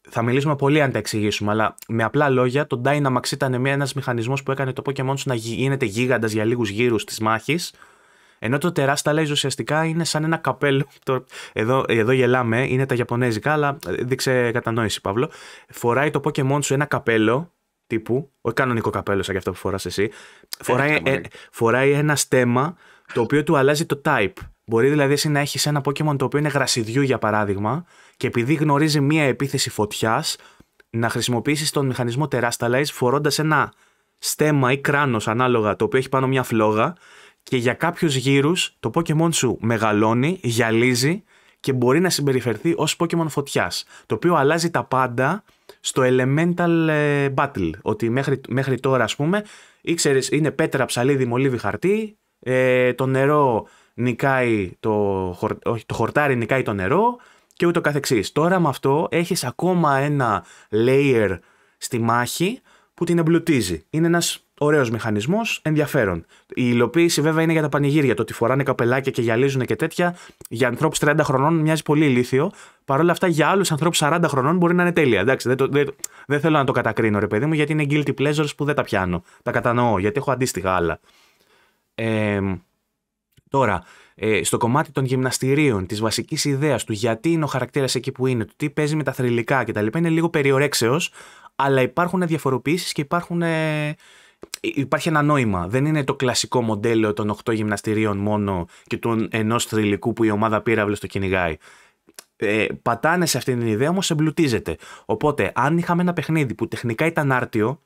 Θα μιλήσουμε πολύ αν τα εξηγήσουμε, αλλά με απλά λόγια το Dynamax ήταν ένας μηχανισμός που έκανε το Pokemon σου να γίνεται γίγαντας για λίγους γύρους της μάχης. ενώ το Terrasta, λέει ουσιαστικά είναι σαν ένα καπέλο. Εδώ, εδώ γελάμε, είναι τα Ιαπωνέζικα, αλλά ε, δείξε κατανόηση, Παύλο. Φοράει το Pokémon σου ένα καπέλο τύπου, όχι κανονικό καπέλος σαν και αυτό που φοράς εσύ, ε, φοράει, ε, φοράει ένα στέμα το οποίο του αλλάζει το type. Μπορεί δηλαδή εσύ να έχεις ένα Pokémon το οποίο είναι γρασιδιού για παράδειγμα και επειδή γνωρίζει μία επίθεση φωτιάς, να χρησιμοποιήσεις τον μηχανισμό Terastalize φορώντας ένα στέμα ή κράνος ανάλογα το οποίο έχει πάνω μια φλόγα και για κάποιους γύρους το Pokémon σου μεγαλώνει, γυαλίζει και μπορεί να συμπεριφερθεί ως Pokémon φωτιάς. Το οποίο αλλάζει τα πάντα στο elemental ε, battle. Ότι μέχρι, μέχρι τώρα, ας πούμε, ήξερες, είναι πέτρα, ψαλίδι, μολύβι, χαρτί, ε, το νερό νικάει το, το χορτάρι νικάει το νερό και ούτω καθεξής. Τώρα με αυτό έχεις ακόμα ένα layer στη μάχη που την εμπλουτίζει. Είναι ένας Ωραίος μηχανισμός, ενδιαφέρον. Η υλοποίηση βέβαια είναι για τα πανηγύρια, το ότι φοράνε καπελάκια και γυαλίζουν και τέτοια. Για ανθρώπους 30 χρονών μοιάζει πολύ ηλίθιο. Παρ' όλα αυτά, για άλλους ανθρώπους 40 χρονών μπορεί να είναι τέλεια. Εντάξει, δεν, το, δεν, θέλω να το κατακρίνω, ρε παιδί μου, γιατί είναι guilty pleasures που δεν τα πιάνω. Τα κατανοώ, γιατί έχω αντίστοιχα άλλα. Ε, τώρα, ε, στο κομμάτι των γυμναστηρίων, της βασικής ιδέας του γιατί είναι ο χαρακτήρας εκεί που είναι, του τι παίζει με τα θρηλυκά κτλ. είναι λίγο περιορέξεως, αλλά υπάρχουν διαφοροποιήσεις και υπάρχουν. Ε, υπάρχει ένα νόημα. Δεν είναι το κλασικό μοντέλο των 8 γυμναστηρίων μόνο και του ενός θρηλυκού που η ομάδα πύραυλος το κυνηγάει. Ε, πατάνε σε αυτήν την ιδέα, όμως εμπλουτίζεται. Οπότε, αν είχαμε ένα παιχνίδι που τεχνικά ήταν άρτιο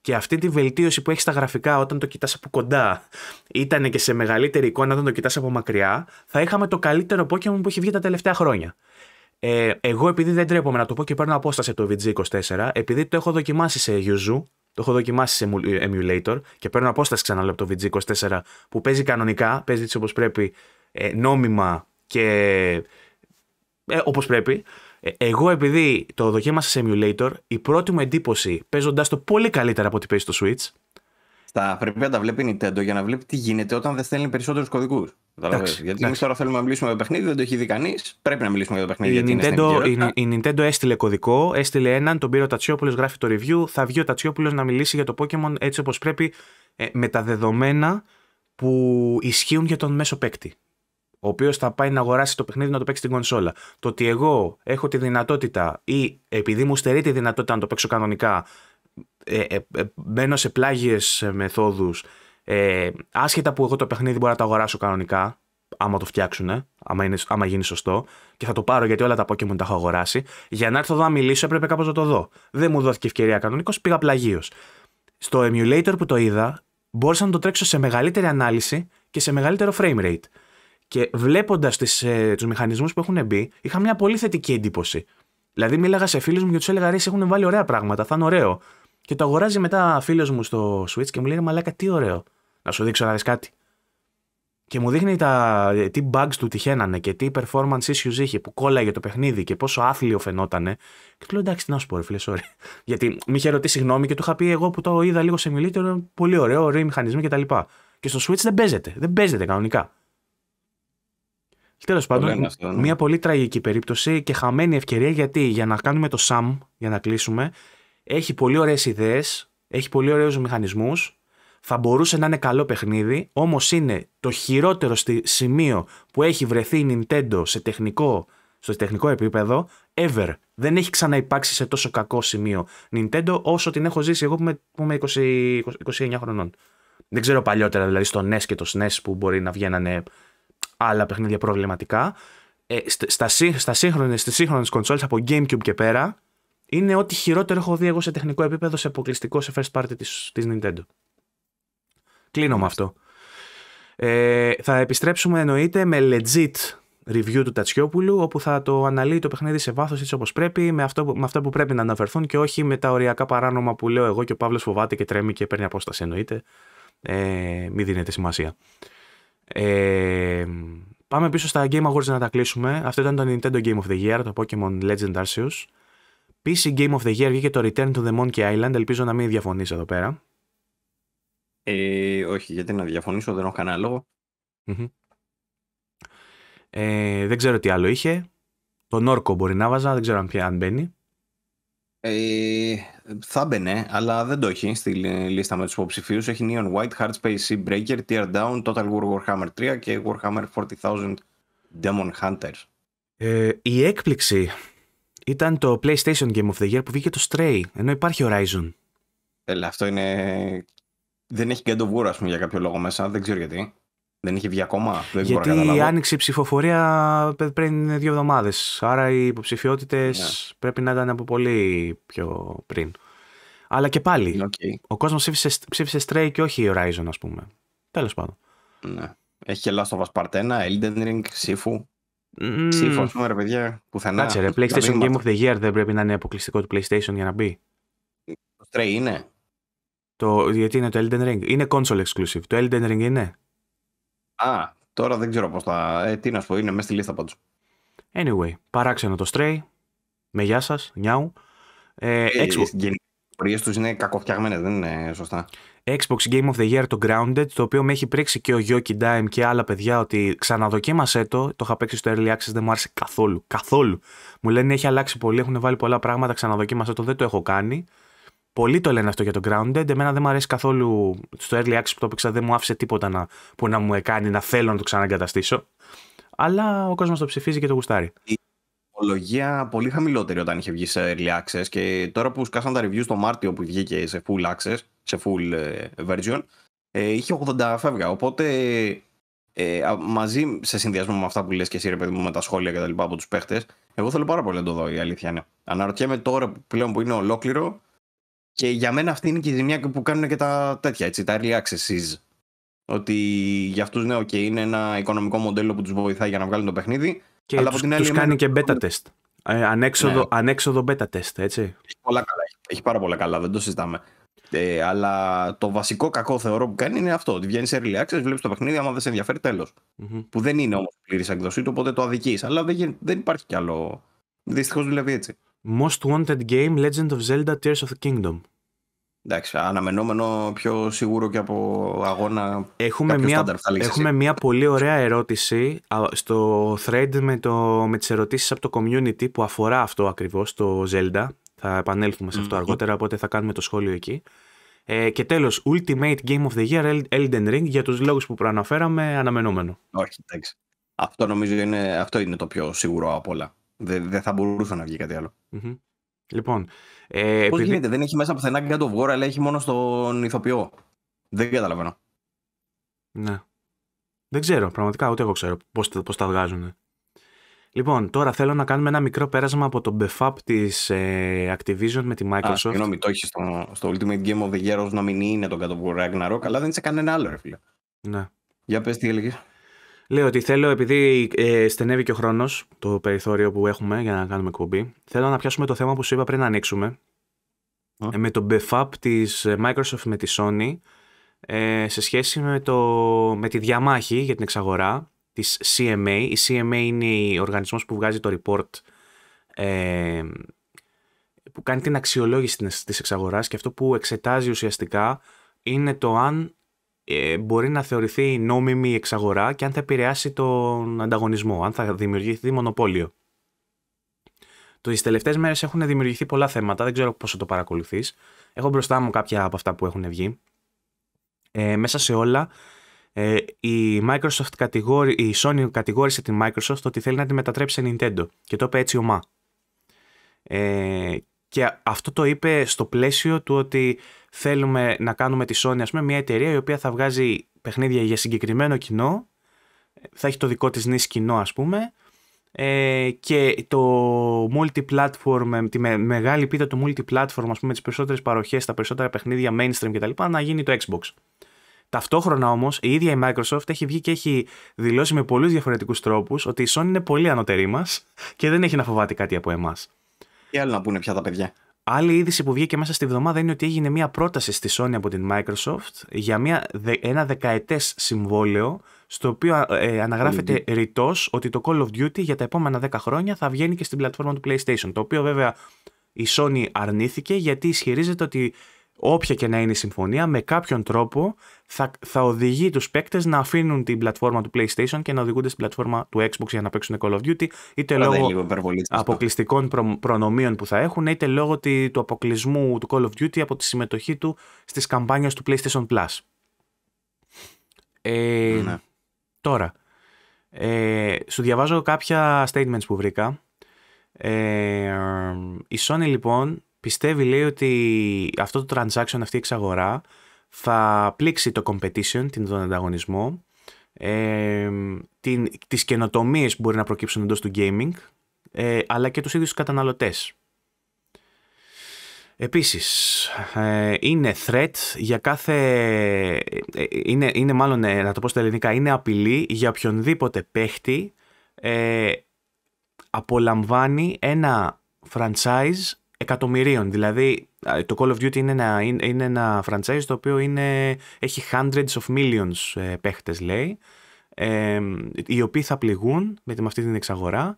και αυτή τη βελτίωση που έχει στα γραφικά όταν το κοιτάς από κοντά ήταν και σε μεγαλύτερη εικόνα όταν το κοιτάς από μακριά, θα είχαμε το καλύτερο Pokémon που έχει βγει τα τελευταία χρόνια. Ε, εγώ επειδή δεν τρέπομαι να το πω και παίρνω απόσταση το VG24, επειδή το έχω δοκιμάσει σε Yuzu το έχω δοκιμάσει σε ε, emulator και παίρνω απόσταση ξανά από το VG24 που παίζει κανονικά, παίζει έτσι όπως πρέπει, ε, νόμιμα και ε, όπως πρέπει. Ε, εγώ επειδή το δοκίμασα σε emulator, η πρώτη μου εντύπωση παίζοντας το πολύ καλύτερα από ό,τι παίζει στο Switch, στα πρέπει να τα βλέπει η Nintendo για να βλέπει τι γίνεται όταν δεν στέλνει περισσότερους κωδικούς. Γιατί εμείς τώρα θέλουμε να μιλήσουμε για το παιχνίδι, δεν το έχει δει κανείς. Πρέπει να μιλήσουμε για το παιχνίδι. Η, Nintendo, η, η Nintendo έστειλε κωδικό, έστειλε έναν, τον πήρε ο Τατσιόπουλος, γράφει το review. Θα βγει ο Τατσιόπουλος να μιλήσει για το Pokémon έτσι όπως πρέπει, ε, με τα δεδομένα που ισχύουν για τον μέσο παίκτη. Ο οποίος θα πάει να αγοράσει το παιχνίδι να το παίξει στην κονσόλα. Το ότι εγώ έχω τη δυνατότητα ή επειδή μου στερεί τη δυνατότητα να το παίξω κανονικά, ε, ε, ε, μπαίνω σε πλάγιες ε, μεθόδους ε, άσχετα που εγώ το παιχνίδι μπορώ να το αγοράσω κανονικά άμα το φτιάξουνε, άμα, είναι, άμα γίνει σωστό και θα το πάρω γιατί όλα τα Pokemon τα έχω αγοράσει για να έρθω εδώ να μιλήσω έπρεπε κάπως να το δω δεν μου δόθηκε ευκαιρία κανονικώς, πήγα πλαγίως στο emulator που το είδα μπόρεσα να το τρέξω σε μεγαλύτερη ανάλυση και σε μεγαλύτερο frame rate και βλέποντας τις, ε, τους μηχανισμούς που έχουν μπει είχα μια πολύ θετική εντύπωση Δηλαδή, μίλαγα σε φίλους μου και τους έλεγα: έχουν βάλει ωραία πράγματα, θα είναι ωραίο. Και το αγοράζει μετά φίλος μου στο Switch και μου λέει Μαλάκα, τι ωραίο. Να σου δείξω να δεις κάτι. Και μου δείχνει τα, τι bugs του τυχαίνανε και τι performance issues είχε που κόλλαγε το παιχνίδι και πόσο άθλιο φαινότανε. Και του λέω εντάξει, τι να σου πω, ρε φίλε, sorry. Γιατί μη είχε ρωτήσει συγγνώμη και του είχα πει εγώ που το είδα λίγο σε μιλήτερο πολύ ωραίο, ωραίοι μηχανισμοί κτλ. Και, και στο Switch δεν παίζεται. Δεν παίζεται κανονικά. Τέλος πάντων, ναι. μια πολύ τραγική περίπτωση και χαμένη ευκαιρία γιατί για να κάνουμε το SAM, για να κλείσουμε, έχει πολύ ωραίες ιδέες, έχει πολύ ωραίους μηχανισμούς. Θα μπορούσε να είναι καλό παιχνίδι, όμως είναι το χειρότερο στη σημείο που έχει βρεθεί η Nintendo σε τεχνικό, στο τεχνικό επίπεδο ever. Δεν έχει ξαναυπάρξει σε τόσο κακό σημείο Nintendo όσο την έχω ζήσει εγώ που είμαι, που 20, 29 χρονών. Δεν ξέρω παλιότερα, δηλαδή στο NES και το SNES που μπορεί να βγαίνανε άλλα παιχνίδια προβληματικά. Ε, στα, στα σύγχρονες, στις σύγχρονες κονσόλες από Gamecube και πέρα είναι ό,τι χειρότερο έχω δει εγώ σε τεχνικό επίπεδο σε αποκλειστικό σε first party της, της Nintendo. Κλείνω με αυτό. Ε, θα επιστρέψουμε εννοείται με legit review του Τατσιόπουλου όπου θα το αναλύει το παιχνίδι σε βάθος έτσι όπως πρέπει με, αυτό, με αυτά που πρέπει να αναφερθούν και όχι με τα οριακά παράνομα που λέω εγώ και ο Παύλος φοβάται και τρέμει και παίρνει απόσταση εννοείται. Ε, μην δίνετε σημασία. Ε, πάμε πίσω στα Game Awards να τα κλείσουμε. Αυτό ήταν το Nintendo Game of the Year, το Pokemon Legend Arceus. PC Game of the Year βγήκε το Return to the Monkey Island. Ελπίζω να μην διαφωνείς εδώ πέρα. Ε, όχι, γιατί να διαφωνήσω, δεν έχω κανένα Ε, δεν ξέρω τι άλλο είχε. Το όρκο μπορεί να βάζα, δεν ξέρω αν, πια, αν μπαίνει. Ε, θα μπαινε, αλλά δεν το έχει στη λίστα με τους υποψηφίους. Έχει Neon White, Hard Space Sea Breaker, Tear Down, Total War Warhammer 3 και Warhammer 40,000 Demon Hunters. Ε, η έκπληξη ήταν το PlayStation Game of the Year που βγήκε το Stray, ενώ υπάρχει Horizon. Έλα, αυτό είναι... Δεν έχει και το War, για κάποιο λόγο μέσα, δεν ξέρω γιατί. Δεν έχει βγει ακόμα, Γιατί μπορώ άνοιξε η ψηφοφορία πριν δύο εβδομάδες. Άρα οι υποψηφιότητες ναι. πρέπει να ήταν από πολύ πιο πριν. Αλλά και πάλι. Ο κόσμος ψήφισε, ψήφισε Stray και όχι Horizon, ας πούμε. Τέλος πάντων. Ναι. Έχει και Last of Us Part 1, Elden Ring, Sifu. Συμφωνώ, ρε παιδιά, πουθενά. Κάτσε, ρε. PlayStation Game of the Year δεν πρέπει να είναι αποκλειστικό του PlayStation για να μπει. Το Stray είναι. Το, γιατί είναι το Elden Ring. Είναι console exclusive. Το Elden Ring είναι. Α, τώρα δεν ξέρω πώς θα. Ε, τι να σου πω, είναι μέσα στη λίστα πάντως. Anyway, παράξενο το Stray. Με γεια σας. νιάου. Ε, ε Xbox. Οι γενικέ τους είναι κακοφτιαγμένες, δεν είναι σωστά. Xbox Game of the Year το Grounded, το οποίο με έχει πρίξει και ο Yoki Dime και άλλα παιδιά ότι ξαναδοκίμασέ το. Το είχα παίξει στο Early Access, δεν μου άρεσε καθόλου. Καθόλου. Μου λένε έχει αλλάξει πολύ, έχουν βάλει πολλά πράγματα, ξαναδοκίμασέ το, δεν το έχω κάνει. Πολύ το λένε αυτό για το Grounded. Εμένα δεν μου αρέσει καθόλου στο Early Access που το έπαιξα, δεν μου άφησε τίποτα να, που να μου κάνει να θέλω να το ξαναγκαταστήσω. Αλλά ο κόσμος το ψηφίζει και το γουστάρει βαθμολογία πολύ χαμηλότερη όταν είχε βγει σε early access και τώρα που σκάσαν τα reviews το Μάρτιο που βγήκε σε full access, σε full ε, version, ε, είχε 80 φεύγα. Οπότε ε, μαζί σε συνδυασμό με αυτά που λες και εσύ ρε παιδί μου με τα σχόλια και τα λοιπά από τους παίχτες εγώ θέλω πάρα πολύ να το δω η αλήθεια είναι αναρωτιέμαι τώρα πλέον που είναι ολόκληρο και για μένα αυτή είναι και η ζημιά που κάνουν και τα τέτοια έτσι, τα early accesses ότι για αυτούς ναι, ok είναι ένα οικονομικό μοντέλο που τους βοηθάει για να βγάλουν το παιχνίδι και Αλλά τους, κάνει και beta test. Ε, ανέξοδο, ναι. ανέξοδο beta test, έτσι. Έχει, πολλά καλά, έχει πάρα πολλά καλά, δεν το συζητάμε. Ε, αλλά το βασικό κακό θεωρώ που κάνει είναι αυτό. Ότι βγαίνεις σε early access, βλέπεις το παιχνίδι, άμα δεν σε ενδιαφέρει, τέλος. Που δεν είναι όμως πλήρης εκδοσή του, οπότε το αδική. Αλλά δεν, δεν υπάρχει κι άλλο. Δυστυχώς δουλεύει έτσι. Most Wanted Game Legend of Zelda Tears of the Kingdom. Εντάξει, αναμενόμενο πιο σίγουρο και από αγώνα. Έχουμε, μια, έχουμε μια πολύ ωραία ερώτηση στο thread με, το, με τις ερωτήσεις από το community που αφορά αυτό ακριβώς, το Zelda. Θα επανέλθουμε σε αυτό αργότερα, οπότε θα κάνουμε το σχόλιο εκεί. Ε, και τέλος, Ultimate Game of the Year Elden Ring για τους λόγους που προαναφέραμε, αναμενόμενο. Όχι, εντάξει. Αυτό νομίζω είναι, αυτό είναι το πιο σίγουρο από όλα. Δεν, θα μπορούσε να βγει κάτι Λοιπόν. Ε, Πώς επειδή... γίνεται, δεν έχει μέσα πουθενά God of War, αλλά έχει μόνο στον ηθοποιό. Δεν καταλαβαίνω. Ναι. Δεν ξέρω, πραγματικά ούτε εγώ ξέρω πώς, πώς τα βγάζουν. Λοιπόν, τώρα θέλω να κάνουμε ένα μικρό πέρασμα από το BFAP της ε, Activision με τη Microsoft. Συγγνώμη, το στο, στο Ultimate Game of the Year να μην είναι τον God of War Ragnarok, αλλά δεν είσαι κανένα άλλο, ρε φίλε. Ναι. Για πες τι έλεγες. Λέω ότι θέλω, επειδή ε, στενεύει και ο χρόνος, το περιθώριο που έχουμε για να κάνουμε εκπομπή, θέλω να πιάσουμε το θέμα που σου είπα πριν να ανοίξουμε. Ε, με το BFAP της ε, Microsoft με τη Sony ε, σε σχέση με, το, με τη διαμάχη για την εξαγορά της CMA. Η CMA είναι ο οργανισμός που βγάζει το report ε, που κάνει την αξιολόγηση της εξαγοράς και αυτό που εξετάζει ουσιαστικά είναι το αν ε, μπορεί να θεωρηθεί νόμιμη εξαγορά και αν θα επηρεάσει τον ανταγωνισμό, αν θα δημιουργηθεί μονοπόλιο. Τι τελευταίες μέρες έχουν δημιουργηθεί πολλά θέματα, δεν ξέρω πόσο το παρακολουθείς. Έχω μπροστά μου κάποια από αυτά που έχουν βγει. Ε, μέσα σε όλα, ε, η, Microsoft κατηγόρη, η Sony κατηγόρησε την Microsoft ότι θέλει να τη μετατρέψει σε Nintendo και το είπε έτσι ομά. Ε, και αυτό το είπε στο πλαίσιο του ότι θέλουμε να κάνουμε τη Sony, μια εταιρεία η οποία θα βγάζει παιχνίδια για συγκεκριμένο κοινό, θα έχει το δικό της νης κοινό, ας πούμε, ε, και το multi-platform, τη μεγάλη πίτα του multi-platform, ας πούμε, τις περισσότερες παροχές, τα περισσότερα παιχνίδια mainstream κτλ, να γίνει το Xbox. Ταυτόχρονα όμως, η ίδια η Microsoft έχει βγει και έχει δηλώσει με πολλούς διαφορετικούς τρόπους ότι η Sony είναι πολύ ανωτερή μας και δεν έχει να φοβάται κάτι από εμάς. Τι άλλο να πούνε πια τα παιδιά. Άλλη είδηση που βγήκε μέσα στη βδομάδα είναι ότι έγινε μια πρόταση στη Sony από την Microsoft για μια, ένα δεκαετές συμβόλαιο στο οποίο ε, ε, αναγράφεται ρητός ότι το Call of Duty για τα επόμενα 10 χρόνια θα βγαίνει και στην πλατφόρμα του PlayStation. Το οποίο βέβαια η Sony αρνήθηκε γιατί ισχυρίζεται ότι όποια και να είναι η συμφωνία, με κάποιον τρόπο θα, θα οδηγεί τους παίκτες να αφήνουν την πλατφόρμα του PlayStation και να οδηγούνται στην πλατφόρμα του Xbox για να παίξουν Call of Duty, είτε λόγω αποκλειστικών προνομίων που θα έχουν, είτε λόγω του αποκλεισμού του Call of Duty από τη συμμετοχή του στις καμπάνιες του PlayStation Plus. Ε, ναι. Τώρα, ε, σου διαβάζω κάποια statements που βρήκα. Ε, η Sony λοιπόν Πιστεύει, λέει, ότι αυτό το transaction, αυτή η εξαγορά, θα πλήξει το competition, τον ανταγωνισμό, ε, την, τις καινοτομίες που μπορεί να προκύψουν εντός του gaming, ε, αλλά και τους ίδιους καταναλωτές. Επίσης, ε, είναι threat για κάθε... Ε, είναι, είναι μάλλον, ε, να το πω στα ελληνικά, είναι απειλή για οποιονδήποτε παίχτη ε, απολαμβάνει ένα franchise εκατομμυρίων. Δηλαδή, το Call of Duty είναι ένα, είναι ένα franchise το οποίο είναι, έχει hundreds of millions ε, παίχτες, λέει, οι οποίοι θα πληγούν με, αυτή την εξαγορά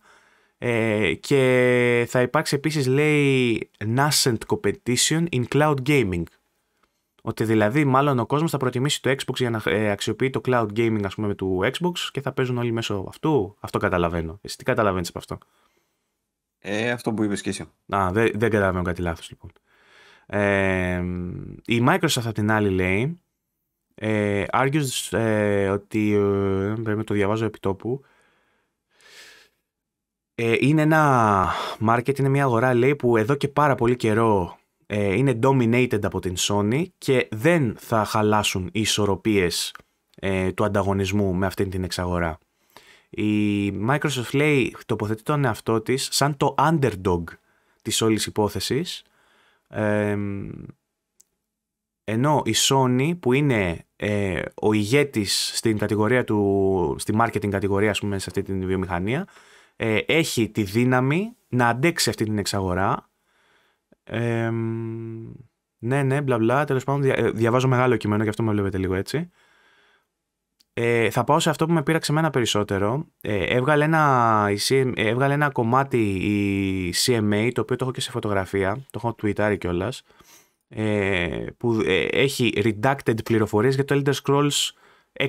ε, και θα υπάρξει επίσης, λέει, nascent competition in cloud gaming. Ότι δηλαδή μάλλον ο κόσμος θα προτιμήσει το Xbox για να ε, αξιοποιεί το cloud gaming ας πούμε του Xbox και θα παίζουν όλοι μέσω αυτού. Αυτό καταλαβαίνω. Εσύ τι καταλαβαίνεις από αυτό. Ε, αυτό που είπες και εσύ. Α, δεν, δεν καταλαβαίνω κάτι λάθος λοιπόν. Ε, η Microsoft απ' την άλλη λέει ε, argues ε, ότι ε, πρέπει να το διαβάζω επί τόπου ε, είναι ένα market, είναι μια αγορά λέει που εδώ και πάρα πολύ καιρό ε, είναι dominated από την Sony και δεν θα χαλάσουν οι ισορροπίες ε, του ανταγωνισμού με αυτήν την εξαγορά. Η Microsoft λέει, τοποθετεί τον εαυτό της σαν το underdog της όλης υπόθεσης. Ε, ενώ η Sony που είναι ε, ο ηγέτης στην κατηγορία του, στη marketing κατηγορία ας πούμε σε αυτή την βιομηχανία ε, έχει τη δύναμη να αντέξει αυτή την εξαγορά ναι ναι μπλα μπλα τέλος πάντων ε, διαβάζω μεγάλο κείμενο και αυτό με βλέπετε λίγο έτσι ε, θα πάω σε αυτό που με πήραξε εμένα περισσότερο. Ε, ε, έβγαλε, ένα, κομμάτι η CMA, το οποίο το έχω και σε φωτογραφία, το έχω tweetάρει κιόλας. Ε, που έχει redacted πληροφορίες για το Elder Scrolls 6.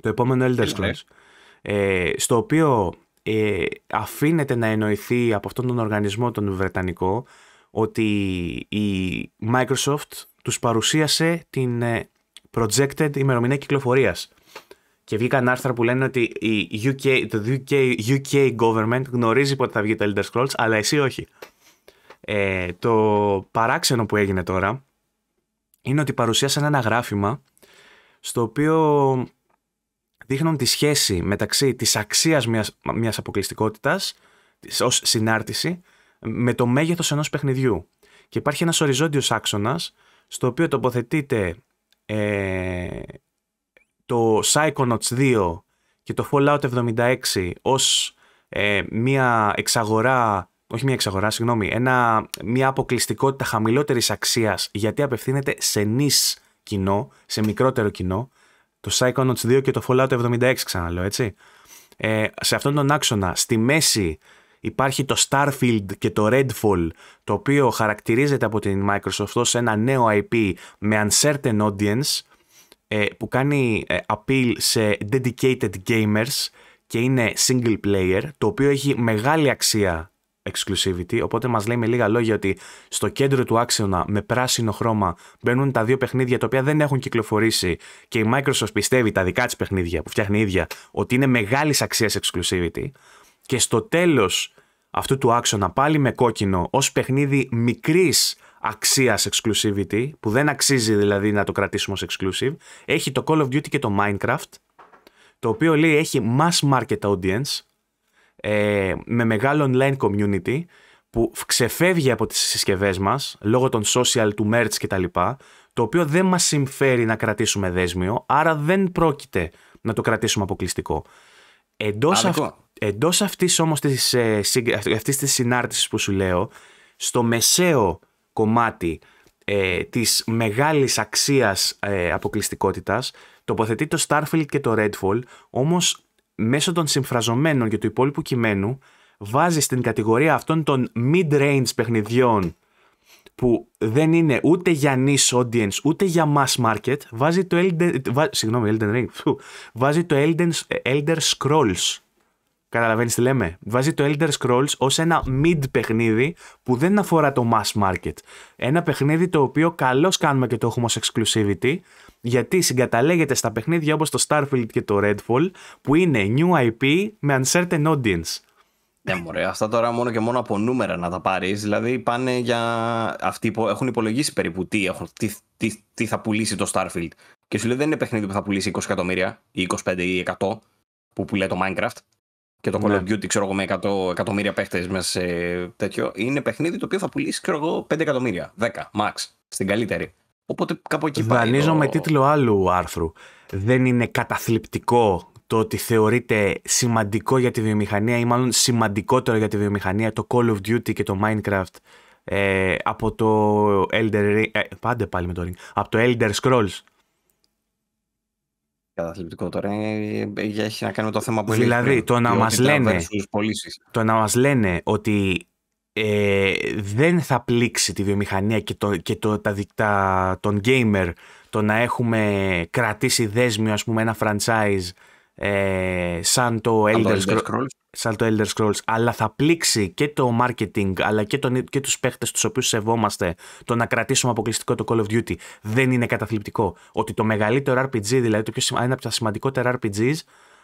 Το επόμενο Elder ναι. Scrolls. στο οποίο αφήνεται να εννοηθεί από αυτόν τον οργανισμό τον Βρετανικό ότι η Microsoft τους παρουσίασε την projected ημερομηνία κυκλοφορίας. Και βγήκαν άρθρα που λένε ότι η UK, το UK, UK government γνωρίζει πότε θα βγει το Elder Scrolls, αλλά εσύ όχι. Ε, το παράξενο που έγινε τώρα είναι ότι παρουσίασαν ένα γράφημα στο οποίο δείχνουν τη σχέση μεταξύ της αξίας μιας, μιας αποκλειστικότητας ως συνάρτηση με το μέγεθος ενός παιχνιδιού. Και υπάρχει ένας οριζόντιος άξονας στο οποίο τοποθετείται ε, το Psychonauts 2 και το Fallout 76 ως ε, μια εξαγορά, όχι μια εξαγορά, συγγνώμη, ένα, μια αποκλειστικότητα χαμηλότερης αξίας γιατί απευθύνεται σε νης κοινό, σε μικρότερο κοινό, το Psychonauts 2 και το Fallout 76 ξαναλέω, έτσι. Ε, σε αυτόν τον άξονα, στη μέση Υπάρχει το Starfield και το Redfall, το οποίο χαρακτηρίζεται από την Microsoft ως ένα νέο IP με uncertain audience, ε, που κάνει ε, appeal σε dedicated gamers και είναι single player, το οποίο έχει μεγάλη αξία exclusivity, οπότε μας λέει με λίγα λόγια ότι στο κέντρο του άξονα με πράσινο χρώμα μπαίνουν τα δύο παιχνίδια τα οποία δεν έχουν κυκλοφορήσει και η Microsoft πιστεύει τα δικά της παιχνίδια που φτιάχνει ίδια ότι είναι μεγάλης αξίας exclusivity και στο τέλος αυτού του άξονα πάλι με κόκκινο ως παιχνίδι μικρής αξίας exclusivity, που δεν αξίζει δηλαδή να το κρατήσουμε ως exclusive, έχει το Call of Duty και το Minecraft, το οποίο λέει έχει mass market audience, ε, με μεγάλο online community, που ξεφεύγει από τις συσκευές μας, λόγω των social, του merch κτλ, το οποίο δεν μας συμφέρει να κρατήσουμε δέσμιο, άρα δεν πρόκειται να το κρατήσουμε αποκλειστικό. Εντός, αυτού... Εντός αυτής όμως της, ε, της συνάρτησης που σου λέω, στο μεσαίο κομμάτι ε, της μεγάλης αξίας ε, αποκλειστικότητας τοποθετεί το Starfield και το Redfall, όμως μέσω των συμφραζομένων και του υπόλοιπου κειμένου βάζει στην κατηγορία αυτών των mid-range παιχνιδιών που δεν είναι ούτε για niche audience ούτε για mass market βάζει το Elden, βά, συγγνώμη, Elden Ring, βάζει το Elden, Elder Scrolls Καταλαβαίνεις τι λέμε. Βάζει το Elder Scrolls ως ένα mid παιχνίδι που δεν αφορά το mass market. Ένα παιχνίδι το οποίο καλώς κάνουμε και το έχουμε ως exclusivity γιατί συγκαταλέγεται στα παιχνίδια όπως το Starfield και το Redfall που είναι new IP με uncertain audience. Ναι, μωρέ, αυτά τώρα μόνο και μόνο από νούμερα να τα πάρεις. Δηλαδή πάνε για. Αυτοί που έχουν υπολογίσει περίπου τι, έχουν, τι, τι, θα πουλήσει το Starfield. Και σου λέει δεν είναι παιχνίδι που θα πουλήσει 20 εκατομμύρια ή 25 ή 100 που λέει το Minecraft και το Call of ναι. Duty, ξέρω εγώ, με 100 εκατομμύρια παίχτες μέσα σε τέτοιο, είναι παιχνίδι το οποίο θα πουλήσει, ξέρω εγώ, 5 εκατομμύρια, 10 max, στην καλύτερη. Οπότε κάπου εκεί πάει. με τίτλο άλλου άρθρου. Δεν είναι καταθλιπτικό το ότι θεωρείται σημαντικό για τη βιομηχανία ή μάλλον σημαντικότερο για τη βιομηχανία το Call of Duty και το Minecraft ε, από το Elder ε, από το Elder Scrolls καταθλιπτικό τώρα. Ε, ε, ε, έχει να κάνει με το θέμα που Δηλαδή, το να, μας λένε, το να μας λένε ότι ε, δεν θα πλήξει τη βιομηχανία και, το, και το, τα δικτά των gamer το να έχουμε κρατήσει δέσμιο ας πούμε ένα franchise ε, σαν, το Elder, Scrolls. σαν το Elder Scrolls αλλά θα πλήξει και το marketing αλλά και, τον, και τους παίχτες τους οποίους σεβόμαστε το να κρατήσουμε αποκλειστικό το Call of Duty δεν είναι καταθλιπτικό ότι το μεγαλύτερο RPG δηλαδή το πιο, ένα από τα σημαντικότερα RPGs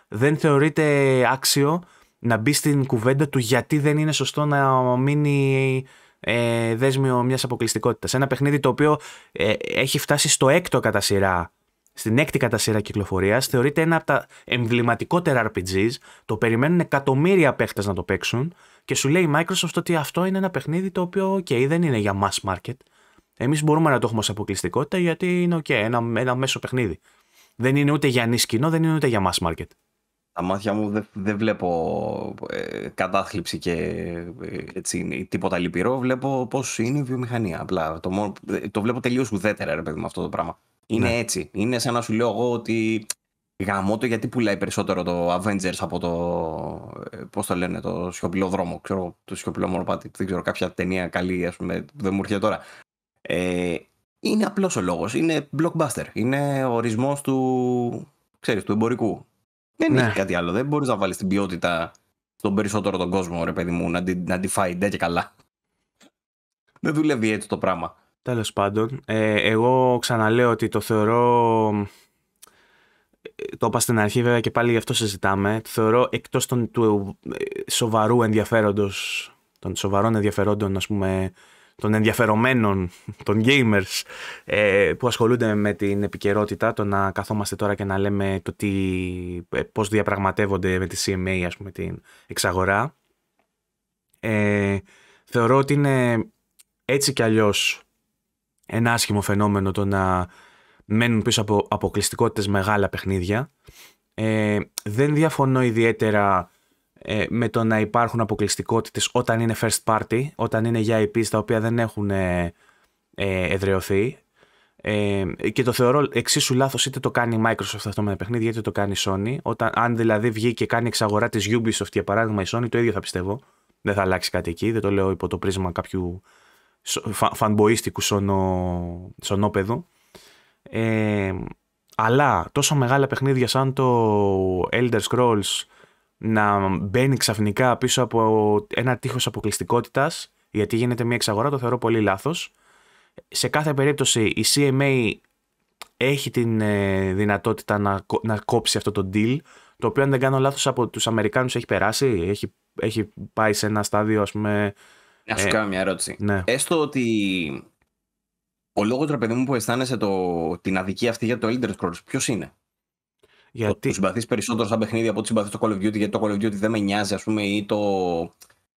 δεν θεωρείται άξιο να μπει στην κουβέντα του γιατί δεν είναι σωστό να μείνει ε, δέσμιο μιας αποκλειστικότητας. Ένα παιχνίδι το οποίο ε, έχει φτάσει στο έκτο κατά σειρά στην έκτη κατά σειρά κυκλοφορίας, θεωρείται ένα από τα εμβληματικότερα RPGs. Το περιμένουν εκατομμύρια παίχτες να το παίξουν και σου λέει η Microsoft ότι αυτό είναι ένα παιχνίδι το οποίο, OK, δεν είναι για mass market. Εμείς μπορούμε να το έχουμε ω αποκλειστικότητα γιατί είναι, OK, ένα, ένα μέσο παιχνίδι. Δεν είναι ούτε για νης κοινό, δεν είναι ούτε για mass market. Τα μάτια μου δεν, βλέπω ε, κατάθλιψη και ε, έτσι, τίποτα λυπηρό. Βλέπω πώς είναι η βιομηχανία. Απλά το, ε, το βλέπω τελείως ουδέτερα, ρε παιδί με αυτό το πράγμα. Ναι. Είναι έτσι. Είναι σαν να σου λέω εγώ ότι γαμώ το γιατί πουλάει περισσότερο το Avengers από το. Ε, Πώς το λένε, το σιωπηλό δρόμο. Ξέρω, το σιωπηλό μονοπάτι. Δεν ξέρω, κάποια ταινία καλή, ας πούμε, δεν μου έρχεται τώρα. Ε, είναι απλός ο λόγος. Είναι blockbuster. Είναι ορισμός του, του εμπορικού. Δεν ναι. έχει κάτι άλλο. Δεν μπορείς να βάλεις την ποιότητα στον περισσότερο τον κόσμο, ρε παιδί μου, να, να τη φάει ντε και καλά. Δεν δουλεύει έτσι το πράγμα. Τέλος πάντων, ε, εγώ ξαναλέω ότι το θεωρώ ε, το είπα στην αρχή βέβαια και πάλι γι' αυτό συζητάμε, το θεωρώ εκτός των, του ε, σοβαρού ενδιαφέροντος, των σοβαρών ενδιαφερόντων ας πούμε, των ενδιαφερομένων, των gamers που ασχολούνται με την επικαιρότητα, το να καθόμαστε τώρα και να λέμε το τι, πώς διαπραγματεύονται με τη CMA ας πούμε την εξαγορά. Ε, θεωρώ ότι είναι έτσι κι αλλιώς ένα άσχημο φαινόμενο το να μένουν πίσω από αποκλειστικότητες μεγάλα παιχνίδια. Ε, δεν διαφωνώ ιδιαίτερα ε, με το να υπάρχουν αποκλειστικότητες όταν είναι first party, όταν είναι για IPs τα οποία δεν έχουν ε, ε, εδρεωθεί. Ε, και το θεωρώ εξίσου λάθος είτε το κάνει η Microsoft αυτό με ένα παιχνίδι, είτε το κάνει η Sony. Όταν, αν δηλαδή βγει και κάνει εξαγορά της Ubisoft για παράδειγμα η Sony, το ίδιο θα πιστεύω. Δεν θα αλλάξει κάτι εκεί. Δεν το λέω υπό το πρίσμα κάποιου φανμποίστικου σονο, σονόπεδου. Ε, αλλά τόσο μεγάλα παιχνίδια σαν το Elder Scrolls να μπαίνει ξαφνικά πίσω από ένα τείχος αποκλειστικότητας γιατί γίνεται μια εξαγορά, το θεωρώ πολύ λάθος. Σε κάθε περίπτωση η CMA έχει την ε, δυνατότητα να, να κόψει αυτό το deal, το οποίο αν δεν κάνω λάθος από τους Αμερικάνους έχει περάσει, έχει, έχει πάει σε ένα στάδιο ας πούμε να σου ε, κάνω μια ερώτηση. Ναι. Έστω ότι ο λόγος του παιδί μου που αισθάνεσαι το, την αδικία αυτή για το Elder Scrolls, ποιος είναι. Γιατί... Το συμπαθείς περισσότερο σαν παιχνίδι από ότι συμπαθείς το Call of Duty, γιατί το Call of Duty δεν με νοιάζει, ας πούμε, ή το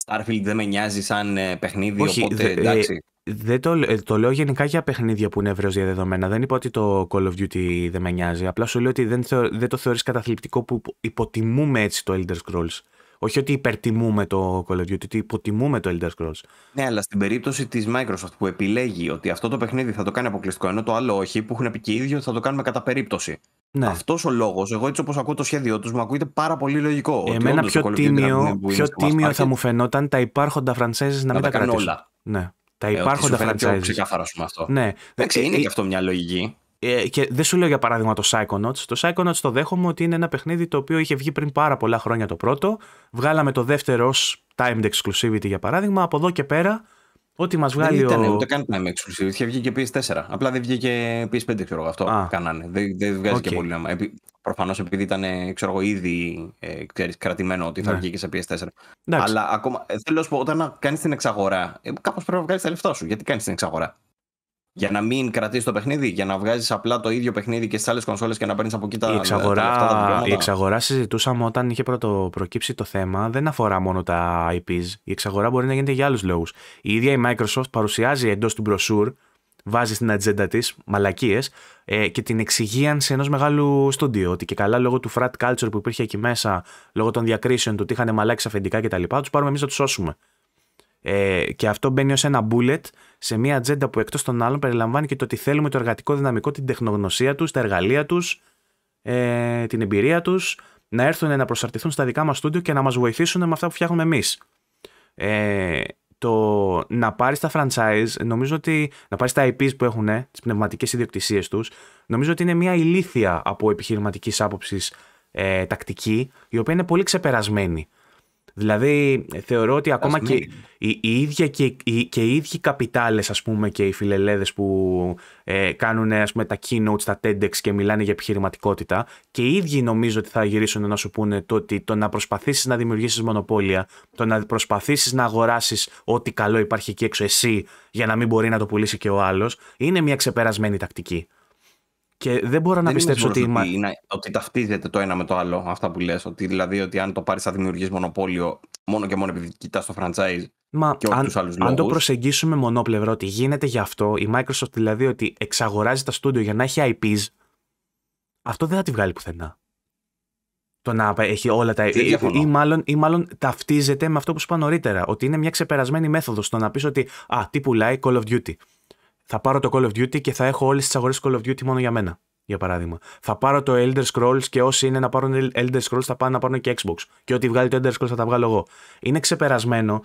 Starfield δεν με νοιάζει σαν ε, παιχνίδι. Όχι, οπότε, δε, ε, εντάξει. Δεν το, το λέω γενικά για παιχνίδια που είναι ευρέως διαδεδομένα. Δεν είπα ότι το Call of Duty δεν με νοιάζει. Απλά σου λέω ότι δεν, θεω, δεν το θεωρείς καταθλιπτικό που υποτιμούμε έτσι το Elder Scrolls. Όχι ότι υπερτιμούμε το Call of Duty, ότι υποτιμούμε το Elder Scrolls. Ναι, αλλά στην περίπτωση της Microsoft που επιλέγει ότι αυτό το παιχνίδι θα το κάνει αποκλειστικό, ενώ το άλλο όχι, που έχουν πει και οι ίδιοι ότι θα το κάνουμε κατά περίπτωση. Ναι. Αυτός ο λόγος, εγώ έτσι όπως ακούω το σχέδιό τους, μου ακούγεται πάρα πολύ λογικό. Ε, εμένα πιο τίμιο, πιο τίμιο θα μου φαινόταν τα υπάρχοντα franchises να, μην τα, Ναι. Τα ε, υπάρχοντα ε, franchises. Ναι, αυτό. Ναι. Εντάξει, ε, είναι και αυτό μια λογική. Ε, και δεν σου λέω για παράδειγμα το Psychonauts. Το Psychonauts το δέχομαι ότι είναι ένα παιχνίδι το οποίο είχε βγει πριν πάρα πολλά χρόνια το πρώτο. Βγάλαμε το δεύτερο ως timed exclusivity για παράδειγμα. Από εδώ και πέρα, ό,τι μας βγάλει. Δεν ήταν ο... ούτε καν timed exclusivity. Είχε βγει και PS4. Απλά δεν βγήκε PS5, ξέρω εγώ. Αυτό Α. κάνανε. Δεν, δεν βγάζει και πολύ νόημα. Προφανώς επειδή ήταν ξέρω ήδη ε, κρατημένο ότι θα ναι. και σε PS4. Αλλά ακόμα ε, θέλω να σου πω, όταν κάνεις την εξαγορά, κάπως πρέπει να βγάλεις τα λεφτά σου. Γιατί κάνεις την εξαγορά. Για να μην κρατήσεις το παιχνίδι, για να βγάζεις απλά το ίδιο παιχνίδι και στις άλλες κονσόλες και να παίρνεις από εκεί τα, η εξαγορά, Η εξαγορά, συζητούσαμε όταν είχε πρωτο, προκύψει το θέμα, δεν αφορά μόνο τα IPs. Η εξαγορά μπορεί να γίνεται για άλλους λόγους. Η ίδια η Microsoft παρουσιάζει εντός του μπροσούρ, βάζει στην ατζέντα της μαλακίες ε, και την σε ενός μεγάλου στοντιού. Ότι και καλά λόγω του frat culture που υπήρχε εκεί μέσα, λόγω των διακρίσεων, του ότι είχαν μαλάξεις αφεντικά κτλ., τους πάρουμε εμείς να τους σώσουμε. Ε, και αυτό μπαίνει ως ένα bullet σε μια ατζέντα που εκτός των άλλων περιλαμβάνει και το ότι θέλουμε το εργατικό δυναμικό, την τεχνογνωσία τους, τα εργαλεία τους, ε, την εμπειρία τους, να έρθουν να προσαρτηθούν στα δικά μας στούντιο και να μας βοηθήσουν με αυτά που φτιάχνουμε εμείς. Ε, το να πάρεις τα franchise, νομίζω ότι. να πάρεις τα IPs που έχουν, τις πνευματικές ιδιοκτησίες τους, νομίζω ότι είναι μια ηλίθια από επιχειρηματικής άποψης ε, τακτική, η οποία είναι πολύ ξεπερασμένη. Δηλαδή θεωρώ ότι ακόμα και οι, οι, ίδια και, οι, και οι ίδιοι καπιτάλες ας πούμε και οι φιλελέδες που ε, κάνουν ας πούμε, τα keynotes, τα TEDx και μιλάνε για επιχειρηματικότητα και οι ίδιοι νομίζω ότι θα γυρίσουν να σου πούνε το ότι το να προσπαθήσεις να δημιουργήσεις μονοπόλια, το να προσπαθήσεις να αγοράσεις ό,τι καλό υπάρχει εκεί έξω εσύ για να μην μπορεί να το πουλήσει και ο άλλος είναι μια ξεπερασμένη τακτική. Και δεν μπορώ να πιστέψω ότι. Ότι, μα... είναι, ότι ταυτίζεται το ένα με το άλλο, αυτά που λες. Ότι δηλαδή ότι αν το πάρεις θα δημιουργείς μονοπόλιο μόνο και μόνο επειδή κοιτάς το franchise. Μα και αν, αν το προσεγγίσουμε μονόπλευρο, ότι γίνεται γι' αυτό η Microsoft δηλαδή ότι εξαγοράζει τα στούντιο για να έχει IPs, αυτό δεν θα τη βγάλει πουθενά. Το να έχει όλα τα. Ή, ή, μάλλον, ή μάλλον ταυτίζεται με αυτό που σου είπα νωρίτερα. Ότι είναι μια ξεπερασμένη μέθοδος. Το να πεις ότι α, τι πουλάει Call of Duty θα πάρω το Call of Duty και θα έχω όλες τις αγορές Call of Duty μόνο για μένα. Για παράδειγμα, θα πάρω το Elder Scrolls και όσοι είναι να πάρουν Elder Scrolls θα πάνε να πάρουν και Xbox. Και ό,τι βγάλει το Elder Scrolls θα τα βγάλω εγώ. Είναι ξεπερασμένο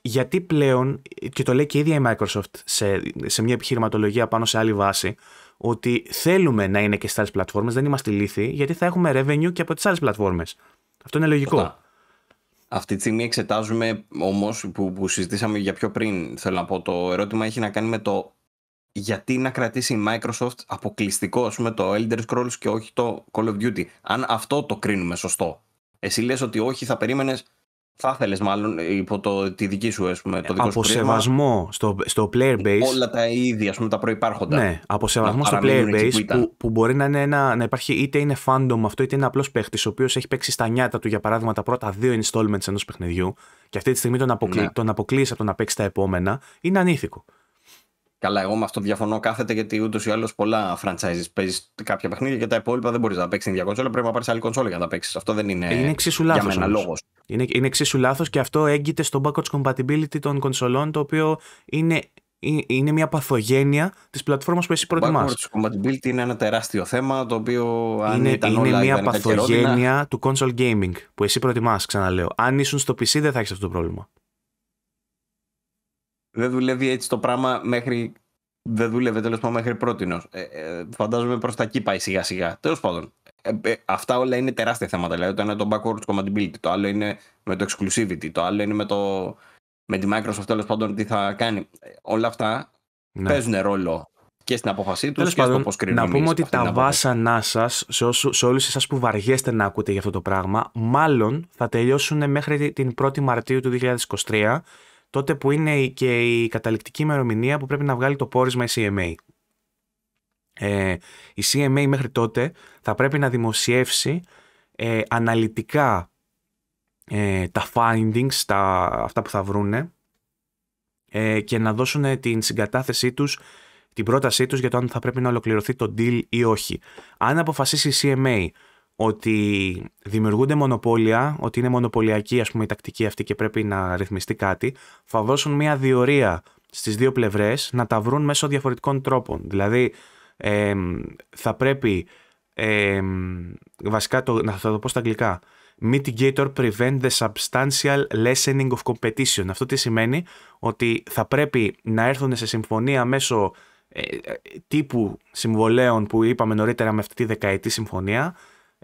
γιατί πλέον, και το λέει και η ίδια η Microsoft σε, σε μια επιχειρηματολογία πάνω σε άλλη βάση, ότι θέλουμε να είναι και στις άλλες πλατφόρμες, δεν είμαστε λύθοι, γιατί θα έχουμε revenue και από τις άλλες πλατφόρμες. Αυτό είναι λογικό. Αυτή τη στιγμή εξετάζουμε όμως που, που συζητήσαμε για πιο πριν, θέλω να πω, το ερώτημα έχει να κάνει με το γιατί να κρατήσει η Microsoft αποκλειστικό το Elder Scrolls και όχι το Call of Duty. Αν αυτό το κρίνουμε σωστό. Εσύ λες ότι όχι θα περίμενες θα ήθελε μάλλον υπό το, τη δική σου, ας πούμε, το δικό από σου σεβασμό στο, στο player base. Όλα τα ίδια, ας πούμε, τα προϋπάρχοντα. Ναι, από σεβασμό στο player base που, μπορεί να, είναι να υπάρχει είτε είναι fandom αυτό, είτε είναι απλός παίχτης, ο οποίος έχει παίξει στα νιάτα του, για παράδειγμα, τα πρώτα δύο installments ενός παιχνιδιού και αυτή τη στιγμή τον, αποκλεί, ναι. τον από το να παίξει τα επόμενα, είναι ανήθικο. Καλά, εγώ με αυτό διαφωνώ κάθεται γιατί ούτως ή άλλως πολλά franchises παίζεις κάποια παιχνίδια και τα υπόλοιπα δεν μπορείς να παίξει την ίδια κονσόλα. Πρέπει να πάρεις άλλη κονσόλα για να τα παίξεις. Αυτό δεν είναι, είναι εξίσου για μένα λόγος. Είναι, είναι εξίσου λάθος και αυτό έγκυται στο backwards compatibility των κονσολών, το οποίο είναι είναι μια παθογένεια της πλατφόρμας που εσύ προτιμάς. Το compatibility είναι ένα τεράστιο θέμα το οποίο αν είναι, είναι μια παθογένεια του console gaming που εσύ προτιμάς, ξαναλέω. Αν ήσουν στο PC δεν θα έχεις αυτό το πρόβλημα δεν δουλεύει έτσι το πράγμα μέχρι. Δεν δούλευε τέλος πάντων μέχρι πρώτη. Ε, ε, φαντάζομαι προς τα εκεί πάει σιγά σιγά. Τέλος πάντων. Ε, ε, αυτά όλα είναι τεράστια θέματα. Δηλαδή το ένα είναι το backwards compatibility, το άλλο είναι με το exclusivity, το άλλο είναι με, το, με τη Microsoft τέλος πάντων τι θα κάνει. Ε, όλα αυτά ναι. παίζουν ρόλο και στην απόφασή τους και στο πώς κρίνουν. Να πούμε ότι τα βάσανά σας, σε, σε όλους εσάς που βαριέστε να ακούτε για αυτό το πράγμα, μάλλον θα τελειώσουν μέχρι την 1η Μαρτίου του 2023 τότε που είναι και η καταληκτική ημερομηνία που πρέπει να βγάλει το πόρισμα η CMA. Ε, η CMA μέχρι τότε θα πρέπει να δημοσιεύσει ε, αναλυτικά ε, τα findings, τα, αυτά που θα βρούνε και να δώσουν την συγκατάθεσή τους, την πρότασή τους για το αν θα πρέπει να ολοκληρωθεί το deal ή όχι. Αν αποφασίσει η CMA ότι δημιουργούνται μονοπόλια, ότι είναι μονοπωλιακή ας πούμε, η τακτική αυτή και πρέπει να ρυθμιστεί κάτι, θα δώσουν μια διορία στις δύο πλευρές να τα βρουν μέσω διαφορετικών τρόπων. Δηλαδή ε, θα πρέπει, ε, βασικά το, να θα το πω στα αγγλικά, mitigator prevent the substantial lessening of competition. Αυτό τι σημαίνει ότι θα πρέπει να έρθουν σε συμφωνία μέσω ε, ε, τύπου συμβολέων που είπαμε νωρίτερα με αυτή τη δεκαετή συμφωνία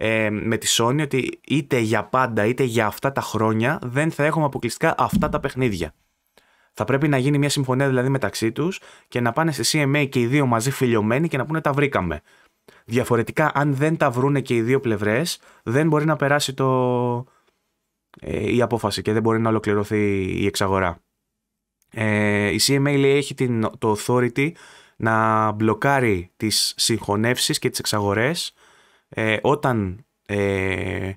ε, με τη Sony ότι είτε για πάντα είτε για αυτά τα χρόνια δεν θα έχουμε αποκλειστικά αυτά τα παιχνίδια. Θα πρέπει να γίνει μια συμφωνία δηλαδή μεταξύ τους και να πάνε σε CMA και οι δύο μαζί φιλιωμένοι και να πούνε τα βρήκαμε. Διαφορετικά, αν δεν τα βρούνε και οι δύο πλευρές, δεν μπορεί να περάσει το... Ε, η απόφαση και δεν μπορεί να ολοκληρωθεί η εξαγορά. Ε, η CMA λέει, έχει την, το authority να μπλοκάρει τις συγχωνεύσεις και τις εξαγορές ε, όταν ε,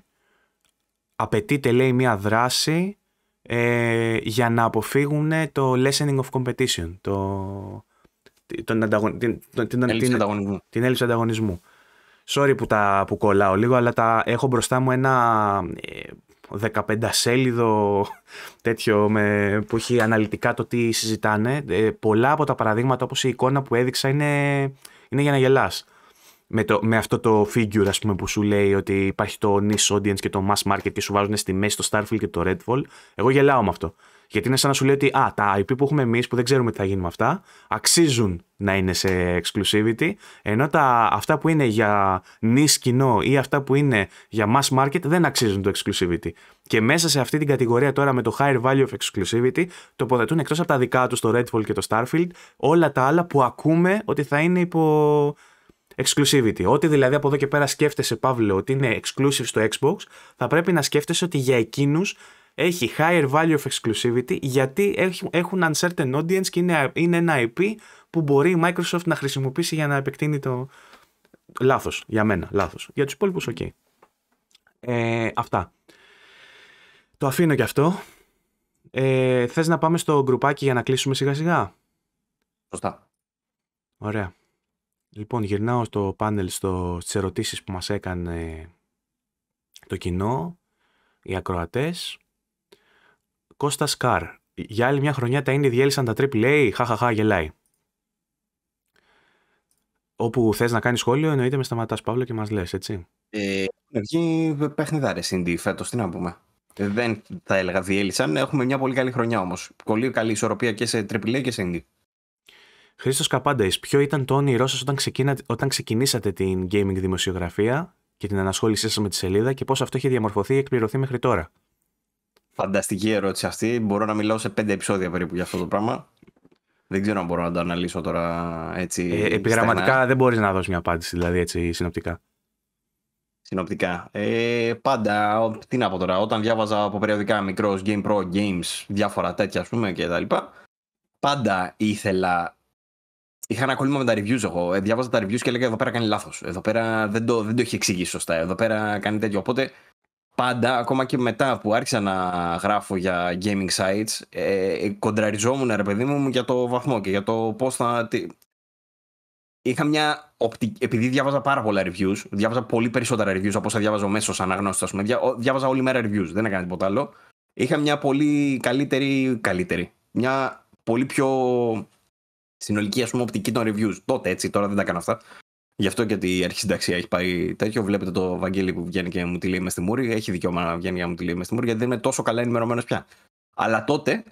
απαιτείται λέει μια δράση ε, για να αποφύγουν ε, το lessening of competition, το, την, την, έλλειψη ανταγωνισμού. την έλλειψη ανταγωνισμού. Sorry που, τα, που κολλάω λίγο, αλλά τα, έχω μπροστά μου ένα 15 σέλιδο τέτοιο με, που έχει αναλυτικά το τι συζητάνε. πολλά από τα παραδείγματα όπως η εικόνα που έδειξα είναι, είναι για να γελάς με, με αυτό το figure ας πούμε, που σου λέει ότι υπάρχει το niche audience και το mass market και σου βάζουν στη μέση το Starfield και το Redfall, εγώ γελάω με αυτό. Γιατί είναι σαν να σου λέει ότι α, τα IP που έχουμε εμείς που δεν ξέρουμε τι θα γίνει με αυτά, αξίζουν να είναι σε exclusivity, ενώ τα, αυτά που είναι για niche κοινό ή αυτά που είναι για mass market δεν αξίζουν το exclusivity. Και μέσα σε αυτή την κατηγορία τώρα με το higher value of exclusivity τοποθετούν εκτός από τα δικά τους το Redfall και το Starfield όλα τα άλλα που ακούμε ότι θα είναι υπό exclusivity. Ό,τι δηλαδή από εδώ και πέρα σκέφτεσαι, Παύλο, ότι είναι exclusive στο Xbox, θα πρέπει να σκέφτεσαι ότι για εκείνους έχει higher value of exclusivity γιατί έχουν uncertain audience και είναι, είναι ένα IP που μπορεί η Microsoft να χρησιμοποιήσει για να επεκτείνει το. Λάθος, για μένα, λάθος. Για τους υπόλοιπους, οκ. Ε, αυτά. Το αφήνω και αυτό. Ε, θες να πάμε στο γκρουπάκι για να κλείσουμε σιγά σιγά. Σωστά. Ωραία. Λοιπόν, γυρνάω στο πάνελ στο, στις ερωτήσεις που μας έκανε το κοινό, οι ακροατές. Κώστας Σκάρ. Για άλλη μια χρονιά τα ίνδι διέλυσαν τα λέει, χαχαχα, γελάει. Όπου θες να κάνεις σχόλιο, εννοείται με σταματάς Παύλο και μας λες, έτσι. Ε, ναι, Βγει παιχνιδάρες ίνδι φέτος, τι να πούμε. Δεν θα έλεγα διέλυσαν, έχουμε μια πολύ καλή χρονιά όμως. Πολύ καλή ισορροπία και σε AAA και σε ίνδι. Χρήστο Καπάντα, ποιο ήταν το όνειρό σας όταν, όταν ξεκινήσατε την gaming δημοσιογραφία και την ανασχόλησή σας με τη σελίδα και πώς αυτό έχει διαμορφωθεί ή εκπληρωθεί μέχρι τώρα. Φανταστική ερώτηση αυτή. Μπορώ να μιλάω σε πέντε επεισόδια περίπου για αυτό το πράγμα. Δεν ξέρω αν μπορώ να το αναλύσω τώρα έτσι. Ε, επιγραμματικά δεν μπορείς να δώσεις μια απάντηση, δηλαδή έτσι συνοπτικά. Συνοπτικά. Ε, πάντα, τι να πω τώρα, όταν διάβαζα από περιοδικά μικρός Game Pro Games, διάφορα τέτοια ας πούμε κτλ. πάντα ήθελα Είχα ένα κόλλημα με τα reviews εγώ. Ε, διάβαζα τα reviews και έλεγα εδώ πέρα κάνει λάθος. Εδώ πέρα δεν το, δεν το έχει εξηγήσει σωστά. Εδώ πέρα κάνει τέτοιο. Οπότε πάντα, ακόμα και μετά που άρχισα να γράφω για gaming sites, ε, ε κοντραριζόμουν ρε παιδί μου για το βαθμό και για το πώς θα. Είχα μια οπτική. Επειδή διάβαζα πάρα πολλά reviews, διάβαζα πολύ περισσότερα reviews από όσα διάβαζα μέσω αναγνώστης, ας πούμε. διάβαζα όλη μέρα reviews, δεν έκανα τίποτα άλλο. Είχα μια πολύ καλύτερη. καλύτερη μια πολύ πιο στην ολική ας πούμε, οπτική των reviews. Τότε έτσι, τώρα δεν τα κάνω αυτά. Γι' αυτό και η αρχή έχει πάει τέτοιο. Βλέπετε το Βαγγέλη που βγαίνει και μου τη λέει μες στη μούρη. Έχει δικαίωμα να βγαίνει και μου τη λέει μες στη μούρη, γιατί δεν είμαι τόσο καλά ενημερωμένος πια. Αλλά τότε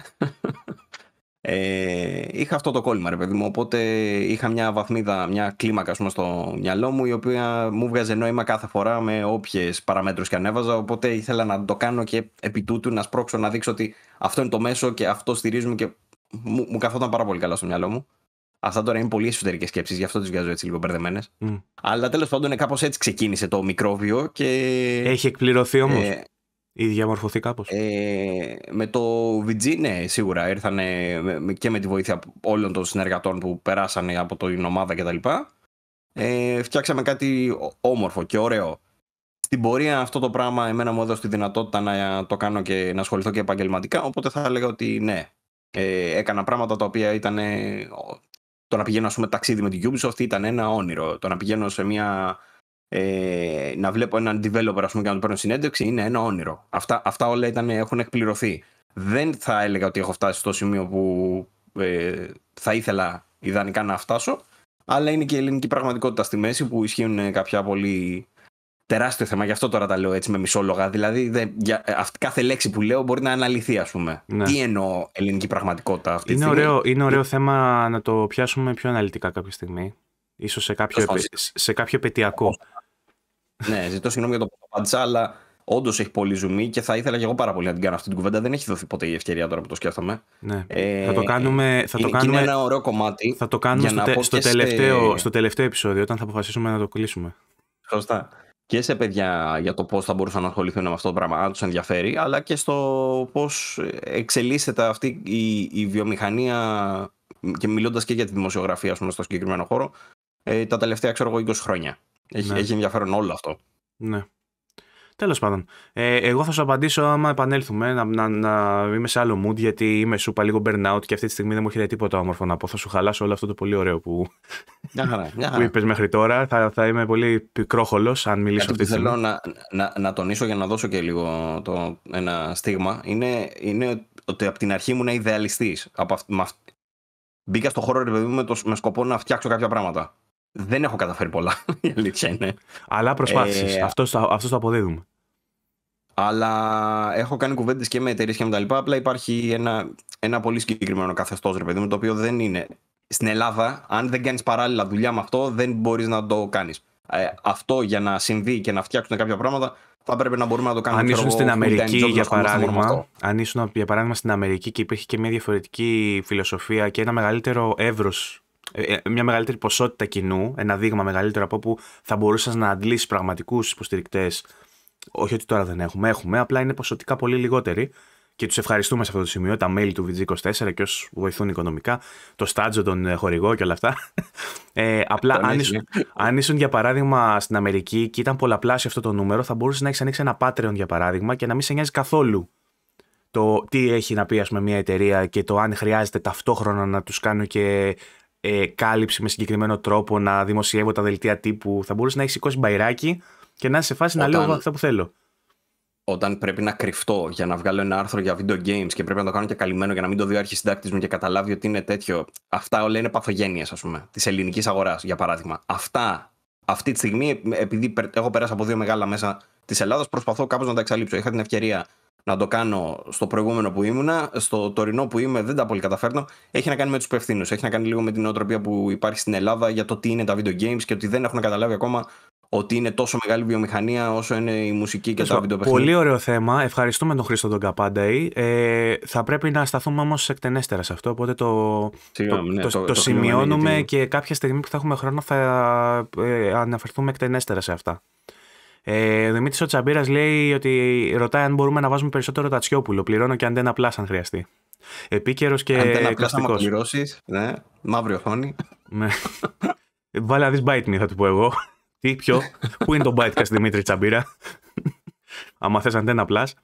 ε, είχα αυτό το κόλλημα, ρε παιδί μου. Οπότε είχα μια βαθμίδα, μια κλίμακα πούμε, στο μυαλό μου, η οποία μου βγάζε νόημα κάθε φορά με όποιες παραμέτρους και ανέβαζα. Οπότε ήθελα να το κάνω και επί τούτου να σπρώξω, να δείξω ότι αυτό είναι το μέσο και αυτό στηρίζουμε και μου, μου καθόταν πάρα πολύ καλά στο μυαλό μου. Αυτά τώρα είναι πολύ εσωτερικές σκέψεις, γι' αυτό τις βγάζω έτσι λίγο μπερδεμένες. Mm. Αλλά τέλος πάντων ε, κάπως έτσι ξεκίνησε το μικρόβιο και. Έχει εκπληρωθεί όμως. Ε, ή διαμορφωθεί κάπως. Ε, με το VG, ναι, σίγουρα ήρθαν και με τη βοήθεια όλων των συνεργατών που περάσανε από την ομάδα κτλ. Ε, φτιάξαμε κάτι όμορφο και ωραίο. Στην πορεία αυτό το πράγμα εμένα μου έδωσε τη δυνατότητα να το κάνω και να ασχοληθώ και επαγγελματικά, οπότε θα έλεγα ότι ναι, ε, έκανα πράγματα τα οποία ήταν ε, το να πηγαίνω ας πούμε ταξίδι με την Ubisoft ήταν ένα όνειρο το να πηγαίνω σε μια ε, να βλέπω έναν developer ας πούμε, και να του παίρνω συνέντευξη είναι ένα όνειρο αυτά, αυτά όλα ήταν, έχουν εκπληρωθεί δεν θα έλεγα ότι έχω φτάσει στο σημείο που ε, θα ήθελα ιδανικά να φτάσω αλλά είναι και η ελληνική πραγματικότητα στη μέση που ισχύουν κάποια πολύ τεράστιο θέμα. Γι' αυτό τώρα τα λέω έτσι με μισόλογα. Δηλαδή, δε, για, ε, κάθε λέξη που λέω μπορεί να αναλυθεί, ας πούμε. Ναι. Τι εννοώ ελληνική πραγματικότητα αυτή είναι τη στιγμή. Ωραίο, είναι ωραίο ε, θέμα να το πιάσουμε πιο αναλυτικά κάποια στιγμή. σω σε κάποιο, σε κάποιο επαιτειακό. ναι, ζητώ συγγνώμη για το πάντσα, αλλά όντως έχει πολύ ζουμί και θα ήθελα και εγώ πάρα πολύ να την κάνω αυτή την κουβέντα. Δεν έχει δοθεί ποτέ η ευκαιρία τώρα που το σκέφτομαι. Ναι. Ε, θα το κάνουμε. Ε, θα είναι, το κάνουμε είναι ένα ωραίο κομμάτι. Θα το κάνουμε στο, στο, τελευταίο, στο τελευταίο επεισόδιο, όταν θα αποφασίσουμε να το κλείσουμε. Σωστά και σε παιδιά για το πώς θα μπορούσαν να ασχοληθούν με αυτό το πράγμα, αν τους ενδιαφέρει, αλλά και στο πώς εξελίσσεται αυτή η, η βιομηχανία και μιλώντας και για τη δημοσιογραφία, ας πούμε, στο συγκεκριμένο χώρο, ε, τα τελευταία ξέρω εγώ 20 χρόνια. Έχει, ναι. έχει ενδιαφέρον όλο αυτό. Ναι. Τέλος πάντων. Ε, εγώ θα σου απαντήσω άμα επανέλθουμε, να, να, να είμαι σε άλλο mood, γιατί είμαι σούπα λίγο burnout και αυτή τη στιγμή δεν μου έρχεται τίποτα όμορφο να πω. Θα σου χαλάσω όλο αυτό το πολύ ωραίο που, Μου που είπες μέχρι τώρα. Θα, θα είμαι πολύ πικρόχολος αν μιλήσω αυτή τη στιγμή. Θέλω να, να, να τονίσω για να δώσω και λίγο το, ένα στίγμα. Είναι, είναι ότι από την αρχή ήμουν ιδεαλιστής. Μπήκα στο χώρο ρε, με, το, με σκοπό να φτιάξω κάποια πράγματα δεν έχω καταφέρει πολλά. Η αλήθεια είναι. Αλλά προσπάθησες. Ε, αυτό, το, αυτό το αποδίδουμε. Αλλά έχω κάνει κουβέντες και με εταιρείες και με τα λοιπά. Απλά υπάρχει ένα, ένα πολύ συγκεκριμένο καθεστώς, ρε παιδί μου, το οποίο δεν είναι. Στην Ελλάδα, αν δεν κάνεις παράλληλα δουλειά με αυτό, δεν μπορείς να το κάνεις. Ε, αυτό για να συμβεί και να φτιάξουν κάποια πράγματα θα πρέπει να μπορούμε να το κάνουμε. Αν ήσουν στην Αμερική, για παράδειγμα, αν ήσουν για παράδειγμα στην Αμερική και υπήρχε και μια διαφορετική φιλοσοφία και ένα μεγαλύτερο εύρος ε, ε, μια μεγαλύτερη ποσότητα κοινού, ένα δείγμα μεγαλύτερο από όπου θα μπορούσες να αντλήσεις πραγματικούς υποστηρικτές. Όχι ότι τώρα δεν έχουμε, έχουμε, απλά είναι ποσοτικά πολύ λιγότεροι. Και τους ευχαριστούμε σε αυτό το σημείο, τα mail του VG24 και όσους βοηθούν οικονομικά, το στάτζο, τον ε, χορηγό και όλα αυτά. Ε, απλά, αν ήσουν, για παράδειγμα στην Αμερική και ήταν πολλαπλάσιο αυτό το νούμερο, θα μπορούσες να έχεις ανοίξει ένα Patreon για παράδειγμα και να μην σε νοιάζει καθόλου το τι έχει να πει ας μια εταιρεία και το αν χρειάζεται ταυτόχρονα να τους κάνω και ε, κάλυψη με συγκεκριμένο τρόπο, να δημοσιεύω τα δελτία τύπου. Θα μπορούσε να έχεις σηκώσει μπαϊράκι και να είσαι σε φάση Όταν... να λέω αυτά που θέλω όταν πρέπει να κρυφτώ για να βγάλω ένα άρθρο για video games και πρέπει να το κάνω και καλυμμένο για να μην το δει ο αρχισυντάκτης μου και καταλάβει ότι είναι τέτοιο. Αυτά όλα είναι παθογένειες, ας πούμε, της ελληνικής αγοράς, για παράδειγμα. Αυτά, αυτή τη στιγμή, επειδή έχω περάσει από δύο μεγάλα μέσα της Ελλάδα, προσπαθώ κάπως να τα εξαλείψω. Είχα την ευκαιρία να το κάνω στο προηγούμενο που ήμουνα, στο τωρινό που είμαι δεν τα πολύ καταφέρνω, έχει να κάνει με τους υπευθύνους. Έχει να κάνει λίγο με την νοοτροπία που υπάρχει στην Ελλάδα για το τι είναι τα video games και ότι δεν έχουν καταλάβει ακόμα ότι είναι τόσο μεγάλη βιομηχανία όσο είναι η μουσική και τα τα βιντεοπαιχνίδια. Πολύ ωραίο θέμα. Ευχαριστούμε τον Χρήστο τον Καπάνταη. Ε, θα πρέπει να σταθούμε όμως εκτενέστερα σε αυτό. Οπότε το, το, ναι, σημειώνουμε γιατί... και κάποια στιγμή που θα έχουμε χρόνο θα ε, αναφερθούμε εκτενέστερα σε αυτά. Ε, ο Δημήτρης ο Τσαμπίρα λέει ότι ρωτάει αν μπορούμε να βάζουμε περισσότερο τατσιόπουλο. Πληρώνω και αντένα πλάσ αν χρειαστεί. Επίκαιρος και κλασικό. Αν πληρώσεις, ναι, μαύρη οθόνη. Ναι. Βάλε να bite me, θα του πω εγώ. Τι, ποιο, πού είναι το bite, Δημήτρη Τσαμπίρα. Αν θε αντένα πλάσ.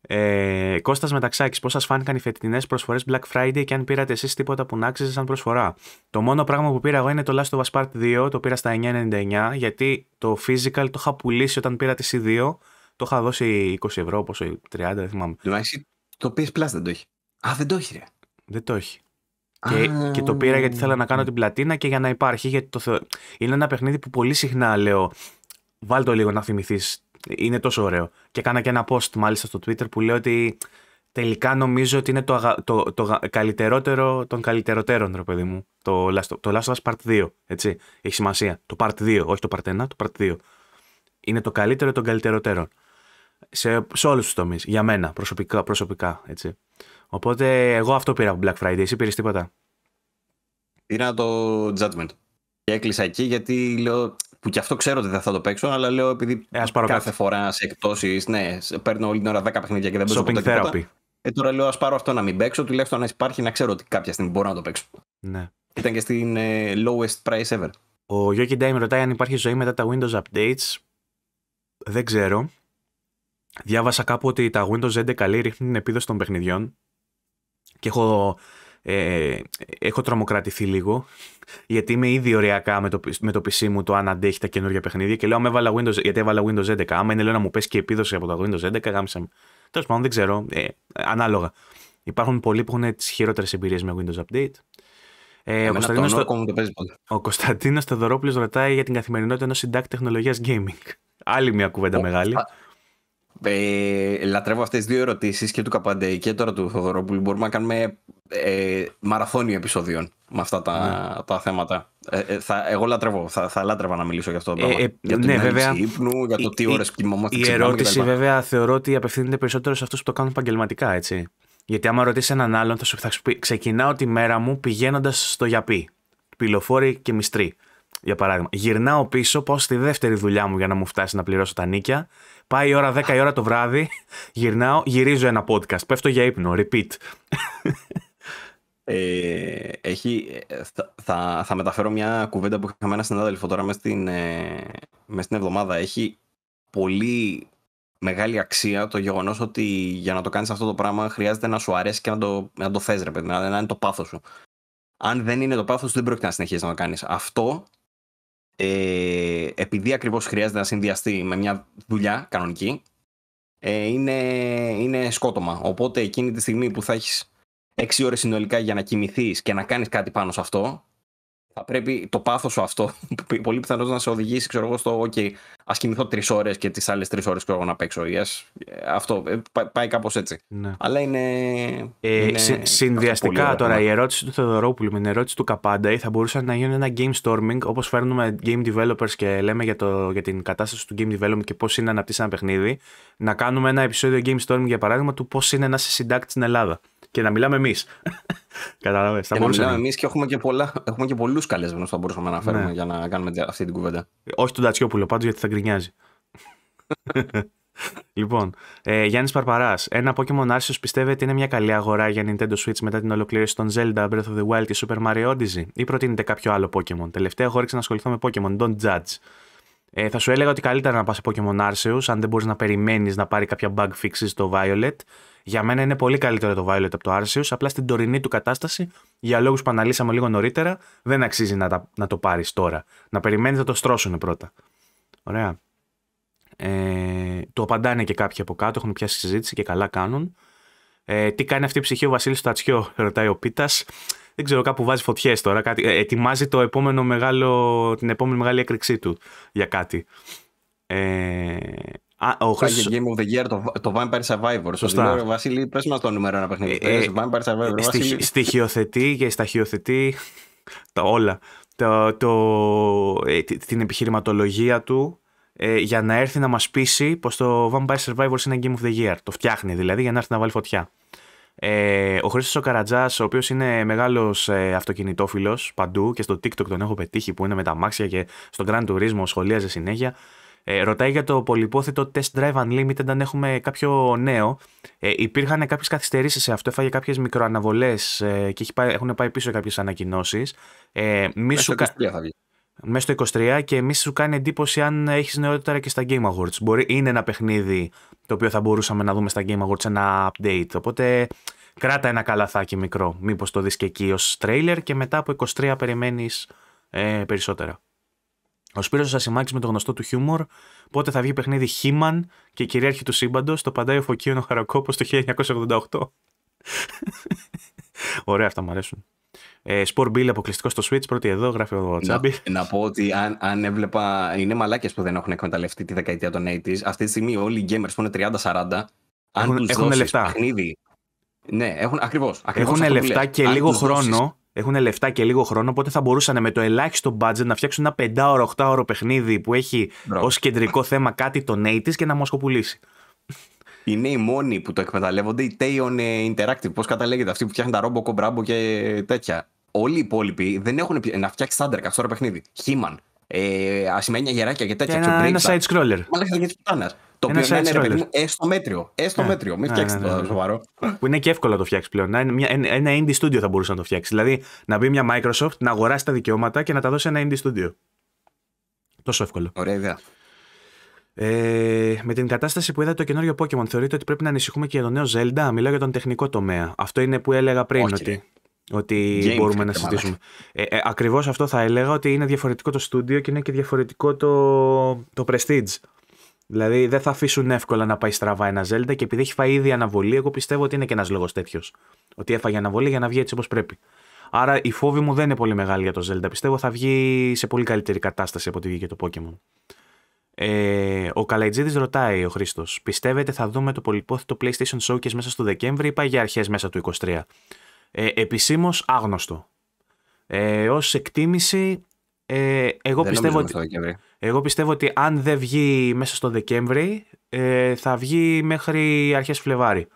Ε, Κώστας Μεταξάκης, πώς σας φάνηκαν οι φετινές προσφορές Black Friday και αν πήρατε εσείς τίποτα που να άξιζε σαν προσφορά. Το μόνο πράγμα που πήρα εγώ είναι το Last of Us Part 2, το πήρα στα 9.99 γιατί το physical το είχα πουλήσει όταν πήρα τη C2, το είχα δώσει 20 ευρώ, πόσο 30, δεν θυμάμαι. Το PS Plus δεν το έχει. Α, δεν το έχει ρε. Δεν το έχει. Και, και, το πήρα γιατί θέλω να κάνω την πλατίνα και για να υπάρχει. Γιατί το θεω... Είναι ένα παιχνίδι που πολύ συχνά λέω. Βάλ λίγο να θυμηθείς είναι τόσο ωραίο. Και κάνα και ένα post μάλιστα στο Twitter που λέει ότι τελικά νομίζω ότι είναι το, αγα... το, το, καλύτερότερο των καλύτεροτέρων, ρε παιδί μου. Το, Last, το Last of Us Part 2, έτσι. Έχει σημασία. Το Part 2, όχι το Part 1, το Part 2. Είναι το καλύτερο των καλύτεροτέρων. Σε, σε όλους τους τομείς, για μένα, προσωπικά, προσωπικά, έτσι. Οπότε εγώ αυτό πήρα από Black Friday, εσύ πήρες τίποτα. Πήρα το Judgment. Και έκλεισα εκεί γιατί λέω που και αυτό ξέρω ότι δεν θα το παίξω, αλλά λέω επειδή ε, ας πάρω κάθε φορά σε εκτόσει. ναι, παίρνω όλη την ώρα 10 παιχνίδια και δεν παίζω ποτέ τίποτα. Ε, τώρα λέω ας πάρω αυτό να μην παίξω, τουλάχιστον να υπάρχει να ξέρω ότι κάποια στιγμή μπορώ να το παίξω. Ναι. Ήταν και στην ε, lowest price ever. Ο Γιώργη Ντάι ρωτάει αν υπάρχει ζωή μετά τα Windows Updates. Δεν ξέρω. Διάβασα κάπου ότι τα Windows 11 καλή ρίχνουν την επίδοση των παιχνιδιών. Και έχω ε, έχω τρομοκρατηθεί λίγο, γιατί είμαι ήδη ωριακά με το, με το PC μου το αν αντέχει τα καινούργια παιχνίδια και λέω αν έβαλα Windows, γιατί έβαλα Windows 11. Άμα είναι λέω να μου πες και επίδοση από τα Windows 11, γάμισα Τέλος πάντων, δεν ξέρω. Ε, ανάλογα. Υπάρχουν πολλοί που έχουν τις χειρότερες εμπειρίες με Windows Update. Ε, ο Κωνσταντίνο το... Θεοδωρόπουλος ρωτάει για την καθημερινότητα ενός συντάκτη τεχνολογίας gaming. Άλλη μια κουβέντα μεγάλη ε, λατρεύω αυτές τις δύο ερωτήσεις και του Καπαντέη και τώρα του Θοδωρόπουλου. Μπορούμε να κάνουμε ε, μαραθώνιο επεισοδίων με αυτά τα, ναι. τα θέματα. Ε, ε, θα, εγώ λατρεύω. Θα, θα λάτρευα να μιλήσω για αυτό το ε, πράγμα. Ε, για την ναι, βέβαια, ύπνου, για το τι ώρες κοιμόμαστε. Η, η ερώτηση, βέβαια, θεωρώ ότι απευθύνεται περισσότερο σε αυτούς που το κάνουν επαγγελματικά, έτσι. Γιατί άμα ρωτήσεις έναν άλλον, θα σου, θα πει: Ξεκινάω τη μέρα μου πηγαίνοντας στο γιαπί. Πυλοφόρη και μυστρή, για παράδειγμα. Γυρνάω πίσω, πάω στη δεύτερη δουλειά μου για να μου φτάσει να πληρώσω τα νίκια Πάει η ώρα 10 η ώρα το βράδυ, γυρνάω, γυρίζω ένα podcast, πέφτω για ύπνο, repeat. Ε, έχει, θα, θα μεταφέρω μια κουβέντα που είχαμε ένα συνάδελφο τώρα μέσα στην, ε, στην εβδομάδα. Έχει πολύ μεγάλη αξία το γεγονός ότι για να το κάνεις αυτό το πράγμα χρειάζεται να σου αρέσει και να το, να το θες, ρε παιδί, να, είναι το πάθος σου. Αν δεν είναι το πάθος σου, δεν πρόκειται να συνεχίσεις να το κάνεις. Αυτό ε, επειδή ακριβώς χρειάζεται να συνδυαστεί με μια δουλειά κανονική, ε, είναι, είναι σκότωμα. Οπότε εκείνη τη στιγμή που θα έχεις 6 ώρες συνολικά για να κοιμηθείς και να κάνεις κάτι πάνω σε αυτό, θα πρέπει το πάθος σου αυτό πολύ πιθανό να σε οδηγήσει ξέρω εγώ, στο OK, ας κοιμηθώ τρεις ώρες και τις άλλες τρεις ώρες να παίξω. Ε, αυτό ε, πάει κάπως έτσι. Ναι. Αλλά είναι. Ε, είναι συ, συνδυαστικά τώρα ναι. η ερώτηση του Θεοδωρόπουλου με την ερώτηση του Καπάντα θα μπορούσε να γίνει ένα game storming όπως φέρνουμε game developers και λέμε για, το, για την κατάσταση του game development και πώς είναι να αναπτύσσει ένα παιχνίδι. Να κάνουμε ένα επεισόδιο game storming για παράδειγμα του πώς είναι να είσαι συντάκτη στην Ελλάδα και να μιλάμε εμείς. Κατάλαβες. να μιλάμε εμείς και έχουμε και, πολλά, έχουμε και πολλούς καλεσμένους που θα μπορούσαμε να φέρουμε ναι. για να κάνουμε αυτή την κουβέντα. Όχι τον Τατσιόπουλο πάντως γιατί θα γκρινιάζει. λοιπόν, ε, Γιάννης Παρπαράς. Ένα Pokémon Arceus πιστεύετε είναι μια καλή αγορά για Nintendo Switch μετά την ολοκλήρωση των Zelda, Breath of the Wild και Super Mario Odyssey, ή προτείνετε κάποιο άλλο Pokémon. Τελευταία χωρίς να ασχοληθώ με Pokémon. Don't judge. Ε, θα σου έλεγα ότι καλύτερα να πας σε Pokémon Arceus αν δεν μπορείς να περιμένεις να πάρει κάποια bug fixes στο Violet για μένα είναι πολύ καλύτερο το Violet από το Arceus. Απλά στην τωρινή του κατάσταση, για λόγους που αναλύσαμε λίγο νωρίτερα, δεν αξίζει να, να το πάρεις τώρα. Να περιμένεις να το στρώσουν πρώτα. Ωραία. Ε, το απαντάνε και κάποιοι από κάτω, έχουν πιάσει συζήτηση και καλά κάνουν. Ε, τι κάνει αυτή η ψυχή ο Βασίλης Τατσιό, ρωτάει ο Πίτας. Δεν ξέρω, κάπου βάζει φωτιές τώρα. Κάτι, ε, ετοιμάζει το επόμενο μεγάλο, την επόμενη μεγάλη έκρηξή του για κάτι. Ε, ο Game of the Year, το, το Vampire Survivor. Σωστά. ο Βασίλη, πες μας το νούμερο ένα παιχνίδι. Ε, ε Vampire Survivor, Βασίλη. Στοιχειοθετεί και σταχειοθετεί τα όλα. Το, το, ε, την επιχειρηματολογία του ε, για να έρθει να μας πείσει πως το Vampire Survivors είναι Game of the Year. Το φτιάχνει δηλαδή για να έρθει να βάλει φωτιά. Ε, ο Χρήστος ο Καρατζάς, ο οποίος είναι μεγάλος ε, αυτοκινητόφιλος παντού και στο TikTok τον έχω πετύχει που είναι με τα μάξια και στον Grand Turismo σχολίαζε συνέχεια. Ε, ρωτάει για το πολυπόθητο Test Drive Unlimited αν έχουμε κάποιο νέο. Ε, υπήρχαν κάποιες καθυστερήσεις σε αυτό, έφαγε κάποιες μικροαναβολές ε, και έχουν πάει πίσω κάποιες ανακοινώσεις. Ε, μη Μέσα στο 23 και εμεί σου κάνει εντύπωση αν έχεις νεότερα και στα Game Awards. Μπορεί, είναι ένα παιχνίδι το οποίο θα μπορούσαμε να δούμε στα Game Awards ένα update. Οπότε κράτα ένα καλαθάκι μικρό. μήπως το δεις και εκεί ως trailer και μετά από 23 περιμένεις ε, περισσότερα. Ο Σπύρος Σασιμάκης με το γνωστό του χιούμορ, πότε θα βγει παιχνίδι Χίμαν και κυρίαρχη του σύμπαντος, το παντάει ο Φωκίων ο Χαρακόπο το 1988. Ωραία, αυτά μου αρέσουν. Ε, Sport Bill αποκλειστικό στο Switch, πρώτη εδώ, γράφει ο Τσάμπι. Να, να πω ότι αν, αν έβλεπα. Είναι μαλάκες που δεν έχουν εκμεταλλευτεί τη δεκαετία των 80s. Αυτή τη στιγμή όλοι οι gamers που είναι 30-40. έχουν, τους έχουν λεφτά. Παιχνίδι, ναι, έχουν ακριβώς. Έχουν λεφτά και λίγο χρόνο έχουν λεφτά και λίγο χρόνο, οπότε θα μπορούσαν με το ελάχιστο budget να φτιάξουν ένα πεντάωρο, ωρο παιχνίδι που έχει ως κεντρικό θέμα κάτι το Native και να μας κοπουλήσει. Είναι οι μόνοι που το εκμεταλλεύονται, οι Tayon Interactive, πώ καταλέγεται, αυτοί που φτιάχνουν τα Robocop, Rambo και τέτοια. Όλοι οι υπόλοιποι δεν έχουν να φτιάξει Thundercats τώρα παιχνίδι. Χίμαν ε, ασημένια γεράκια και τέτοια. Και ένα, ένα side scroller. Το οποίο είναι ένα έστω μέτριο. Έστω ε, yeah. Ε, μέτριο, μην ε, φτιάξεις yeah, ναι, yeah, το ναι, ναι. σοβαρό. Που είναι και εύκολο να το φτιάξεις πλέον. Ένα, ένα indie studio θα μπορούσε να το φτιάξεις. Δηλαδή να μπει μια Microsoft, να αγοράσει τα δικαιώματα και να τα δώσει ένα indie studio. Τόσο εύκολο. Ωραία ιδέα. Ε, με την κατάσταση που είδατε το καινούριο Pokémon, θεωρείτε ότι πρέπει να ανησυχούμε και για το νέο Zelda. Μιλάω για τον τεχνικό τομέα. Αυτό είναι που έλεγα πριν. Όχι, ότι ότι μπορούμε να συζητήσουμε. Ε, ε, ακριβώς αυτό θα έλεγα ότι είναι διαφορετικό το στούντιο και είναι και διαφορετικό το, το prestige. Δηλαδή δεν θα αφήσουν εύκολα να πάει στραβά ένα Zelda και επειδή έχει φάει ήδη αναβολή, εγώ πιστεύω ότι είναι και ένας λόγος τέτοιος. Ότι έφαγε αναβολή για να βγει έτσι όπως πρέπει. Άρα η φόβη μου δεν είναι πολύ μεγάλη για το Zelda. Πιστεύω θα βγει σε πολύ καλύτερη κατάσταση από ό,τι βγήκε το Pokémon. Ε, ο Καλαϊτζίδης ρωτάει ο Χρήστος, πιστεύετε θα δούμε το πολυπόθητο PlayStation Showcase μέσα στο Δεκέμβρη ή πάει για αρχές μέσα του 23. Ε, επισήμως άγνωστο. Ε, ως εκτίμηση, ε, εγώ, πιστεύω ότι, εγώ πιστεύω ότι αν δεν βγει μέσα στο Δεκέμβρη, ε, θα βγει μέχρι αρχές Φλεβάρη.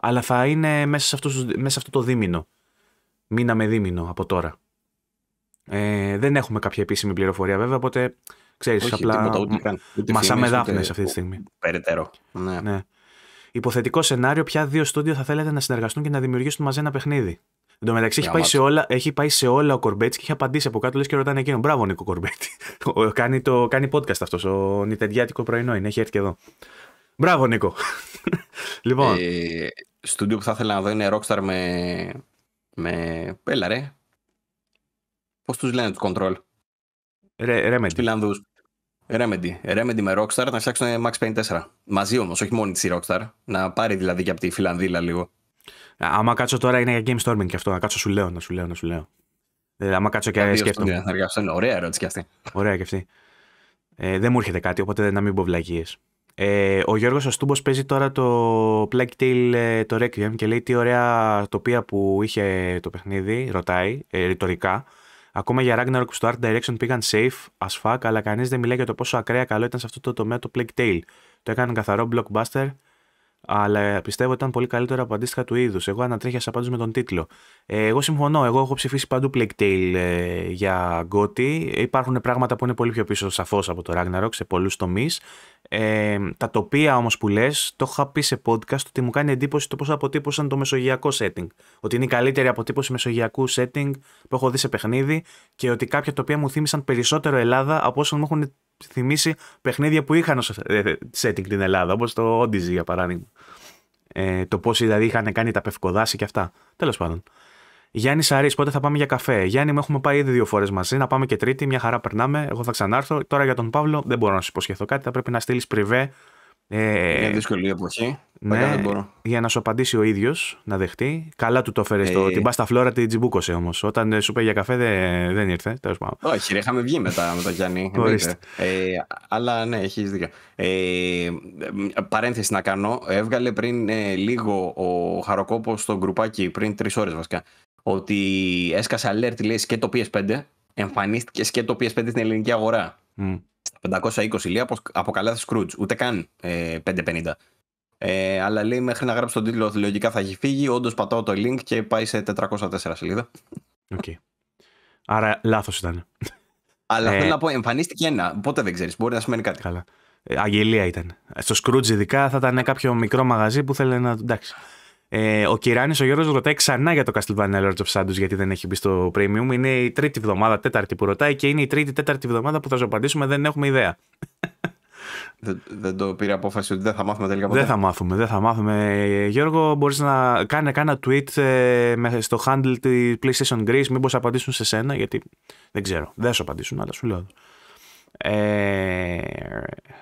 Αλλά θα είναι μέσα σε, αυτούς, μέσα σε αυτό το δίμηνο. Μήνα με δίμηνο από τώρα. Ε, δεν έχουμε κάποια επίσημη πληροφορία βέβαια, οπότε ξέρεις, απλά μασάμε ούτε, αυτή τη στιγμή. Περιτέρω. Ναι. ναι. Υποθετικό σενάριο, ποια δύο στούντιο θα θέλετε να συνεργαστούν και να δημιουργήσουν μαζί ένα παιχνίδι. Εν τω μεταξύ έχει πάει, σε όλα, έχει πάει σε όλα ο Κορμπέτ και έχει απαντήσει από κάτω λες και ρωτάνε εκείνον. Μπράβο, Νίκο Κορμπέτη. κάνει, κάνει podcast αυτός. Ο Νιτεντιάτικο πρωινό είναι. Έχει έρθει και εδώ. Μπράβο, Νίκο. λοιπόν. Ε, στούντιο που θα ήθελα να δω είναι Rockstar με. με... ρε. Πώς τους λένε τους Control. Ρε, Remedy. Φιλανδούς. Remedy. Remedy με Rockstar να φτιάξουν Max Payne 4. Μαζί όμως, όχι μόνη της η Rockstar. Να πάρει δηλαδή και από τη Φιλανδίλα λίγο. Ε, άμα κάτσω τώρα είναι για game storming και αυτό. Να κάτσω σου λέω, να σου λέω, να σου λέω. Ε, άμα κάτσω και σκέφτομαι. Ωραία ερώτηση και αυτή. Ωραία και αυτή. Ε, δεν μου έρχεται κάτι, οπότε να μην πω βλακίες. Ε, ο Γιώργος Αστούμπος παίζει τώρα το Plague Tale ε, το Requiem και λέει τι ωραία τοπία που είχε το παιχνίδι, ρωτάει ε, ρητορικά. Ακόμα για Ragnarok που στο Art Direction πήγαν safe, as fuck, αλλά κανείς δεν μιλάει για το πόσο ακραία καλό ήταν σε αυτό το τομέα το Plague Tale. Το έκαναν καθαρό blockbuster αλλά πιστεύω ότι ήταν πολύ καλύτερο από αντίστοιχα του είδους. Εγώ ανατρέχιασα πάντως με τον τίτλο. Ε, εγώ συμφωνώ. Εγώ έχω ψηφίσει παντού Plague Tale ε, για Gotti. Υπάρχουν πράγματα που είναι πολύ πιο πίσω σαφώς από το Ragnarok σε πολλούς τομείς. Ε, τα τοπία όμως που λες, το είχα πει σε podcast ότι μου κάνει εντύπωση το πώ αποτύπωσαν το μεσογειακό setting. Ότι είναι η καλύτερη αποτύπωση μεσογειακού setting που έχω δει σε παιχνίδι και ότι κάποια τοπία μου θύμισαν περισσότερο Ελλάδα από όσων μου έχουν θυμίσει παιχνίδια που είχαν ως ε, ε, setting την Ελλάδα, όπως το Odyssey για παράδειγμα. Ε, το πώς δηλαδή είχαν κάνει τα πευκοδάση και αυτά. Τέλος πάντων. Γιάννη Σαρής, πότε θα πάμε για καφέ. Γιάννη, μου έχουμε πάει ήδη δύο φορές μαζί. Να πάμε και τρίτη, μια χαρά περνάμε. Εγώ θα ξανάρθω. Τώρα για τον Παύλο δεν μπορώ να σου υποσχεθώ κάτι. Θα πρέπει να στείλεις πριβέ ε, Μια δύσκολη εποχή. Ναι, δεν μπορώ. Για να σου απαντήσει ο ίδιος, να δεχτεί. Καλά του το έφερες ε, το. Την πάστα φλόρα την τσιμπούκωσε όμως. Όταν ε, σου πέγε για καφέ δεν, δεν ήρθε. πάντων. Όχι, ρε, είχαμε βγει μετά με τον Γιάννη. ε, αλλά ναι, έχεις δίκιο. Ε, παρένθεση να κάνω. Έβγαλε πριν ε, λίγο ο Χαροκόπος στο γκρουπάκι, πριν τρεις ώρες βασικά, ότι έσκασε alert λέει και το PS5. Εμφανίστηκε και το PS5 στην ελληνική αγορά. Mm. 520 λέει από καλά Σκρούτζ, ούτε καν 550. Ε, ε, αλλά λέει μέχρι να γράψει τον τίτλο λογικά θα έχει φύγει. Όντως πατάω το link και πάει σε 404 σελίδα. Οκ. Άρα λάθος ήταν. Αλλά ε, θέλω να πω, εμφανίστηκε ένα. Πότε δεν ξέρεις, μπορεί να σημαίνει κάτι. Καλά. Ε, αγγελία ήταν. Στο Scrooge ειδικά θα ήταν κάποιο μικρό μαγαζί που θέλει να. Εντάξει. Ε, ο Κυράνης, ο Γιώργος ρωτάει ξανά για το Castlevania Lords of Sandus γιατί δεν έχει μπει στο premium. Είναι η τρίτη βδομάδα, τέταρτη που ρωτάει και είναι η τρίτη, τέταρτη βδομάδα που θα σου απαντήσουμε. Δεν έχουμε ιδέα. Δεν, δεν το πήρε απόφαση ότι δεν θα μάθουμε τελικά ποτέ. Δεν θα μάθουμε, δεν θα μάθουμε. Γιώργο, μπορείς να κάνει ένα tweet ε, στο handle της PlayStation Greece. Μήπως απαντήσουν σε σένα, γιατί δεν ξέρω. Δεν σου απαντήσουν, αλλά σου λέω. Ε,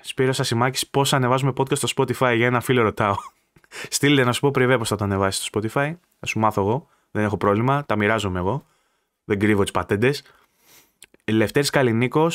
Σπύρος Ασημάκης, πώς ανεβάζουμε podcast στο Spotify για ένα φίλο ρωτάω. Στείλε να σου πω πριβέ πώς θα το ανεβάσεις στο Spotify. Θα σου μάθω εγώ. Δεν έχω πρόβλημα. Τα μοιράζομαι εγώ. Δεν κρύβω τις πατέντες. Λευτέρης Καλινίκο.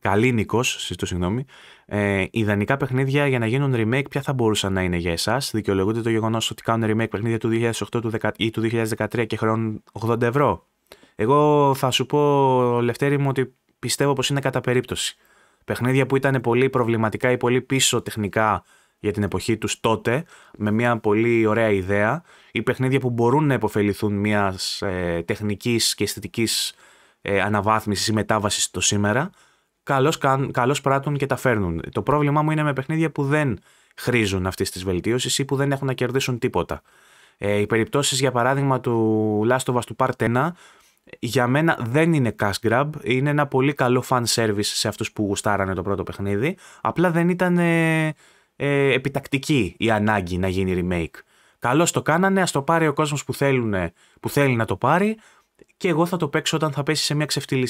Καλίνικο, συζητώ συγγνώμη. Ε, ιδανικά παιχνίδια για να γίνουν remake, ποια θα μπορούσαν να είναι για εσάς. Δικαιολογούνται το γεγονός ότι κάνουν remake παιχνίδια του 2008 του 10, ή του 2013 και χρεώνουν 80 ευρώ. Εγώ θα σου πω, Λευτέρη μου, ότι πιστεύω πως είναι κατά περίπτωση. Παιχνίδια που ήταν πολύ προβληματικά ή πολύ πίσω τεχνικά για την εποχή τους τότε με μια πολύ ωραία ιδέα οι παιχνίδια που μπορούν να υποφεληθούν μιας ε, τεχνικής και αισθητικής ε, αναβάθμισης ή μετάβασης στο σήμερα καλώς, καν, καλώς πράττουν και τα φέρνουν. Το πρόβλημά μου είναι με παιχνίδια που δεν χρήζουν αυτής της βελτίωσης ή που δεν έχουν να κερδίσουν τίποτα. Ε, οι περιπτώσεις για παράδειγμα του Last of Us του Part 1 για μένα δεν είναι cash grab, είναι ένα πολύ καλό fan service σε αυτούς που γουστάρανε το πρώτο παιχνίδι, απλά δεν ήταν ε, ε, επιτακτική η ανάγκη να γίνει remake. Καλώς το κάνανε, ας το πάρει ο κόσμος που, που θέλει να το πάρει και εγώ θα το παίξω όταν θα πέσει σε μια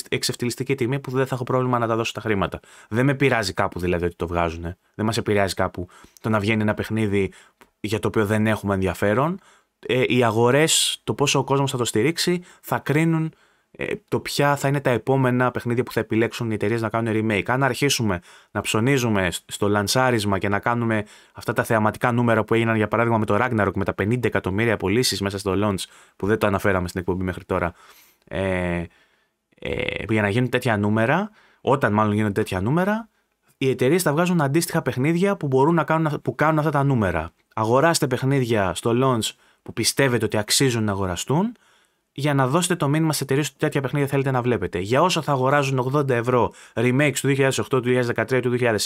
εξευτελιστική τιμή που δεν θα έχω πρόβλημα να τα δώσω τα χρήματα. Δεν με πειράζει κάπου δηλαδή ότι το βγάζουν. Δεν μας επηρεάζει κάπου το να βγαίνει ένα παιχνίδι για το οποίο δεν έχουμε ενδιαφέρον. Ε, οι αγορές, το πόσο ο κόσμος θα το στηρίξει, θα κρίνουν ε, το ποια θα είναι τα επόμενα παιχνίδια που θα επιλέξουν οι εταιρείες να κάνουν remake. Αν αρχίσουμε να ψωνίζουμε στο λανσάρισμα και να κάνουμε αυτά τα θεαματικά νούμερα που έγιναν για παράδειγμα με το Ragnarok με τα 50 εκατομμύρια πωλήσεις μέσα στο launch που δεν το αναφέραμε στην εκπομπή μέχρι τώρα. Ε, ε, για να γίνουν τέτοια νούμερα, όταν μάλλον γίνονται τέτοια νούμερα, οι εταιρείες θα βγάζουν αντίστοιχα παιχνίδια που, μπορούν να κάνουν, που κάνουν αυτά τα νούμερα. Αγοράστε παιχνίδια στο launch που πιστεύετε ότι αξίζουν να αγοραστούν για να δώσετε το μήνυμα σε εταιρείες ότι τέτοια παιχνίδια θέλετε να βλέπετε. Για όσο θα αγοράζουν 80 ευρώ remakes του 2008, του 2013, του 2020,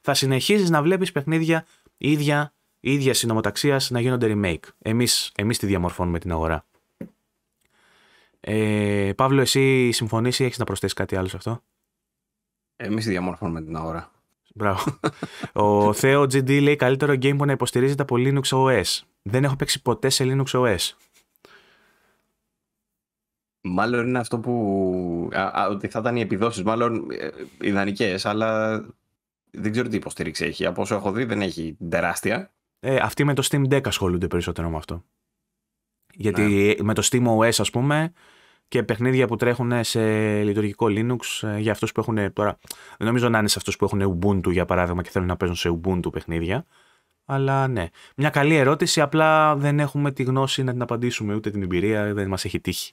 θα συνεχίζεις να βλέπεις παιχνίδια ίδια, ίδιας συνομοταξίας να γίνονται remake. Εμείς εμείς τη διαμορφώνουμε την αγορά. Ε, Παύλο, εσύ συμφωνείς ή έχεις να προσθέσεις κάτι άλλο σε αυτό. Εμείς τη διαμορφώνουμε την αγορά. Μπράβο. Ο Θεό GD λέει καλύτερο game που να υποστηρίζεται από Linux OS. Δεν έχω παίξει ποτέ σε Linux OS. Μάλλον είναι αυτό που. Α, ότι θα ήταν οι επιδόσεις, μάλλον ε, ιδανικές, αλλά δεν ξέρω τι υποστήριξη έχει. Από όσο έχω δει, δεν έχει τεράστια. Ε, αυτοί με το Steam Deck ασχολούνται περισσότερο με αυτό. Γιατί ναι. με το Steam OS, ας πούμε, και παιχνίδια που τρέχουν σε λειτουργικό Linux ε, για αυτούς που έχουν. Τώρα, δεν νομίζω να είναι σε αυτούς που έχουν Ubuntu για παράδειγμα και θέλουν να παίζουν σε Ubuntu παιχνίδια. Αλλά ναι. Μια καλή ερώτηση. Απλά δεν έχουμε τη γνώση να την απαντήσουμε ούτε την εμπειρία, δεν μας έχει τύχει.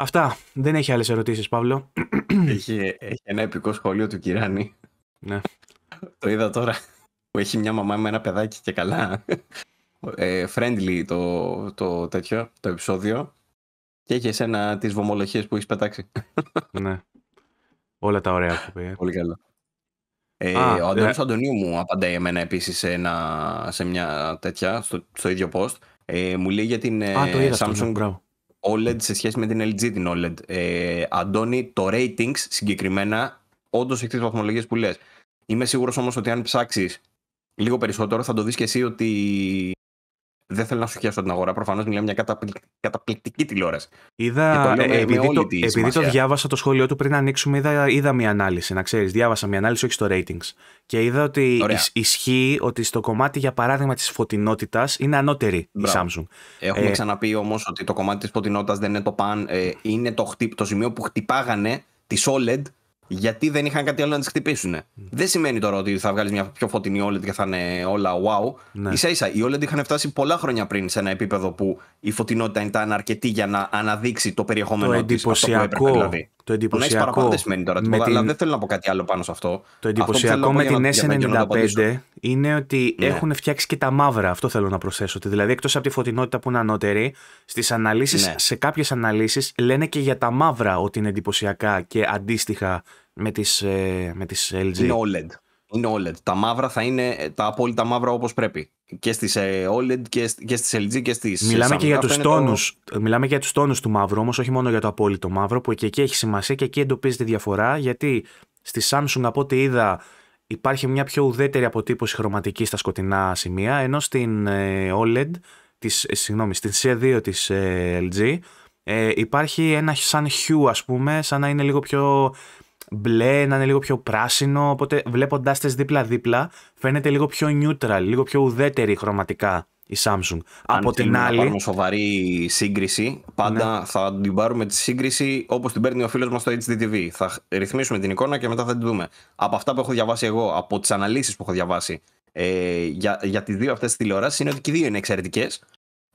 Αυτά. Δεν έχει άλλες ερωτήσεις, Παύλο. Έχει, έχει ένα επικό σχόλιο του Κυράνη. Ναι. το είδα τώρα. Που έχει μια μαμά με ένα παιδάκι και καλά. Ε, friendly το, το τέτοιο, το επεισόδιο. Και έχει εσένα τις βομολογίες που έχεις πετάξει. ναι. Όλα τα ωραία που Πολύ καλό. Ε, ο Αντώνης ε, Αντωνίου μου απαντάει εμένα επίσης σε, σε, μια τέτοια, στο, στο ίδιο post. Ε, μου λέει για την ε, ναι, Samsung. OLED σε σχέση με την LG την OLED. Ε, Αντώνη, το ratings συγκεκριμένα, όντως έχει τι βαθμολογίε που λες. Είμαι σίγουρος όμως ότι αν ψάξεις λίγο περισσότερο θα το δεις και εσύ ότι δεν θέλω να σου χειάσω την αγορά. Προφανώς μιλάμε μια καταπληκ, καταπληκτική τηλεόραση. Είδα, το ε, επειδή, το, επειδή το, διάβασα το σχόλιο του πριν ανοίξουμε, είδα, είδα μια ανάλυση. Να ξέρεις, διάβασα μια ανάλυση, όχι στο ratings. Και είδα ότι ισχύει ότι στο κομμάτι, για παράδειγμα, της φωτεινότητας είναι ανώτερη η Samsung. Έχουμε ε, ξαναπεί όμως ότι το κομμάτι της φωτεινότητας δεν είναι το παν. Ε, είναι το, χτυπ, το σημείο που χτυπάγανε τη OLED γιατί δεν είχαν κάτι άλλο να τις χτυπήσουν. Δεν σημαίνει τώρα ότι θα βγάλεις μια πιο φωτεινή OLED και θα είναι όλα wow. Ναι. σα ίσα, οι OLED είχαν φτάσει πολλά χρόνια πριν σε ένα επίπεδο που η φωτεινότητα ήταν αρκετή για να αναδείξει το περιεχόμενο τη. Το εντυπωσιακό της, που έπρεπε, δηλαδή. Το εντυπωσιακό. τώρα δεν θέλω να κάτι άλλο πάνω σε αυτό. Το εντυπωσιακό με την S95 είναι ότι ναι. έχουν φτιάξει και τα μαύρα. Αυτό θέλω να προσθέσω. δηλαδή εκτός από τη φωτεινότητα που είναι ανώτερη, στις αναλύσεις, ναι. σε κάποιες αναλύσεις λένε και για τα μαύρα ότι είναι εντυπωσιακά και αντίστοιχα με τις ε, με τις LG. Είναι OLED. Είναι OLED. Τα μαύρα θα είναι τα απόλυτα μαύρα όπως πρέπει και στις OLED ε, και, στις LG και στις Μιλάμε και για τους τόνους, μιλάμε και για τους τόνους του μαύρου όμως, όχι μόνο για το απόλυτο μαύρο που και εκεί έχει σημασία και εκεί εντοπίζεται διαφορά γιατί στη Samsung από ό,τι είδα υπάρχει μια πιο ουδέτερη αποτύπωση χρωματική στα σκοτεινά σημεία ενώ στην OLED, ε, της, ε, συγγνώμη, στην C2 της LG υπάρχει ένα σαν hue ας πούμε, σαν να είναι λίγο πιο μπλε, να είναι λίγο πιο πράσινο. Οπότε βλέποντα τι δίπλα-δίπλα, φαίνεται λίγο πιο neutral, λίγο πιο ουδέτερη χρωματικά η Samsung. Αν από την σοβαρή σύγκριση, πάντα ναι. θα την πάρουμε τη σύγκριση όπως την παίρνει ο φίλος μας στο HDTV. Θα ρυθμίσουμε την εικόνα και μετά θα την δούμε. Από αυτά που έχω διαβάσει εγώ, από τις αναλύσεις που έχω διαβάσει ε, για, για τις δύο αυτές τηλεοράσεις, είναι ότι και οι δύο είναι εξαιρετικές.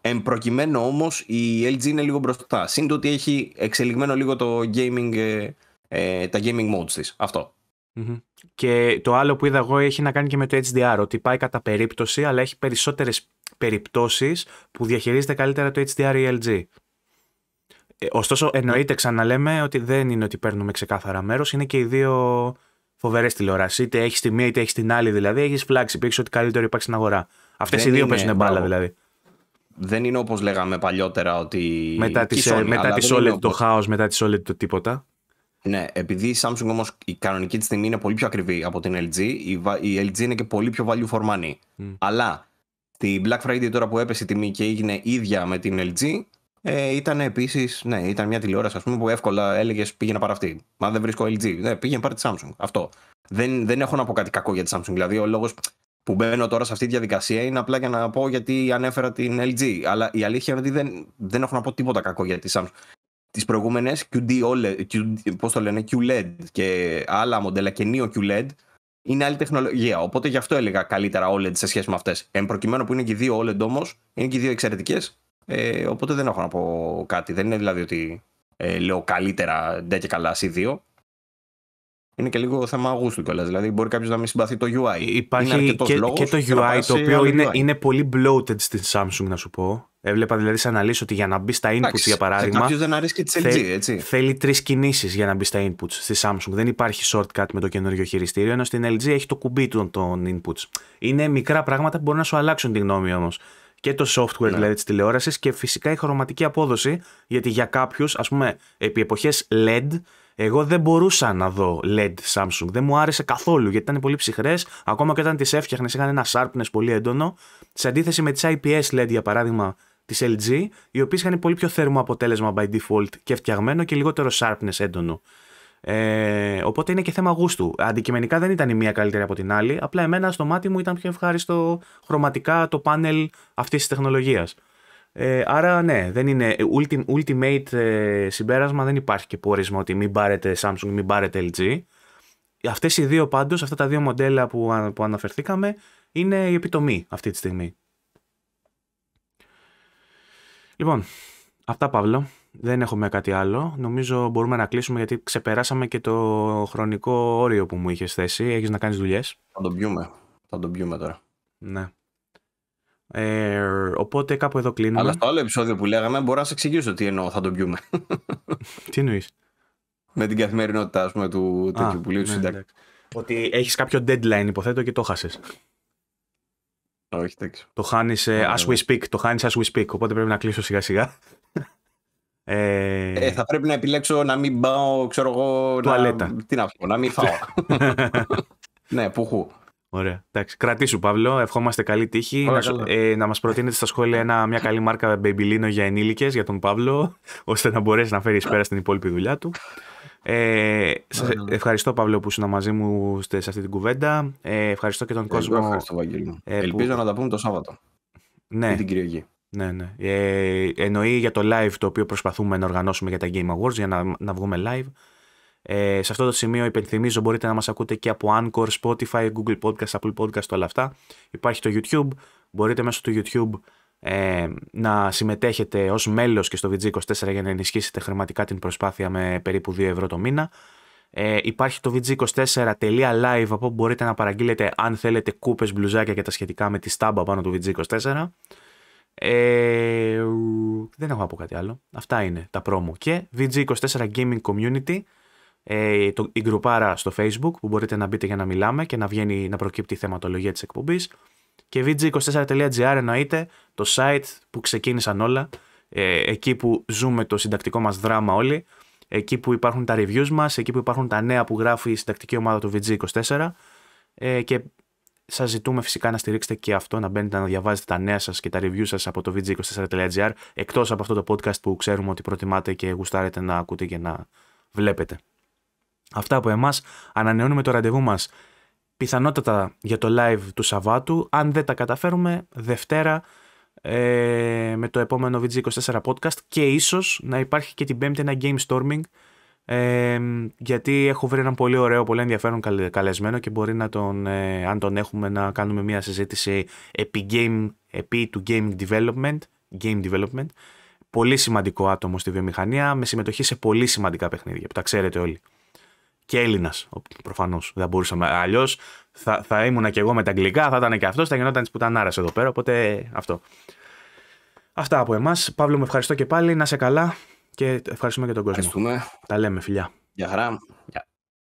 Εν προκειμένου όμως η LG είναι λίγο μπροστά. Συν ότι έχει εξελιγμένο λίγο το gaming ε, ε, τα gaming modes της. Αυτό. Και το άλλο που είδα εγώ έχει να κάνει και με το HDR, ότι πάει κατά περίπτωση, αλλά έχει περισσότερες περιπτώσεις που διαχειρίζεται καλύτερα το HDR ή LG. Ε, ωστόσο, εννοείται ξαναλέμε ότι δεν είναι ότι παίρνουμε ξεκάθαρα μέρος, είναι και οι δύο φοβερές τηλεοράσεις. Είτε έχεις τη μία είτε έχεις την άλλη, δηλαδή έχεις φλάξει. Πήγε ότι καλύτερο υπάρχει στην αγορά. Αυτές οι δύο παίζουν μπάλα δηλαδή. Δεν είναι όπως λέγαμε παλιότερα ότι. Μετά τη OLED το χάος, μετά τη OLED το τίποτα. Ναι, επειδή η Samsung όμως η κανονική της τιμή είναι πολύ πιο ακριβή από την LG, η LG είναι και πολύ πιο value for money. Αλλά τη Black Friday τώρα που έπεσε η τιμή και έγινε ίδια με την LG, ε, ήταν επίσης, ναι, ήταν μια τηλεόραση ας πούμε, που εύκολα έλεγες πήγαινε πάρα αυτή. Μα δεν βρίσκω LG. Ναι, πήγαινε πάρα τη Samsung. Αυτό. Δεν, δεν έχω να πω κάτι κακό για τη Samsung. Δηλαδή, ο λόγος που μπαίνω τώρα σε αυτή τη διαδικασία είναι απλά για να πω γιατί ανέφερα την LG. Αλλά η αλήθεια είναι ότι δεν, δεν έχω να πω τίποτα κακό για τη Samsung. Τις προηγούμενες QD OLED, πώς το λένε, QLED και άλλα μοντέλα και νέο QLED είναι άλλη τεχνολογία. Οπότε γι' αυτό έλεγα καλύτερα OLED σε σχέση με αυτές. Εν προκειμένου που είναι και οι δύο OLED όμως, είναι και οι δύο εξαιρετικές, Ε, οπότε δεν έχω να πω κάτι. Δεν είναι δηλαδή ότι ε, λέω καλύτερα ντε και καλά C2. Είναι και λίγο θέμα αγούστου κιόλας. Δηλαδή, μπορεί κάποιος να μην συμπαθεί το UI. Υπάρχει και, λόγος και το UI, το οποίο είναι, είναι πολύ bloated στην Samsung, να σου πω. Έβλεπα δηλαδή σαν να ότι για να μπει στα inputs, για παράδειγμα. Κάποιο δεν αρέσει και τη LG, έτσι. Θέλει τρεις κινήσεις για να μπει στα inputs στη Samsung. Δεν υπάρχει shortcut με το καινούριο χειριστήριο, ενώ στην LG έχει το κουμπί των, των inputs. Είναι μικρά πράγματα που μπορούν να σου αλλάξουν τη γνώμη όμως. Και το software ναι. δηλαδή της τηλεόρασης και φυσικά η χρωματική απόδοση. Γιατί για κάποιους, ας πούμε, επί εποχές LED, εγώ δεν μπορούσα να δω LED Samsung. Δεν μου άρεσε καθόλου γιατί ήταν πολύ ψυχρές. Ακόμα και όταν τις έφτιαχνες, είχαν ένα sharpness πολύ έντονο. Σε αντίθεση με τις IPS LED, για παράδειγμα, της LG, οι οποίες είχαν πολύ πιο θέρμο αποτέλεσμα by default και φτιαγμένο και λιγότερο sharpness έντονο. Ε, οπότε είναι και θέμα γούστου. Αντικειμενικά δεν ήταν η μία καλύτερη από την άλλη, απλά εμένα στο μάτι μου ήταν πιο ευχάριστο χρωματικά το πάνελ αυτής της τεχνολογίας. Ε, άρα ναι, δεν είναι ε, ultimate ε, συμπέρασμα, δεν υπάρχει και πόρισμα ότι μην πάρετε Samsung, μην πάρετε LG. Αυτές οι δύο πάντως, αυτά τα δύο μοντέλα που, που αναφερθήκαμε, είναι η επιτομή αυτή τη στιγμή. Λοιπόν, αυτά Παύλο. Δεν έχουμε κάτι άλλο. Νομίζω μπορούμε να κλείσουμε γιατί ξεπεράσαμε και το χρονικό όριο που μου είχες θέσει. Έχεις να κάνεις δουλειές. Θα τον πιούμε. Θα τον πιούμε τώρα. Ναι. Ε, οπότε κάπου εδώ κλείνουμε. Αλλά στο άλλο επεισόδιο που λέγαμε, μπορώ να σε εξηγήσω τι εννοώ. Θα τον πιούμε. τι εννοείς. Με την καθημερινότητα, ας πούμε, του τέτοιου που λέει ναι, Ότι έχεις κάποιο deadline, υποθέτω, και το χάσες. Το χάνεις ε, ναι, as ναι. we speak. Το χάνεις as we speak. Οπότε πρέπει να κλείσω σιγά σιγά. Ε... ε θα πρέπει να επιλέξω να μην πάω, ξέρω εγώ. Τουαλέτα. Να... Τι να πω, να μην φάω. ναι, πουχού. Ωραία. Εντάξει. Κρατήσου, Παύλο. Ευχόμαστε καλή τύχη. να, ε, μας προτείνετε στα σχόλια ένα, μια καλή μάρκα Babylino για ενήλικες για τον Παύλο, ώστε να μπορέσεις να φέρεις πέρα στην υπόλοιπη δουλειά του. Ε, ναι. Ευχαριστώ Παύλο που είσαι μαζί μου σε αυτή την κουβέντα. Ε, ευχαριστώ και τον ε, Εγώ κόσμο. Ευχαριστώ, ε, Ελπίζω να τα πούμε το Σάββατο. Ναι. Ή την Κυριακή. Ναι, ναι. Ε, εννοεί για το live το οποίο προσπαθούμε να οργανώσουμε για τα Game Awards για να, να βγούμε live. Ε, σε αυτό το σημείο υπενθυμίζω μπορείτε να μας ακούτε και από Anchor, Spotify, Google Podcast, Apple Podcast, όλα αυτά. Υπάρχει το YouTube. Μπορείτε μέσω του YouTube ε, να συμμετέχετε ως μέλος και στο VG24 για να ενισχύσετε χρηματικά την προσπάθεια με περίπου 2 ευρώ το μήνα. Ε, υπάρχει το vg24.live από όπου μπορείτε να παραγγείλετε αν θέλετε κούπες, μπλουζάκια και τα σχετικά με τη στάμπα πάνω του vg24. Ε, δεν έχω να πω κάτι άλλο. Αυτά είναι τα promo. Και VG24 Gaming Community, ε, το, η γκρουπάρα στο Facebook που μπορείτε να μπείτε για να μιλάμε και να, βγαίνει, να προκύπτει η θεματολογία της εκπομπής και vg24.gr εννοείται, το site που ξεκίνησαν όλα, ε, εκεί που ζούμε το συντακτικό μας δράμα όλοι, εκεί που υπάρχουν τα reviews μας, εκεί που υπάρχουν τα νέα που γράφει η συντακτική ομάδα του VG24 ε, και σας ζητούμε φυσικά να στηρίξετε και αυτό, να μπαίνετε να διαβάζετε τα νέα σας και τα reviews σας από το vg24.gr εκτός από αυτό το podcast που ξέρουμε ότι προτιμάτε και γουστάρετε να ακούτε και να βλέπετε. Αυτά από εμάς, ανανεώνουμε το ραντεβού μας πιθανότατα για το live του Σαββάτου. Αν δεν τα καταφέρουμε, Δευτέρα ε, με το επόμενο VG24 podcast και ίσως να υπάρχει και την Πέμπτη ένα game storming ε, γιατί έχω βρει έναν πολύ ωραίο, πολύ ενδιαφέρον καλεσμένο και μπορεί να τον, ε, αν τον έχουμε να κάνουμε μια συζήτηση επί, game, επί του game development, game development πολύ σημαντικό άτομο στη βιομηχανία με συμμετοχή σε πολύ σημαντικά παιχνίδια που τα ξέρετε όλοι και Έλληνας. Προφανώς δεν μπορούσαμε. Αλλιώς θα, θα ήμουνα και εγώ με τα αγγλικά, θα ήταν και αυτός, θα γινόταν της πουτανάρας εδώ πέρα. Οπότε αυτό. Αυτά από εμάς. Παύλο, με ευχαριστώ και πάλι. Να σε καλά και ευχαριστούμε και τον κόσμο. Τα λέμε, φιλιά. Γεια χαρά.